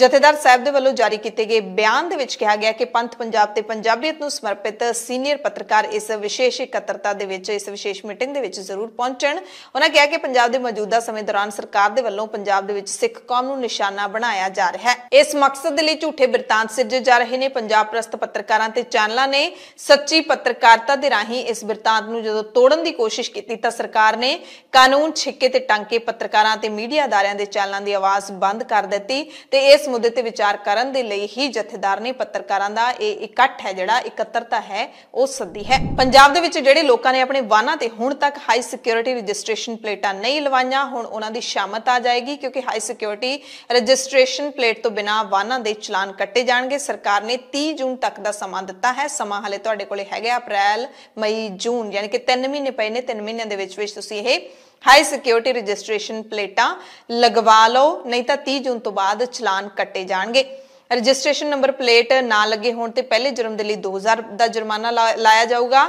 ਜਥੇਦਾਰ ਸਾਹਿਬ ਦੇ ਵੱਲੋਂ ਜਾਰੀ ਕੀਤੇ ਗਏ ਬਿਆਨ ਦੇ ਵਿੱਚ ਕਿਹਾ ਗਿਆ ਕਿ ਪੰਥ ਪੰਜਾਬ ਤੇ ਪੰਜਾਬੀਅਤ ਨੂੰ ਸਮਰਪਿਤ ਸੀਨੀਅਰ ਪੱਤਰਕਾਰ ਇਸ ਵਿਸ਼ੇਸ਼ ਇਕੱਤਰਤਾ ਦੇ ਵਿੱਚ ਇਸ ਵਿਸ਼ੇਸ਼ ਮੀਟਿੰਗ ਦੇ ਵਿੱਚ ਜ਼ਰੂਰ ਪਹੁੰਚਣ ਉਹਨਾਂ ਕਿਹਾ ਕਿ ਪੰਜਾਬ ਦੇ ਮੌਜੂਦਾ ਸਮੇਂ ਦੌਰਾਨ ਸਰਕਾਰ ਦੇ ਵੱਲੋਂ ਪੰਜਾਬ ਦੇ ਵਿੱਚ ਸਿੱਖ ਕੌਮ ਨੂੰ ਨਿਸ਼ਾਨਾ ਬਣਾਇਆ ਜਾ ਰਿਹਾ ਹੈ ਇਸ ਮਕਸਦ ਦੇ ਲਈ ਝੂਠੇ ਬਿਰਤਾਂਤ ਸਿਰਜੇ ਜਾ ਰਹੇ ਨੇ ਪੰਜਾਬ ਪ੍ਰਸਤ ਪੱਤਰਕਾਰਾਂ ਤੇ ਚੈਨਲਾਂ ਨੇ ਸੱਚੀ ਪੱਤਰਕਾਰਤਾ ਦੇ ਰਾਹੀਂ ਇਸ ਬਿਰਤਾਂਤ ਨੂੰ ਜਦੋਂ ਤੋੜਨ ਦੀ ਕੋਸ਼ਿਸ਼ ਕੀਤੀ ਤਾਂ ਸਰਕਾਰ ਨੇ ਕਾਨੂੰਨ ਛਿੱਕੇ ਤੇ ਟਾਂਕੇ ਪੱਤਰਕਾਰਾਂ ਤੇ ਮੀਡੀਆ ਅਦਾਰਿਆਂ ਦੇ ਚੈਨਲਾਂ ਦੀ ਆਵਾਜ਼ ਬੰਦ ਕਰ ਦਿੱਤੀ ਤੇ ਇਸ ਇਸ ਮੁੱਦੇ ਤੇ ਵਿਚਾਰ ਕਰਨ ਦੇ ਲਈ ਹੀ ਜਥੇਦਾਰ ਨੇ ਪੱਤਰਕਾਰਾਂ ਦਾ ਇਹ ਇਕੱਠ ਹੈ ਜਿਹੜਾ ਇਕੱਤਰਤਾ ਹੈ ਉਹ ਸੱਦੀ ਹੈ ਪੰਜਾਬ ਦੇ ਵਿੱਚ ਜਿਹੜੇ ਲੋਕਾਂ ਨੇ ਆਪਣੇ ਵਾਹਨਾਂ ਤੇ ਹੁਣ ਤੱਕ ਹਾਈ ਸਿਕਿਉਰਿਟੀ ਰਜਿਸਟ੍ਰੇਸ਼ਨ ਪਲੇਟਾਂ ਨਹੀਂ ਲਵਾਈਆਂ ਹੁਣ ਉਹਨਾਂ ਦੀ ਸ਼ਾਮਤ ਆ ਜਾਏਗੀ ਕਿਉਂਕਿ ਹਾਈ ਸਿਕਿਉਰਿਟੀ ਰਜਿਸਟ੍ਰੇਸ਼ਨ ਪਲੇਟ ਤੋਂ ਬਿਨਾ ਵਾਹਨਾਂ ਦੇ ਚਲਾਨ ਕੱਟੇ ਜਾਣਗੇ ਸਰਕਾਰ ਨੇ 30 ਜੂਨ ਤੱਕ ਦਾ ਸਮਾਂ ਦਿੱਤਾ ਹੈ ਸਮਾਂ ਹਲੇ ਤੁਹਾਡੇ ਕੋਲੇ ਹੈਗਾ ਅਪ੍ਰੈਲ ਮਈ ਜੂਨ ਯਾਨੀ ਕਿ 3 ਮਹੀਨੇ ਪਏ ਨੇ 3 ਮਹੀਨਿਆਂ ਦੇ ਵਿੱਚ ਵਿੱਚ ਤੁਸੀਂ ਇਹ ਹਾਈ ਸਿਕਿਉਰਿਟੀ ਰਜਿਸਟ੍ਰੇਸ਼ਨ ਪਲੇਟਾਂ ਲਗਵਾ ਲਓ ਨਹੀਂ ਤਾਂ 30 ਜੂਨ ਤੋਂ ਬਾਅਦ ਚਲਾਨ ਕੱਟੇ ਜਾਣਗੇ ਰਜਿਸਟ੍ਰੇਸ਼ਨ ਨੰਬਰ ਪਲੇਟ ਨਾ ਲੱਗੇ ਹੋਣ ਤੇ ਪਹਿਲੇ ਜੁਰਮ ਦੇ ਲਈ 2000 ਦਾ ਜੁਰਮਾਨਾ ਲਾਇਆ ਜਾਊਗਾ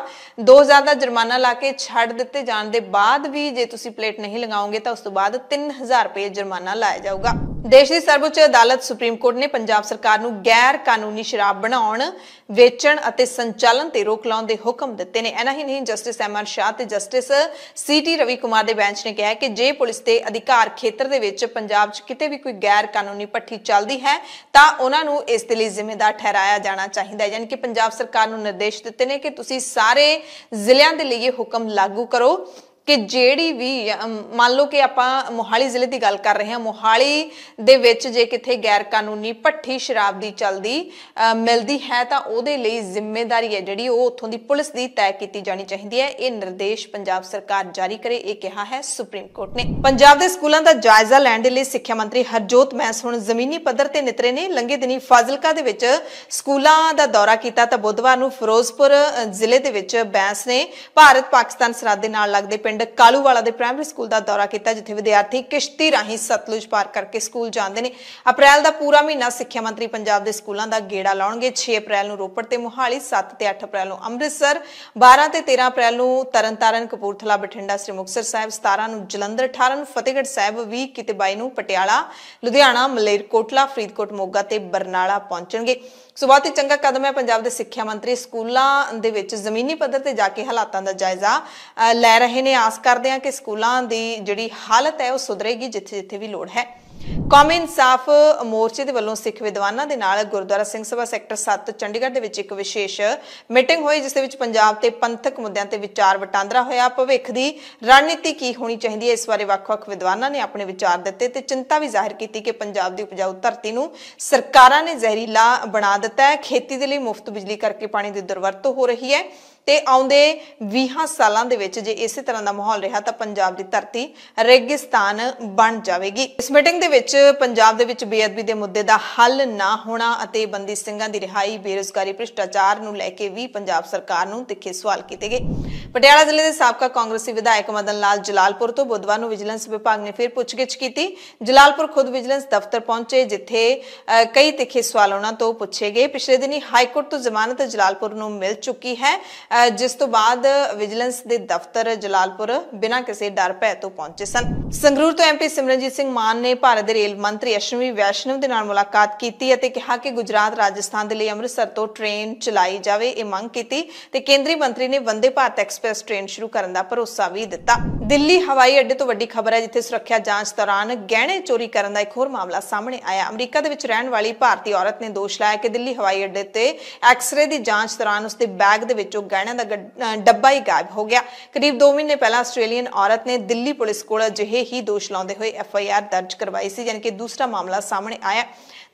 2000 ਦਾ ਜੁਰਮਾਨਾ ਲਾ ਕੇ ਛੱਡ ਦਿੱਤੇ ਜਾਣ ਦੇ ਬਾਅਦ ਵੀ ਜੇ ਤੁਸੀਂ ਪਲੇਟ ਨਹੀਂ ਲਗਾਓਗੇ ਤਾਂ ਉਸ ਤੋਂ ਬਾਅਦ 3000 ਰੁਪਏ ਜੁਰਮਾਨਾ ਲਾਇਆ ਜਾਊਗਾ ਦੇਸ਼ ਦੀ ਸਰਵਉੱਚ ਅਦਾਲਤ ਸੁਪਰੀਮ ਕੋਰਟ ਨੇ ਪੰਜਾਬ ਸਰਕਾਰ ਨੂੰ ਗੈਰ ਕਾਨੂੰਨੀ ਸ਼ਰਾਬ ਬਣਾਉਣ, ਵੇਚਣ ਅਤੇ ਸੰਚਾਲਨ ਤੇ ਰੋਕ ਲਾਉਣ ਦੇ ਹੁਕਮ ਦਿੱਤੇ ਨੇ। ਐਨਾ ਹੀ ਨਹੀਂ ਜਸਟਿਸ ਐਮ ਆਰ ਸ਼ਾਹ ਤੇ justice C T Ravi Kumar ਦੇ ਬੈਂਚ ਨੇ ਕਿਹਾ ਕਿ ਜੇ ਪੁਲਿਸ ਦੇ ਅਧਿਕਾਰ ਖੇਤਰ ਦੇ ਵਿੱਚ ਪੰਜਾਬ 'ਚ ਕਿਤੇ ਵੀ ਕੋਈ ਗੈਰ ਕਾਨੂੰਨੀ ਪੱਠੀ ਚੱਲਦੀ ਹੈ ਤਾਂ ਉਹਨਾਂ ਨੂੰ ਇਸ ਦੇ ਲਈ ਜ਼ਿੰਮੇਦਾਰ ਠਹਿਰਾਇਆ ਜਾਣਾ ਚਾਹੀਦਾ ਹੈ। ਯਾਨੀ ਕਿ ਪੰਜਾਬ ਸਰਕਾਰ ਨੂੰ ਨਿਰਦੇਸ਼ ਦਿੱਤੇ ਨੇ ਕਿ ਤੁਸੀਂ ਸਾਰੇ ਜ਼ਿਲ੍ਹਿਆਂ ਦੇ ਲਈ ਇਹ ਹੁਕਮ ਲਾਗੂ ਕਰੋ ਕਿ ਜਿਹੜੀ ਵੀ ਮੰਨ ਲਓ ਕਿ ਆਪਾਂ ਮੋਹਾਲੀ ਜ਼ਿਲ੍ਹੇ ਦੀ ਗੱਲ ਕਰ ਰਹੇ ਹਾਂ ਮੋਹਾਲੀ ਦੇ ਵਿੱਚ ਜੇ ਕਿਥੇ ਗੈਰ ਕਾਨੂੰਨੀ ਪੱਠੀ ਸ਼ਰਾਬ ਦੀ ਚਲਦੀ ਮਿਲਦੀ ਹੈ ਤਾਂ ਉਹਦੇ ਲਈ ਜ਼ਿੰਮੇਵਾਰੀ ਹੈ ਜਿਹੜੀ ਉਹ ਉੱਥੋਂ ਦੀ ਪੁਲਿਸ ਦੀ ਤੈਅ ਕੀਤੀ ਜਾਣੀ ਚਾਹੀਦੀ ਹੈ ਇਹ ਨਿਰਦੇਸ਼ ਪੰਜਾਬ ਸਰਕਾਰ ਜਾਰੀ ਕਰੇ ਇਹ ਕਿਹਾ ਹੈ ਸੁਪਰੀਮ ਕੋਰਟ ਨੇ ਪੰਜਾਬ ਦੇ ਸਕੂਲਾਂ ਦਾ ਜਾਇਜ਼ਾ ਲੈਣ ਦੇ ਲਈ ਸਿੱਖਿਆ ਮੰਤਰੀ ਹਰਜੋਤ ਮੈਸ ਹੁਣ ਜ਼ਮੀਨੀ ਪੱਧਰ ਤੇ ਨਿਤਰੇ ਨੇ ਲੰਗੇ ਦਿਨੀ ਫਾਜ਼ਿਲਕਾ ਦੇ ਵਿੱਚ ਸਕੂਲਾਂ ਦਾ ਦੌਰਾ ਕੀਤਾ ਤਾਂ ਬੁੱਧਵਾਰ ਨੂੰ ਫਿਰੋਜ਼ਪੁਰ ਜ਼ਿਲ੍ਹੇ ਦੇ ਵਿੱਚ ਬੈਂਸ ਨੇ ਭਾਰਤ ਪਾਕਿਸਤਾਨ ਸਰਹੱਦ ਦੇ ਨਾਲ ਲੱਗਦੇ ਪਿੰਡ ਪਿੰਡ ਕਾਲੂਵਾਲਾ ਦੇ ਪ੍ਰਾਇਮਰੀ ਸਕੂਲ ਦਾ ਦੌਰਾ ਕੀਤਾ ਜਿੱਥੇ ਵਿਦਿਆਰਥੀ ਕਿਸ਼ਤੀ ਰਾਹੀਂ ਸਤਲੁਜ ਪਾਰ ਕਰਕੇ ਸਕੂਲ ਜਾਂਦੇ ਨੇ ਅਪ੍ਰੈਲ ਦਾ ਪੂਰਾ ਮਹੀਨਾ ਸਿੱਖਿਆ ਮੰਤਰੀ ਪੰਜਾਬ ਦੇ ਸਕੂਲਾਂ ਦਾ ਗੇੜਾ ਲਾਉਣਗੇ 6 ਅਪ੍ਰੈਲ ਨੂੰ ਰੋਪੜ ਤੇ ਮੁਹਾਲੀ 7 ਤੇ 8 ਅਪ੍ਰੈਲ ਨੂੰ ਅੰਮ੍ਰਿਤਸਰ 12 ਤੇ 13 ਅਪ੍ਰੈਲ ਨੂੰ ਤਰਨਤਾਰਨ ਕਪੂਰਥਲਾ ਬਠਿੰਡਾ ਸ੍ਰੀ ਮੁਕਤਸਰ ਸਾਹਿਬ 17 ਨੂੰ ਜਲੰਧਰ 18 ਨੂੰ ਫਤਿਹਗੜ੍ਹ ਸਾਹਿਬ 20 ਕਿਤੇ 22 ਨੂੰ ਪਟਿਆਲਾ ਲੁਧਿਆਣਾ ਮਲੇਰਕੋਟਲਾ ਫਰੀਦਕੋਟ ਮੋਗਾ ਤੇ ਬਰਨਾਲਾ ਪਹੁੰਚਣਗੇ ਸੋ ਚੰਗਾ ਕਦਮ ਹੈ ਪੰਜਾਬ ਦੇ ਸਿੱਖਿਆ ਮੰਤਰੀ ਸਕੂਲਾਂ ਦੇ ਵਿੱਚ ਜ਼ਮੀਨੀ ਪੱਧਰ ਤੇ ਜਾ ਕੇ ਹਾਲਾਤਾਂ ਦਾ ਜਾਇਜ਼ਾ ਲੈ ਰਹੇ ਨੇ ਆਸ ਕਰਦੇ ਹਾਂ ਕਿ ਸਕੂਲਾਂ ਦੀ ਜਿਹੜੀ ਹਾਲਤ ਹੈ ਉਹ ਸੁਧਰੇਗੀ ਜਿੱਥੇ ਜਿੱਥੇ ਵੀ ਲੋੜ ਹੈ ਕੌਮੀ ਇਨਸਾਫ ਮੋਰਚੇ ਦੇ ਵੱਲੋਂ ਸਿੱਖ ਵਿਦਵਾਨਾਂ ਦੇ ਨਾਲ ਗੁਰਦੁਆਰਾ ਸਿੰਘ ਸਭਾ ਸੈਕਟਰ 7 ਚੰਡੀਗੜ੍ਹ ਦੇ ਵਿੱਚ ਇੱਕ ਵਿਸ਼ੇਸ਼ ਮੀਟਿੰਗ ਹੋਈ ਜਿਸ ਦੇ ਵਿੱਚ ਪੰਜਾਬ ਤੇ ਪੰਥਕ ਮੁੱਦਿਆਂ ਤੇ ਵਿਚਾਰ ਵਟਾਂਦਰਾ ਹੋਇਆ ਭਵਿੱਖ ਦੀ ਰਣਨੀਤੀ ਕੀ ਹੋਣੀ ਚਾਹੀਦੀ ਹੈ ਇਸ ਬਾਰੇ ਵੱਖ-ਵੱਖ ਵਿਦਵਾਨਾਂ ਨੇ ਆਪਣੇ ਵਿਚਾਰ ਦਿੱਤੇ ਤੇ ਚਿੰਤਾ ਵੀ ਜ਼ਾਹਿਰ ਕੀਤੀ ਕਿ ਪੰਜਾਬ ਦੀ ਉਪਜਾਊ ਧਰਤੀ ਨੂੰ ਸਰਕਾਰਾਂ ਨੇ ਜ਼ਹਿਰੀਲਾ ਬਣਾ ਦਿੱਤਾ ਹੈ ਖੇਤੀ ਦੇ ਲਈ ਮੁਫਤ ਬਿਜਲੀ ਕਰਕੇ ਪਾਣੀ ਦੀ ਦੁਰਵਰਤੋਂ ਹੋ ਰਹੀ ਹੈ ਤੇ ਆਉਂਦੇ 20 ਸਾਲਾਂ ਦੇ ਵਿੱਚ ਜੇ ਇਸੇ ਤਰ੍ਹਾਂ ਦਾ ਮਾਹੌਲ ਰਿਹਾ ਤਾਂ ਪੰਜਾਬ ਦੀ ਧਰਤੀ ਰੇਗਿਸਤਾਨ ਬਣ ਜਾਵੇਗੀ ਇਸ ਮੀਟਿੰਗ ਦੇ ਵਿੱਚ ਪੰਜਾਬ ਦੇ ਵਿੱਚ ਬੇਅਦਬੀ ਦੇ ਮੁੱਦੇ ਦਾ ਹੱਲ ਨਾ ਹੋਣਾ ਅਤੇ ਬੰਦੀ ਸਿੰਘਾਂ ਦੀ ਰਿਹਾਈ ਬੇਰੋਜ਼ਗਾਰੀ ਭ੍ਰਿਸ਼ਟਾਚਾਰ ਨੂੰ ਲੈ ਕੇ ਵੀ ਪੰਜਾਬ ਸਰਕਾਰ ਨੂੰ ਤਿੱਖੇ ਸਵਾਲ ਕੀਤੇ ਗਏ ਪਟਿਆਲਾ ਜ਼ਿਲ੍ਹੇ ਦੇ ਸਾਬਕਾ ਕਾਂਗਰਸੀ ਵਿਧਾਇਕ ਮਦਨ ਲਾਲ ਜਲਾਲਪੁਰ ਤੋਂ ਬੁੱਧਵਾਰ ਨੂੰ ਵਿਜੀਲੈਂਸ ਵਿਭਾਗ ਨੇ ਫਿਰ ਪੁੱਛਗਿੱਛ ਕੀਤੀ ਜਲਾਲਪੁਰ ਖੁਦ ਵਿਜੀਲੈਂਸ ਦਫ਼ਤਰ ਪਹੁੰਚੇ ਜਿੱਥੇ ਕਈ ਤਿੱਖੇ ਸਵਾਲ ਉਹਨਾਂ ਤੋਂ ਪੁੱਛੇ ਗਏ ਪਿਛਲੇ ਦਿਨੀ ਹਾਈ ਕੋਰਟ ਤੋਂ ਜ਼ਮਾਨਤ ਜਲਾਲਪੁਰ ਨੂੰ ਮਿਲ ਚੁੱਕੀ ਹੈ ਜਿਸ ਤੋਂ ਬਾਅਦ ਵਿਜੀਲੈਂਸ ਦੇ ਦਫ਼ਤਰ ਜਲਾਲਪੁਰ ਬਿਨਾਂ ਕਿਸੇ ਡਰ ਭੈ ਤੋਂ ਪਹੁੰਚੇ ਸਨ ਸੰਗਰੂਰ ਤੋਂ ਐਮਪੀ ਸਿਮਰਨਜੀਤ ਸਿੰਘ ਮਾਨ ਨੇ ਭਾਰਤ ਦੇ ਰੇਲ ਮੰਤਰੀ ਅਸ਼ਵਨੀ ਵੈਸ਼ਨਵ ਦੇ ਨਾਲ ਮੁਲਾਕਾਤ ਕੀਤੀ ਅਤੇ ਕਿਹਾ ਕਿ ਗੁਜਰਾਤ ਰਾਜਸਥਾਨ ਦੇ ਲਈ ਅੰਮ੍ਰਿਤਸਰ ਤੋਂ ਟ੍ਰੇਨ ਚਲਾਈ ਜਾਵੇ ਇਹ ਮੰਗ ਕੀਤੀ ਤੇ ਕੇਂਦਰੀ ਮੰਤਰੀ ਨੇ ਵੰਦੇ ਭਾਰਤ ਐਕਸਪ੍ਰੈਸ ਟ੍ਰੇਨ ਸ਼ੁਰੂ ਕਰਨ ਦਾ ਭਰੋਸਾ ਵੀ ਦਿੱਤਾ ਦਿੱਲੀ ਹਵਾਈ ਅੱਡੇ ਤੋਂ ਵੱਡੀ ਖਬਰ ਹੈ ਜਿੱਥੇ ਸੁਰੱਖਿਆ ਜਾਂਚ ਦੌਰਾਨ ਗਹਿਣੇ ਚੋਰੀ ਕਰਨ ਦਾ ਇੱਕ ਹੋਰ ਮਾਮਲਾ ਸਾਹਮਣੇ ਆਇਆ ਅਮਰੀਕਾ ਦੇ ਵਿੱਚ ਰਹਿਣ ਵਾਲੀ ਭਾਰਤੀ ਔਰਤ ਨੇ ਦੋਸ਼ ਲਾਇਆ ਕਿ ਦਿੱਲੀ ਹਵਾਈ ਅੱਡੇ ਤੇ ਐਕਸ-ਰੇ ਦੀ ਜਾਂਚ ਦੌਰਾਨ ਉਸਦੇ ਬੈਗ ਦੇ ਵਿੱਚੋਂ ਗਹਿਣੇ ਇਹਨਾਂ ਦਾ ਡੱਬਾ ਹੀ ਗਾਇਬ ਹੋ ਗਿਆ ਕਰੀਬ 2 ਮਹੀਨੇ ਪਹਿਲਾਂ ਆਸਟ੍ਰੇਲੀਅਨ ਔਰਤ ਨੇ ਦਿੱਲੀ ਪੁਲਿਸ ਕੋਲ ਅਜਿਹੇ ਹੀ ਦੋਸ਼ ਲਾਉਂਦੇ ਹੋਏ ਐਫ ਆਈ ਆਰ ਦਰਜ ਕਰਵਾਈ ਸੀ ਜਾਨਕਿ ਦੂਸਰਾ ਮਾਮਲਾ ਸਾਹਮਣੇ ਆਇਆ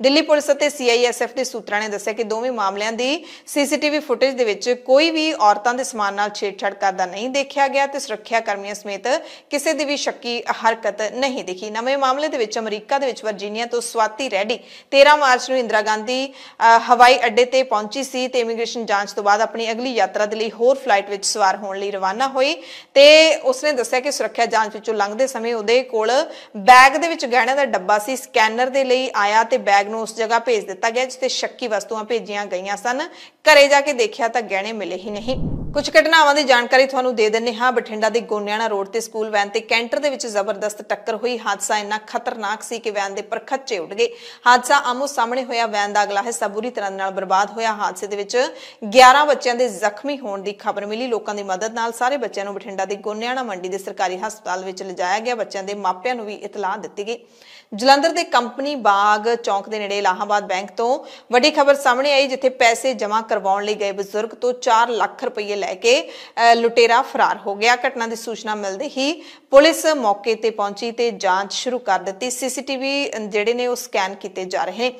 ਦਿੱਲੀ ਪੁਲਿਸ ਅਤੇ ਸੀਆਈਐਸਐਫ ਦੇ ਸੂਤਰਾਂ ਨੇ ਦੱਸਿਆ ਕਿ ਦੋਵੇਂ ਮਾਮਲਿਆਂ ਦੀ ਸੀਸੀਟੀਵੀ ਫੁਟੇਜ ਦੇ ਵਿੱਚ ਕੋਈ ਵੀ ਔਰਤਾਂ ਦੇ ਸਮਾਨ ਨਾਲ ਛੇੜਛਾੜ ਕਰਦਾ ਨਹੀਂ ਦੇਖਿਆ ਗਿਆ ਤੇ ਸੁਰੱਖਿਆ ਕਰਮੀਆਂ ਸਮੇਤ ਕਿਸੇ ਦੀ ਵੀ ਸ਼ੱਕੀ ਹਰਕਤ ਨਹੀਂ ਦਿਖੀ ਨਵੇਂ ਮਾਮਲੇ ਦੇ ਵਿੱਚ ਅਮਰੀਕਾ ਦੇ ਵਿੱਚ ਵਰਜੀਨੀਆ ਤੋਂ ਸਵਾਤੀ ਰੈਡੀ 13 ਮਾਰਚ ਨੂੰ ਇੰਦਰਾ ਗਾਂਧੀ ਹਵਾਈ ਅੱਡੇ ਤੇ ਪਹੁੰਚੀ ਸੀ ਤੇ ਇਮੀਗ੍ਰੇਸ਼ਨ ਜਾਂਚ ਤੋਂ ਬਾਅਦ ਆਪਣੀ ਅਗਲੀ ਯਾਤਰਾ ਦੇ ਲਈ ਹੋਰ ਫਲਾਈਟ ਵਿੱਚ ਸਵਾਰ ਹੋਣ ਲਈ ਰਵਾਨਾ ਹੋਈ ਤੇ ਉਸਨੇ ਦੱਸਿਆ ਕਿ ਸੁਰੱਖਿਆ ਜਾਂਚ ਵਿੱਚੋਂ ਲੰਘਦੇ ਸਮੇਂ ਉਹਦੇ ਕੋਲ ਬੈਗ ਦੇ ਵਿੱਚ ਗਹਿਣਿਆਂ ਦਾ ਡੱਬਾ ਸੀ ਸਕੈਨਰ ਦੇ ਲਈ ਆਇਆ ਤੇ ਬੈਗ ਨੂੰ ਉਸ ਜਗ੍ਹਾ ਭੇਜ ਦਿੱਤਾ ਗਿਆ ਜਿੱਥੇ ਸ਼ੱਕੀ ਵਸਤੂਆਂ ਭੇਜੀਆਂ ਗਈਆਂ ਸਨ ਘਰੇ ਜਾ ਕੇ ਦੇਖਿਆ ਤਾਂ ਗਹਿਣੇ ਮਿਲੇ ਹੀ ਨਹੀਂ ਕੁਝ ਘਟਨਾਵਾਂ ਦੀ ਜਾਣਕਾਰੀ ਤੁਹਾਨੂੰ ਦੇ ਦਿੰਨੇ ਹਾਂ ਬਠਿੰਡਾ ਦੇ ਗੋਨਿਆਣਾ ਰੋਡ ਤੇ ਸਕੂਲ ਵੈਨ ਤੇ ਕੈਂਟਰ ਦੇ ਵਿੱਚ ਜ਼ਬਰਦਸਤ ਟੱਕਰ ਹੋਈ ਹਾਦਸਾ ਇੰਨਾ ਖਤਰਨਾਕ ਸੀ ਕਿ ਵੈਨ ਦੇ ਪਰਖੱਚੇ ਉੱਡ ਗਏ ਹਾਦਸਾ ਆਮੋ ਸਾਹਮਣੇ ਹੋਇਆ ਵੈਨ ਦਾ ਅਗਲਾ ਹਿੱਸਾ ਬੁਰੀ ਤਰ੍ਹਾਂ ਨਾਲ ਬਰਬਾਦ ਹੋਇਆ ਹਾਦਸੇ ਦੇ ਵਿੱਚ 11 ਬੱਚਿਆਂ ਦੇ ਜ਼ਖਮੀ ਹੋਣ ਦੀ ਖਬਰ ਮਿਲੀ ਲੋਕਾਂ ਦੀ ਮਦਦ ਨਾਲ ਸਾਰੇ ਬੱਚਿਆਂ ਨੂੰ ਬਠਿੰਡਾ ਦੇ ਗੋਨਿਆਣਾ ਮੰਡੀ ਦੇ ਸਰਕਾਰੀ ਹਸਪਤਾਲ ਵਿੱਚ ਲਿਜਾਇਆ ਗਿਆ ਬੱਚਿਆਂ ਦੇ ਮਾਪਿਆਂ ਨੂੰ ਵੀ ਇਤਲਾਹ ਦਿੱਤੀ ਗਈ ਜਲੰਧਰ ਦੇ ਕੰਪਨੀ ਬਾਗ ਚੌਂਕ ਦੇ ਨੇੜੇ ਇਲਾਹਾਬਾਦ ਬੈਂਕ ਤੋਂ ਵੱਡੀ ਖਬਰ ਸਾਹਮਣੇ ਆਈ ਜਿੱਥੇ ਪੈਸੇ ਜਮ੍ਹਾਂ ਕਰਵਾਉਣ ਲਈ ਗਏ ਬਜ਼ੁਰਗ ਤੋਂ 4 ਲੱਖ ਰੁਪਏ ਲੈ ਕੇ ਲੁਟੇਰਾ ਫਰਾਰ ਹੋ ਗਿਆ ਘਟਨਾ ਦੀ ਸੂਚਨਾ ਮਿਲਦੇ ਹੀ ਪੁਲਿਸ ਮੌਕੇ ਤੇ ਪਹੁੰਚੀ ਤੇ ਜਾਂਚ ਸ਼ੁਰੂ ਕਰ ਦਿੱਤੀ ਸੀਸੀਟੀਵੀ ਜਿਹੜੇ ਨੇ ਉਹ ਸਕੈਨ ਕੀਤੇ ਜਾ ਰਹੇ ਨੇ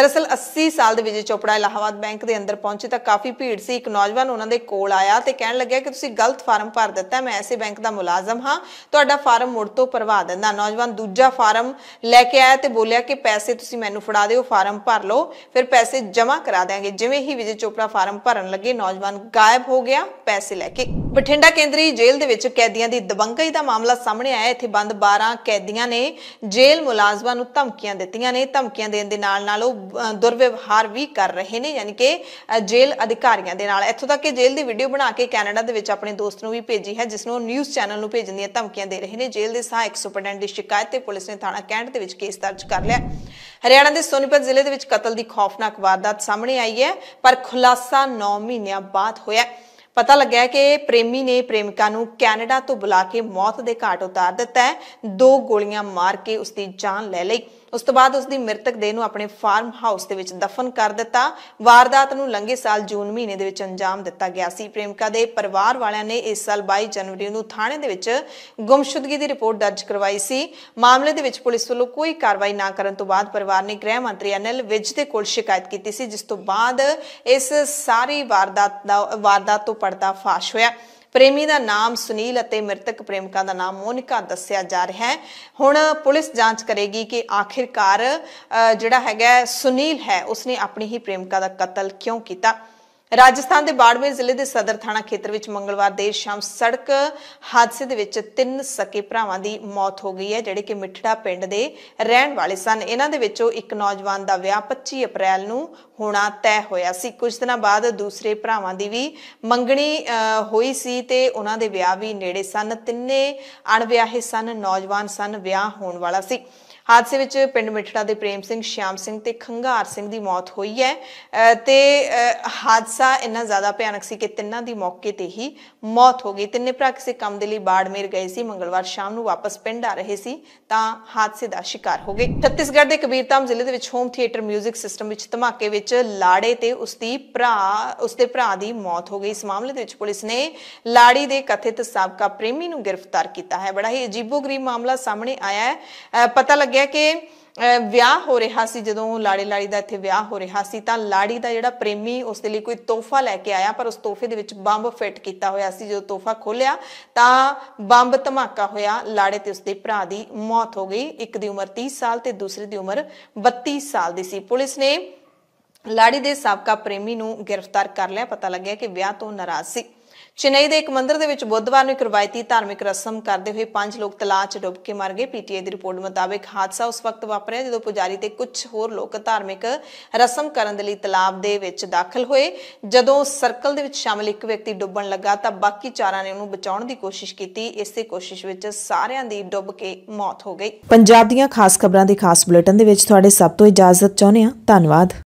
ਦਰਅਸਲ 80 ਸਾਲ ਦੇ ਵਿਜੇ ਚੋਪੜਾ ਇਲਾਹਾਬਾਦ ਬੈਂਕ ਦੇ ਅੰਦਰ ਪਹੁੰਚੇ ਤਾਂ ਕਾਫੀ ਭੀੜ ਸੀ ਇੱਕ ਨੌਜਵਾਨ ਉਹਨਾਂ ਦੇ ਕੋਲ ਆਇਆ ਤੇ ਕਹਿਣ ਲੱਗਿਆ ਕਿ ਤੁਸੀਂ ਗਲਤ ਫਾਰਮ ਭਰ ਦਿੱਤਾ ਮੈਂ ਐਸੇ ਬੈਂਕ ਦਾ ਮੁਲਾਜ਼ਮ ਹਾਂ ਤੁਹਾਡਾ ਫਾਰਮ ਮੁੜ ਤੋਂ ਭਰਵਾ ਦਿੰਦਾ ਨੌਜਵਾਨ ਦੂਜਾ ਫਾਰਮ ਲੈ ਕੇ ਆਇਆ ਤੇ ਬੋਲਿਆ ਕਿ ਪੈਸੇ ਤੁਸੀਂ ਮੈਨੂੰ ਫੜਾ ਦਿਓ ਫਾਰਮ ਭਰ ਲਓ ਫਿਰ ਪੈਸੇ ਜਮ੍ਹਾਂ ਕਰਾ ਦਿਆਂਗੇ ਜਿਵੇਂ ਹੀ ਵਿਜੇ ਚੋਪੜਾ ਫਾਰਮ ਭਰਨ ਲੱਗੇ ਨੌਜਵਾਨ ਗਾਇਬ ਹੋ ਗਿਆ ਪੈਸੇ ਲੈ ਕੇ ਬਠਿੰਡਾ ਕੇਂਦਰੀ ਜੇਲ੍ਹ ਦੇ ਵਿੱਚ ਕੈਦੀਆਂ ਦੀ ਦਬੰਗਾਈ ਦਾ ਮਾਮਲਾ ਸਾਹਮਣੇ ਆਇਆ ਇੱਥੇ ਬੰਦ 12 ਕੈਦੀਆਂ ਨੇ ਜੇਲ੍ਹ ਮੁਲਾਜ਼ਮਾਂ ਨੂੰ ਧਮਕੀਆਂ ਦਿੱਤੀਆਂ ਨੇ ਧਮਕੀਆਂ ਦੇਣ ਦੇ ਨਾਲ ਨਾਲ ਉਹ ਦੁਰਵਿਵਹਾਰ ਵੀ ਕਰ ਰਹੇ ਨੇ ਯਾਨੀ ਕਿ ਜੇਲ੍ਹ ਅਧਿਕਾਰੀਆਂ ਦੇ ਨਾਲ ਇੱਥੋਂ ਤੱਕ ਕਿ ਜੇਲ੍ਹ ਦੀ ਵੀਡੀਓ ਬਣਾ ਕੇ ਕੈਨੇਡਾ ਦੇ ਵਿੱਚ ਆਪਣੇ ਦੋਸਤ ਨੂੰ ਵੀ ਭੇਜੀ ਹੈ ਜਿਸ ਨੂੰ ਨਿਊਜ਼ ਚੈਨਲ ਨੂੰ ਭੇਜਣ ਦੀਆਂ ਧਮਕੀਆਂ ਦੇ ਰਹੇ ਨੇ ਜੇਲ੍ਹ ਦੇ ਸਹਾਇਕ ਸੁਪਰਡੈਂਟ ਦੀ ਸ਼ਿਕਾਇਤ ਤੇ ਪੁਲਿਸ ਨੇ ਥਾਣਾ ਕੈਂਟ ਦੇ ਵਿੱਚ ਕੇਸ ਦਰਜ ਕਰ ਲਿਆ ਹਰਿਆਣਾ ਦੇ ਸੋਨੀਪਤ ਜ਼ਿਲ੍ਹੇ ਦੇ ਵਿੱਚ ਕਤਲ ਦੀ ਖੌਫਨਾਕ ਵਾਰਦਾਤ ਸਾਹਮਣੇ ਆਈ ਹੈ ਪਰ ਖੁਲਾਸਾ 9 ਮਹੀਨਿਆਂ ਬਾਅਦ ਹੋਇਆ ਹੈ ਪਤਾ ਲੱਗਿਆ ਕਿ ਪ੍ਰੇਮੀ ਨੇ ਪ੍ਰੇਮਿਕਾ ਨੂੰ ਕੈਨੇਡਾ ਤੋਂ ਬੁਲਾ ਕੇ ਮੌਤ ਦੇ ਘਾਟ ਉਤਾਰ ਦਿੱਤਾ ਹੈ ਦੋ ਗੋਲੀਆਂ ਮਾਰ ਕੇ ਉਸ ਦੀ ਜਾਨ ਲੈ ਲਈ ਉਸ ਤੋਂ ਬਾਅਦ ਉਸ ਦੀ ਮ੍ਰਿਤਕ ਦੇਹ ਨੂੰ ਆਪਣੇ ਫਾਰਮ ਹਾਊਸ ਦੇ ਵਿੱਚ ਦਫ਼ਨ ਕਰ ਦਿੱਤਾ ਵਾਰਦਾਤ ਨੂੰ ਲੰਘੇ ਸਾਲ ਜੂਨ ਮਹੀਨੇ ਦੇ ਵਿੱਚ ਅੰਜਾਮ ਦਿੱਤਾ ਗਿਆ ਸੀ ਪ੍ਰੇਮਿਕਾ ਦੇ ਪਰਿਵਾਰ ਵਾਲਿਆਂ ਨੇ ਇਸ ਸਾਲ 22 ਜਨਵਰੀ ਨੂੰ ਥਾਣੇ ਦੇ ਵਿੱਚ ਗੁੰਮਸ਼ੁਦਗੀ ਦੀ ਰਿਪੋਰਟ ਦਰਜ ਕਰਵਾਈ ਸੀ ਮਾਮਲੇ ਦੇ ਵਿੱਚ ਪੁਲਿਸ ਵੱਲੋਂ ਕੋਈ ਕਾਰਵਾਈ ਨਾ ਕਰਨ ਤੋਂ ਬਾਅਦ ਪਰਿਵਾਰ ਨੇ ਗ੍ਰਹਿ ਮੰਤਰੀ ਅਨਿਲ ਵਿਜ ਦੇ ਕੋਲ ਸ਼ਿਕਾਇਤ ਕੀਤੀ ਸੀ ਜਿਸ ਤੋਂ ਬਾਅਦ ਇਸ ਸਾਰੀ ਵਾਰਦਾਤ ਦਾ ਵਾਰਦਾਤ ਤੋਂ ਪਰਦਾ ਫਾਸ਼ ਹੋਇਆ ਪ੍ਰੇਮੀ ਦਾ ਨਾਮ ਸੁਨੀਲ ਅਤੇ ਮ੍ਰਿਤਕ ਪ੍ਰੇਮਿਕਾ ਦਾ ਨਾਮ ਮੋਨਿਕਾ ਦੱਸਿਆ ਜਾ ਰਿਹਾ ਹੈ ਹੁਣ ਪੁਲਿਸ ਜਾਂਚ ਕਰੇਗੀ ਕਿ ਆਖਿਰਕਾਰ ਜਿਹੜਾ ਹੈਗਾ ਸੁਨੀਲ ਹੈ ਉਸਨੇ ਆਪਣੀ ਹੀ ਪ੍ਰੇਮਿਕਾ ਦਾ ਕਤਲ ਕਿਉਂ ਕੀਤਾ ਰਾਜਸਥਾਨ ਦੇ ਬਾੜਮੇਰ ਜ਼ਿਲ੍ਹੇ ਦੇ ਸਦਰ ਥਾਣਾ ਖੇਤਰ ਵਿੱਚ ਮੰਗਲਵਾਰ ਦੇਰ ਸ਼ਾਮ ਸੜਕ ਹਾਦਸੇ ਦੇ ਵਿੱਚ ਤਿੰਨ ਸਕੇ ਭਰਾਵਾਂ ਦੀ ਮੌਤ ਹੋ ਗਈ ਹੈ ਜਿਹੜੇ ਕਿ ਮਿੱਠੜਾ ਪਿੰਡ ਦੇ ਰਹਿਣ ਵਾਲੇ ਸਨ ਇਹਨਾਂ ਦੇ ਵਿੱਚੋਂ ਇੱਕ ਨੌਜਵਾਨ ਦਾ ਵਿਆਹ 25 ਅਪ੍ਰੈਲ ਨੂੰ ਹੋਣਾ ਤੈਅ ਹੋਇਆ ਸੀ ਕੁਝ ਦਿਨਾਂ ਬਾਅਦ ਦੂਸਰੇ ਭਰਾਵਾਂ ਦੀ ਵੀ ਮੰਗਣੀ ਹੋਈ ਸੀ ਤੇ ਉਹਨਾਂ ਦੇ ਵਿਆਹ ਵੀ ਨੇੜੇ ਸਨ ਤਿੰਨੇ ਅਣਵਿਆਹੇ ਸਨ ਨੌਜਵਾਨ ਸਨ ਵਿਆਹ ਹੋਣ ਵਾਲਾ ਸੀ ਹਾਦਸੇ ਵਿੱਚ ਪਿੰਡ ਮਿੱਠੜਾ ਦੇ ਪ੍ਰੇਮ ਸਿੰਘ ਸ਼ਿਆਮ ਸਿੰਘ ਤੇ ਖੰਗਾਰ ਸਿੰਘ ਦੀ ਮੌਤ ਹੋਈ ਹੈ ਤੇ ਹਾਦਸਾ ਇੰਨਾ ਜ਼ਿਆਦਾ ਭਿਆਨਕ ਸੀ ਕਿ ਤਿੰਨਾਂ ਦੀ ਮੌਕੇ ਤੇ ਹੀ ਮੌਤ ਹੋ ਗਈ ਤਿੰਨੇ ਭਰਾ ਕਿਸੇ ਕੰਮ ਦੇ ਲਈ ਬਾੜਮੇਰ ਗਏ ਸੀ ਮੰਗਲਵਾਰ ਸ਼ਾਮ ਨੂੰ ਵਾਪਸ ਪਿੰਡ ਆ ਰਹੇ ਸੀ ਤਾਂ ਹਾਦਸੇ ਦਾ ਸ਼ਿਕਾਰ ਹੋ ਗਏ ਛੱਤੀਸਗੜ੍ਹ ਦੇ ਕਬੀਰਧਾਮ ਜ਼ਿਲ੍ਹੇ ਦੇ ਵਿੱਚ ਹੋਮ ਥੀਏਟਰ 뮤직 ਸਿਸਟਮ ਵਿੱਚ ਧਮਾਕੇ ਵਿੱਚ ਲਾੜੇ ਤੇ ਉਸ ਦੀ ਭਰਾ ਉਸ ਦੇ ਭਰਾ ਦੀ ਮੌਤ ਹੋ ਗਈ ਇਸ ਮਾਮਲੇ ਦੇ ਵਿੱਚ ਪੁਲਿਸ ਨੇ ਲਾੜੀ ਦੇ ਕਥਿਤ ਸਾਬਕਾ ਪ੍ਰੇਮੀ ਨੂੰ ਗ੍ਰਿਫਤਾਰ ਕੀਤਾ ਹੈ ਬੜਾ ਹੀ ਅਜੀਬੋ-ਗਰੀਬ ਮਾਮਲਾ ਸਾਹਮਣੇ ਆਇਆ ਹੈ ਪਤਾ ਲੱਗਿਆ ਗਿਆ ਕਿ ਵਿਆਹ ਹੋ ਰਿਹਾ ਸੀ ਜਦੋਂ ਲਾੜੇ ਲਾੜੀ ਦਾ ਇੱਥੇ ਵਿਆਹ ਹੋ ਰਿਹਾ ਸੀ ਤਾਂ ਲਾੜੀ ਦਾ ਜਿਹੜਾ ਪ੍ਰੇਮੀ ਉਸ ਦੇ ਲਈ ਕੋਈ ਤੋਹਫਾ ਲੈ ਕੇ ਆਇਆ ਪਰ ਉਸ ਤੋਹਫੇ ਦੇ ਵਿੱਚ ਬੰਬ ਫਿੱਟ ਕੀਤਾ ਹੋਇਆ ਸੀ ਜਦੋਂ ਤੋਹਫਾ ਖੋਲਿਆ ਤਾਂ ਬੰਬ ਧਮਾਕਾ ਹੋਇਆ ਲਾੜੇ ਤੇ ਉਸਦੇ ਭਰਾ ਦੀ ਮੌਤ ਹੋ ਗਈ ਇੱਕ ਦੀ ਉਮਰ 30 ਸਾਲ ਤੇ ਦੂਸਰੇ ਦੀ ਉਮਰ 32 ਸਾਲ ਦੀ ਸੀ ਪੁਲਿਸ ਨੇ ਲਾੜੀ ਦੇ ਸਾਬਕਾ ਪ੍ਰੇਮੀ ਨੂੰ ਗ੍ਰਿਫਤਾਰ ਕਰ ਲਿਆ ਪਤਾ ਲੱਗਿਆ ਕਿ ਵਿਆਹ ਤੋਂ ਨਾਰਾਜ਼ ਸੀ ਚੇਨਈ ਦੇ ਇੱਕ ਮੰਦਿਰ ਦੇ ਵਿੱਚ ਬੁੱਧਵਾਰ ਨੂੰ ਇੱਕ ਰਵਾਇਤੀ ਧਾਰਮਿਕ ਰਸਮ ਕਰਦੇ ਹੋਏ ਪੰਜ ਲੋਕ ਤਲਾਅ 'ਚ ਡੁੱਬ ਕੇ ਮਰ ਗਏ ਪੀਟੀਆਈ ਦੀ ਰਿਪੋਰਟ ਮੁਤਾਬਕ ਹਾਦਸਾ ਉਸ ਵਕਤ ਵਾਪਰਿਆ ਜਦੋਂ ਪੁਜਾਰੀ ਤੇ ਕੁਝ ਹੋਰ ਲੋਕ ਧਾਰਮਿਕ ਰਸਮ ਕਰਨ ਦੇ ਲਈ ਤਲਾਬ ਦੇ ਵਿੱਚ ਦਾਖਲ ਹੋਏ ਜਦੋਂ ਸਰਕਲ ਦੇ ਵਿੱਚ ਸ਼ਾਮਲ ਇੱਕ ਵਿਅਕਤੀ ਡੁੱਬਣ ਲੱਗਾ ਤਾਂ ਬਾਕੀ ਚਾਰਾਂ ਨੇ ਉਹਨੂੰ ਬਚਾਉਣ ਦੀ ਕੋਸ਼ਿਸ਼ ਕੀਤੀ ਇਸੇ ਕੋਸ਼ਿਸ਼ ਵਿੱਚ ਸਾਰਿਆਂ ਦੀ ਡੁੱਬ ਕੇ ਮੌਤ ਹੋ ਗਈ ਪੰਜਾਬ ਦੀਆਂ ਖਾਸ ਖਬਰਾਂ ਦੇ ਖਾਸ ਬੁਲੇਟਿਨ ਦੇ ਵਿੱਚ ਤੁਹਾਡੇ ਸਭ ਤੋਂ ਇਜਾਜ਼ਤ ਚਾਹੁੰਦੇ ਹਾਂ ਧੰਨਵਾਦ